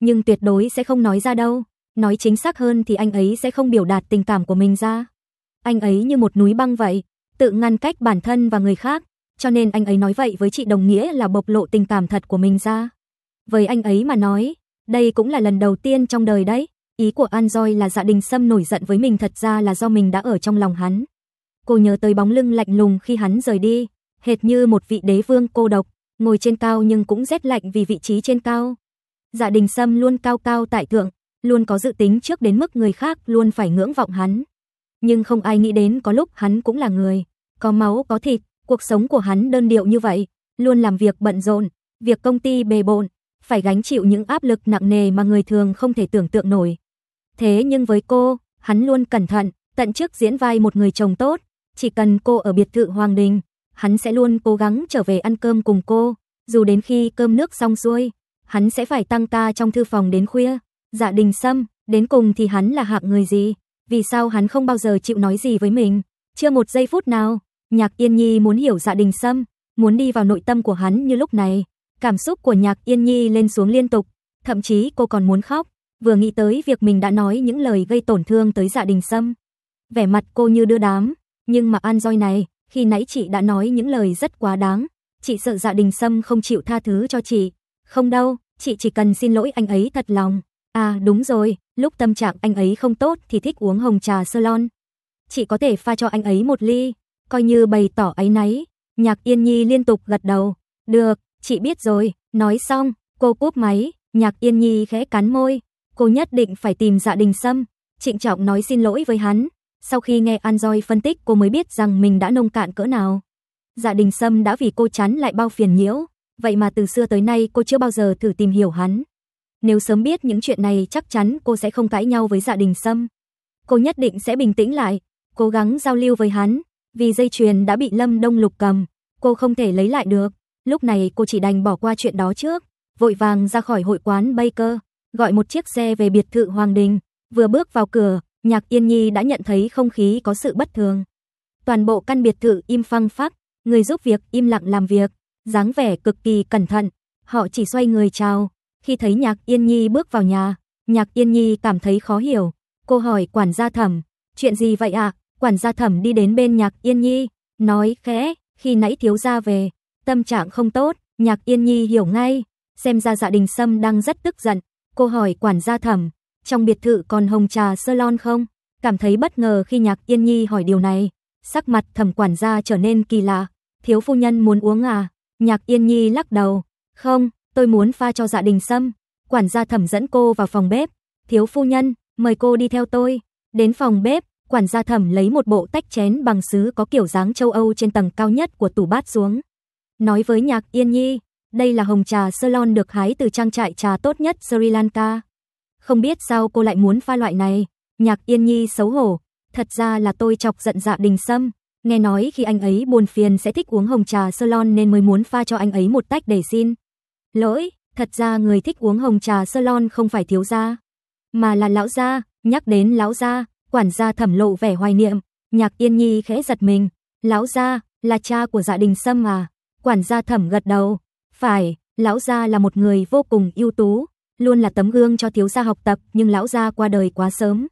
Nhưng tuyệt đối sẽ không nói ra đâu. Nói chính xác hơn thì anh ấy sẽ không biểu đạt tình cảm của mình ra. Anh ấy như một núi băng vậy, tự ngăn cách bản thân và người khác. Cho nên anh ấy nói vậy với chị đồng nghĩa là bộc lộ tình cảm thật của mình ra. Với anh ấy mà nói, đây cũng là lần đầu tiên trong đời đấy. Ý của An Joy là dạ đình Sâm nổi giận với mình thật ra là do mình đã ở trong lòng hắn. Cô nhớ tới bóng lưng lạnh lùng khi hắn rời đi, hệt như một vị đế vương cô độc, ngồi trên cao nhưng cũng rét lạnh vì vị trí trên cao. Dạ đình Sâm luôn cao cao tại thượng, luôn có dự tính trước đến mức người khác luôn phải ngưỡng vọng hắn. Nhưng không ai nghĩ đến có lúc hắn cũng là người, có máu có thịt, cuộc sống của hắn đơn điệu như vậy, luôn làm việc bận rộn, việc công ty bề bộn, phải gánh chịu những áp lực nặng nề mà người thường không thể tưởng tượng nổi. Thế nhưng với cô, hắn luôn cẩn thận, tận trước diễn vai một người chồng tốt, chỉ cần cô ở biệt thự Hoàng Đình, hắn sẽ luôn cố gắng trở về ăn cơm cùng cô, dù đến khi cơm nước xong xuôi, hắn sẽ phải tăng ca trong thư phòng đến khuya. Dạ Đình Sâm, đến cùng thì hắn là hạng người gì? Vì sao hắn không bao giờ chịu nói gì với mình? Chưa một giây phút nào, Nhạc Yên Nhi muốn hiểu Dạ Đình Sâm, muốn đi vào nội tâm của hắn như lúc này. Cảm xúc của Nhạc Yên Nhi lên xuống liên tục, thậm chí cô còn muốn khóc. Vừa nghĩ tới việc mình đã nói những lời gây tổn thương tới Dạ Đình Sâm, vẻ mặt cô như đưa đám, nhưng mà An Joy này, khi nãy chị đã nói những lời rất quá đáng, chị sợ Dạ Đình Sâm không chịu tha thứ cho chị. Không đâu, chị chỉ cần xin lỗi anh ấy thật lòng. À đúng rồi, lúc tâm trạng anh ấy không tốt thì thích uống hồng trà sơ Chị có thể pha cho anh ấy một ly, coi như bày tỏ ấy nấy Nhạc Yên Nhi liên tục gật đầu. Được, chị biết rồi, nói xong, cô cúp máy, Nhạc Yên Nhi khẽ cắn môi, cô nhất định phải tìm Dạ Đình Sâm, trịnh trọng nói xin lỗi với hắn. Sau khi nghe An Joy phân tích, cô mới biết rằng mình đã nông cạn cỡ nào. Dạ Đình Sâm đã vì cô chán lại bao phiền nhiễu, vậy mà từ xưa tới nay cô chưa bao giờ thử tìm hiểu hắn. Nếu sớm biết những chuyện này chắc chắn cô sẽ không cãi nhau với Dạ Đình Sâm. Cô nhất định sẽ bình tĩnh lại, cố gắng giao lưu với hắn, vì dây chuyền đã bị Lâm Đông Lục cầm, cô không thể lấy lại được. Lúc này cô chỉ đành bỏ qua chuyện đó trước, vội vàng ra khỏi hội quán Baker gọi một chiếc xe về biệt thự Hoàng Đình. Vừa bước vào cửa, Nhạc Yên Nhi đã nhận thấy không khí có sự bất thường. Toàn bộ căn biệt thự im phăng phắc, người giúp việc im lặng làm việc, dáng vẻ cực kỳ cẩn thận. Họ chỉ xoay người chào. Khi thấy Nhạc Yên Nhi bước vào nhà, Nhạc Yên Nhi cảm thấy khó hiểu. Cô hỏi quản gia thẩm, chuyện gì vậy ạ? À? Quản gia thẩm đi đến bên Nhạc Yên Nhi, nói khẽ, khi nãy thiếu gia về, tâm trạng không tốt, Nhạc Yên Nhi hiểu ngay, xem ra dạ đình sâm đang rất tức giận, Cô hỏi quản gia thẩm, trong biệt thự còn hồng trà salon không? Cảm thấy bất ngờ khi Nhạc Yên Nhi hỏi điều này, sắc mặt thẩm quản gia trở nên kỳ lạ. Thiếu phu nhân muốn uống à? Nhạc Yên Nhi lắc đầu, không, tôi muốn pha cho dạ đình sâm. Quản gia thẩm dẫn cô vào phòng bếp, thiếu phu nhân, mời cô đi theo tôi. Đến phòng bếp, quản gia thẩm lấy một bộ tách chén bằng sứ có kiểu dáng châu Âu trên tầng cao nhất của tủ bát xuống. Nói với Nhạc Yên Nhi, đây là hồng trà Ceylon được hái từ trang trại trà tốt nhất Sri Lanka. Không biết sao cô lại muốn pha loại này. Nhạc Yên Nhi xấu hổ. Thật ra là tôi chọc giận dạ đình sâm. Nghe nói khi anh ấy buồn phiền sẽ thích uống hồng trà Ceylon nên mới muốn pha cho anh ấy một tách để xin. Lỗi, thật ra người thích uống hồng trà Ceylon không phải thiếu gia. Mà là lão gia, nhắc đến lão gia, quản gia thẩm lộ vẻ hoài niệm. Nhạc Yên Nhi khẽ giật mình. Lão gia, là cha của dạ đình sâm à? Quản gia thẩm gật đầu. Phải, lão gia là một người vô cùng ưu tú, luôn là tấm gương cho thiếu gia học tập, nhưng lão gia qua đời quá sớm.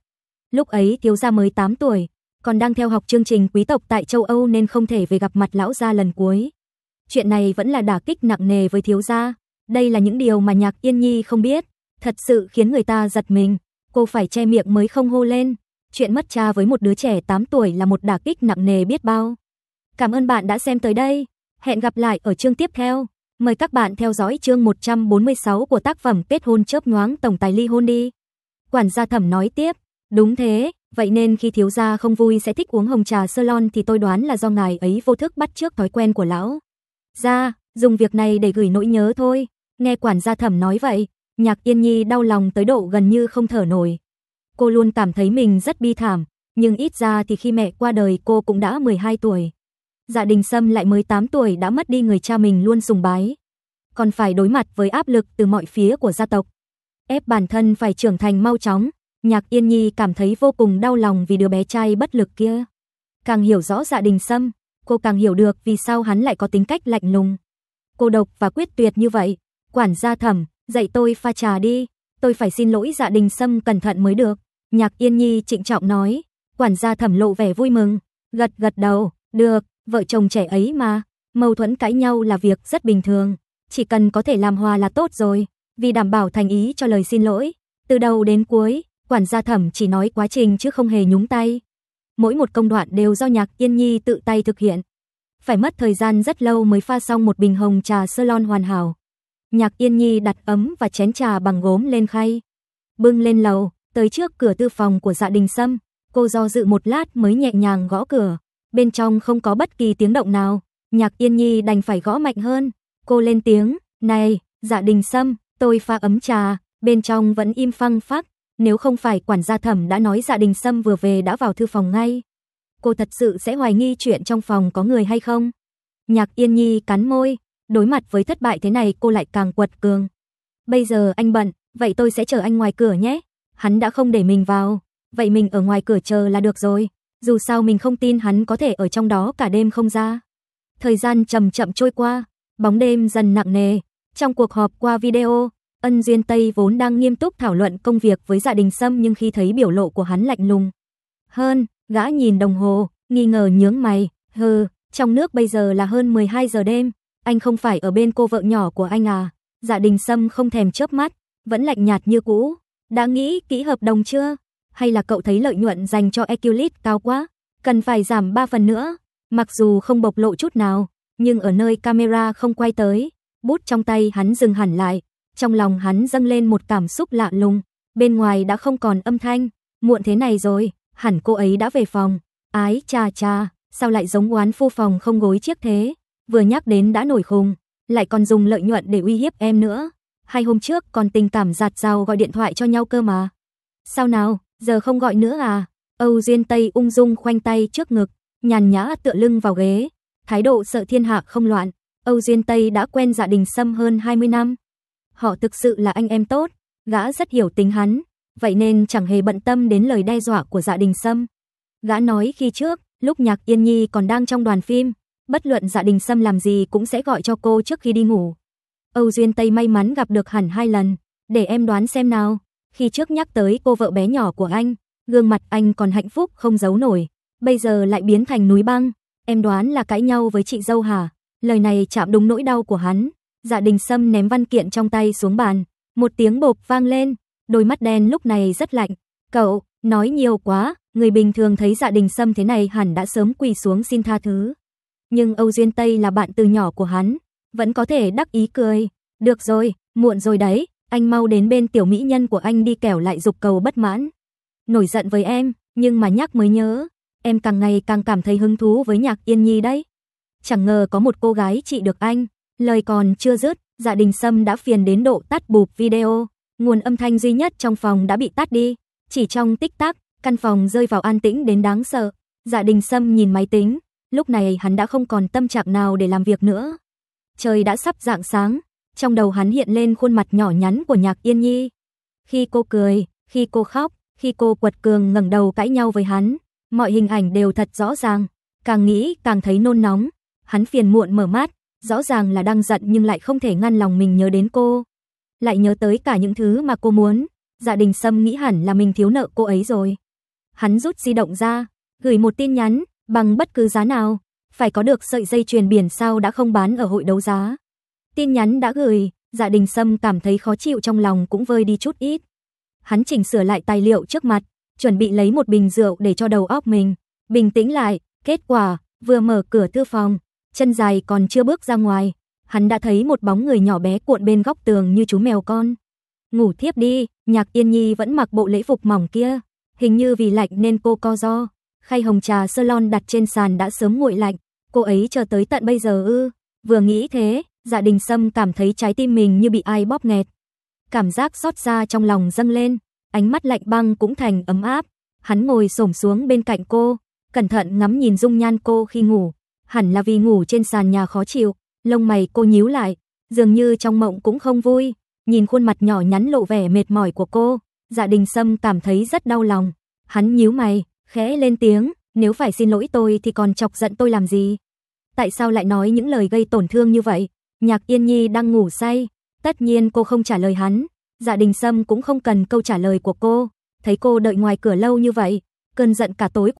Lúc ấy thiếu gia mới 8 tuổi, còn đang theo học chương trình quý tộc tại châu Âu nên không thể về gặp mặt lão gia lần cuối. Chuyện này vẫn là đả kích nặng nề với thiếu gia, đây là những điều mà Nhạc Yên Nhi không biết, thật sự khiến người ta giật mình, cô phải che miệng mới không hô lên. Chuyện mất cha với một đứa trẻ 8 tuổi là một đả kích nặng nề biết bao. Cảm ơn bạn đã xem tới đây, hẹn gặp lại ở chương tiếp theo. Mời các bạn theo dõi chương 146 của tác phẩm Kết hôn chớp nhoáng tổng tài ly hôn đi. Quản gia thẩm nói tiếp, đúng thế, vậy nên khi thiếu gia không vui sẽ thích uống hồng trà sơ lon thì tôi đoán là do ngài ấy vô thức bắt trước thói quen của lão. Ra, dùng việc này để gửi nỗi nhớ thôi. Nghe quản gia thẩm nói vậy, nhạc yên nhi đau lòng tới độ gần như không thở nổi. Cô luôn cảm thấy mình rất bi thảm, nhưng ít ra thì khi mẹ qua đời cô cũng đã 12 tuổi. Dạ Đình Sâm lại mới 8 tuổi đã mất đi người cha mình luôn sùng bái, còn phải đối mặt với áp lực từ mọi phía của gia tộc, ép bản thân phải trưởng thành mau chóng, Nhạc Yên Nhi cảm thấy vô cùng đau lòng vì đứa bé trai bất lực kia. Càng hiểu rõ Dạ Đình Sâm, cô càng hiểu được vì sao hắn lại có tính cách lạnh lùng, cô độc và quyết tuyệt như vậy. Quản gia Thẩm, dạy tôi pha trà đi, tôi phải xin lỗi Dạ Đình Sâm cẩn thận mới được." Nhạc Yên Nhi trịnh trọng nói. Quản gia Thẩm lộ vẻ vui mừng, gật gật đầu, "Được, vợ chồng trẻ ấy mà, mâu thuẫn cãi nhau là việc rất bình thường, chỉ cần có thể làm hòa là tốt rồi, vì đảm bảo thành ý cho lời xin lỗi, từ đầu đến cuối, quản gia Thẩm chỉ nói quá trình chứ không hề nhúng tay. Mỗi một công đoạn đều do Nhạc Yên Nhi tự tay thực hiện. Phải mất thời gian rất lâu mới pha xong một bình hồng trà sơ lon hoàn hảo. Nhạc Yên Nhi đặt ấm và chén trà bằng gốm lên khay, bưng lên lầu, tới trước cửa tư phòng của Dạ Đình Sâm, cô do dự một lát mới nhẹ nhàng gõ cửa bên trong không có bất kỳ tiếng động nào. Nhạc Yên Nhi đành phải gõ mạnh hơn. Cô lên tiếng, này, dạ đình sâm, tôi pha ấm trà, bên trong vẫn im phăng phắc. Nếu không phải quản gia thẩm đã nói dạ đình sâm vừa về đã vào thư phòng ngay. Cô thật sự sẽ hoài nghi chuyện trong phòng có người hay không? Nhạc Yên Nhi cắn môi, đối mặt với thất bại thế này cô lại càng quật cường. Bây giờ anh bận, vậy tôi sẽ chờ anh ngoài cửa nhé. Hắn đã không để mình vào, vậy mình ở ngoài cửa chờ là được rồi. Dù sao mình không tin hắn có thể ở trong đó cả đêm không ra. Thời gian chậm chậm trôi qua, bóng đêm dần nặng nề. Trong cuộc họp qua video, Ân Duyên Tây vốn đang nghiêm túc thảo luận công việc với gia dạ Đình Sâm nhưng khi thấy biểu lộ của hắn lạnh lùng, hơn, gã nhìn đồng hồ, nghi ngờ nhướng mày, hừ, trong nước bây giờ là hơn 12 giờ đêm, anh không phải ở bên cô vợ nhỏ của anh à? Dạ Đình Sâm không thèm chớp mắt, vẫn lạnh nhạt như cũ. Đã nghĩ kỹ hợp đồng chưa? hay là cậu thấy lợi nhuận dành cho Eculite cao quá, cần phải giảm 3 phần nữa. Mặc dù không bộc lộ chút nào, nhưng ở nơi camera không quay tới, bút trong tay hắn dừng hẳn lại, trong lòng hắn dâng lên một cảm xúc lạ lùng, bên ngoài đã không còn âm thanh, muộn thế này rồi, hẳn cô ấy đã về phòng. Ái cha cha, sao lại giống oán phu phòng không gối chiếc thế? Vừa nhắc đến đã nổi khùng, lại còn dùng lợi nhuận để uy hiếp em nữa. Hai hôm trước còn tình cảm giạt rào gọi điện thoại cho nhau cơ mà. Sao nào, Giờ không gọi nữa à? Âu Duyên Tây ung dung khoanh tay trước ngực, nhàn nhã tựa lưng vào ghế, thái độ sợ thiên hạ không loạn. Âu Duyên Tây đã quen Dạ Đình Sâm hơn 20 năm. Họ thực sự là anh em tốt, gã rất hiểu tính hắn, vậy nên chẳng hề bận tâm đến lời đe dọa của Dạ Đình Sâm. Gã nói khi trước, lúc Nhạc Yên Nhi còn đang trong đoàn phim, bất luận Dạ Đình Sâm làm gì cũng sẽ gọi cho cô trước khi đi ngủ. Âu Duyên Tây may mắn gặp được hẳn hai lần, để em đoán xem nào. Khi trước nhắc tới cô vợ bé nhỏ của anh, gương mặt anh còn hạnh phúc không giấu nổi, bây giờ lại biến thành núi băng. Em đoán là cãi nhau với chị dâu hả? Lời này chạm đúng nỗi đau của hắn. Dạ Đình Sâm ném văn kiện trong tay xuống bàn, một tiếng bộp vang lên, đôi mắt đen lúc này rất lạnh. "Cậu, nói nhiều quá, người bình thường thấy Dạ Đình Sâm thế này hẳn đã sớm quỳ xuống xin tha thứ." Nhưng Âu Duyên Tây là bạn từ nhỏ của hắn, vẫn có thể đắc ý cười, "Được rồi, muộn rồi đấy, anh mau đến bên tiểu mỹ nhân của anh đi kẻo lại dục cầu bất mãn. Nổi giận với em, nhưng mà nhắc mới nhớ, em càng ngày càng cảm thấy hứng thú với nhạc Yên Nhi đấy. Chẳng ngờ có một cô gái trị được anh, lời còn chưa dứt, Dạ Đình Sâm đã phiền đến độ tắt bụp video, nguồn âm thanh duy nhất trong phòng đã bị tắt đi, chỉ trong tích tắc, căn phòng rơi vào an tĩnh đến đáng sợ. Dạ Đình Sâm nhìn máy tính, lúc này hắn đã không còn tâm trạng nào để làm việc nữa. Trời đã sắp dạng sáng, trong đầu hắn hiện lên khuôn mặt nhỏ nhắn của Nhạc Yên Nhi. Khi cô cười, khi cô khóc, khi cô quật cường ngẩng đầu cãi nhau với hắn, mọi hình ảnh đều thật rõ ràng, càng nghĩ càng thấy nôn nóng, hắn phiền muộn mở mắt, rõ ràng là đang giận nhưng lại không thể ngăn lòng mình nhớ đến cô. Lại nhớ tới cả những thứ mà cô muốn, gia dạ Đình Sâm nghĩ hẳn là mình thiếu nợ cô ấy rồi. Hắn rút di động ra, gửi một tin nhắn, bằng bất cứ giá nào, phải có được sợi dây chuyền biển sao đã không bán ở hội đấu giá. Tin nhắn đã gửi, Dạ Đình Sâm cảm thấy khó chịu trong lòng cũng vơi đi chút ít. Hắn chỉnh sửa lại tài liệu trước mặt, chuẩn bị lấy một bình rượu để cho đầu óc mình bình tĩnh lại, kết quả vừa mở cửa thư phòng, chân dài còn chưa bước ra ngoài, hắn đã thấy một bóng người nhỏ bé cuộn bên góc tường như chú mèo con. Ngủ thiếp đi, Nhạc Yên Nhi vẫn mặc bộ lễ phục mỏng kia, hình như vì lạnh nên cô co ro. Khay hồng trà salon đặt trên sàn đã sớm nguội lạnh, cô ấy chờ tới tận bây giờ ư? Vừa nghĩ thế, Dạ đình sâm cảm thấy trái tim mình như bị ai bóp nghẹt. Cảm giác xót ra trong lòng dâng lên, ánh mắt lạnh băng cũng thành ấm áp. Hắn ngồi xổm xuống bên cạnh cô, cẩn thận ngắm nhìn dung nhan cô khi ngủ. Hẳn là vì ngủ trên sàn nhà khó chịu, lông mày cô nhíu lại, dường như trong mộng cũng không vui. Nhìn khuôn mặt nhỏ nhắn lộ vẻ mệt mỏi của cô, dạ đình sâm cảm thấy rất đau lòng. Hắn nhíu mày, khẽ lên tiếng, nếu phải xin lỗi tôi thì còn chọc giận tôi làm gì? Tại sao lại nói những lời gây tổn thương như vậy? Nhạc Yên Nhi đang ngủ say, tất nhiên cô không trả lời hắn, Dạ Đình Sâm cũng không cần câu trả lời của cô, thấy cô đợi ngoài cửa lâu như vậy, cơn giận cả tối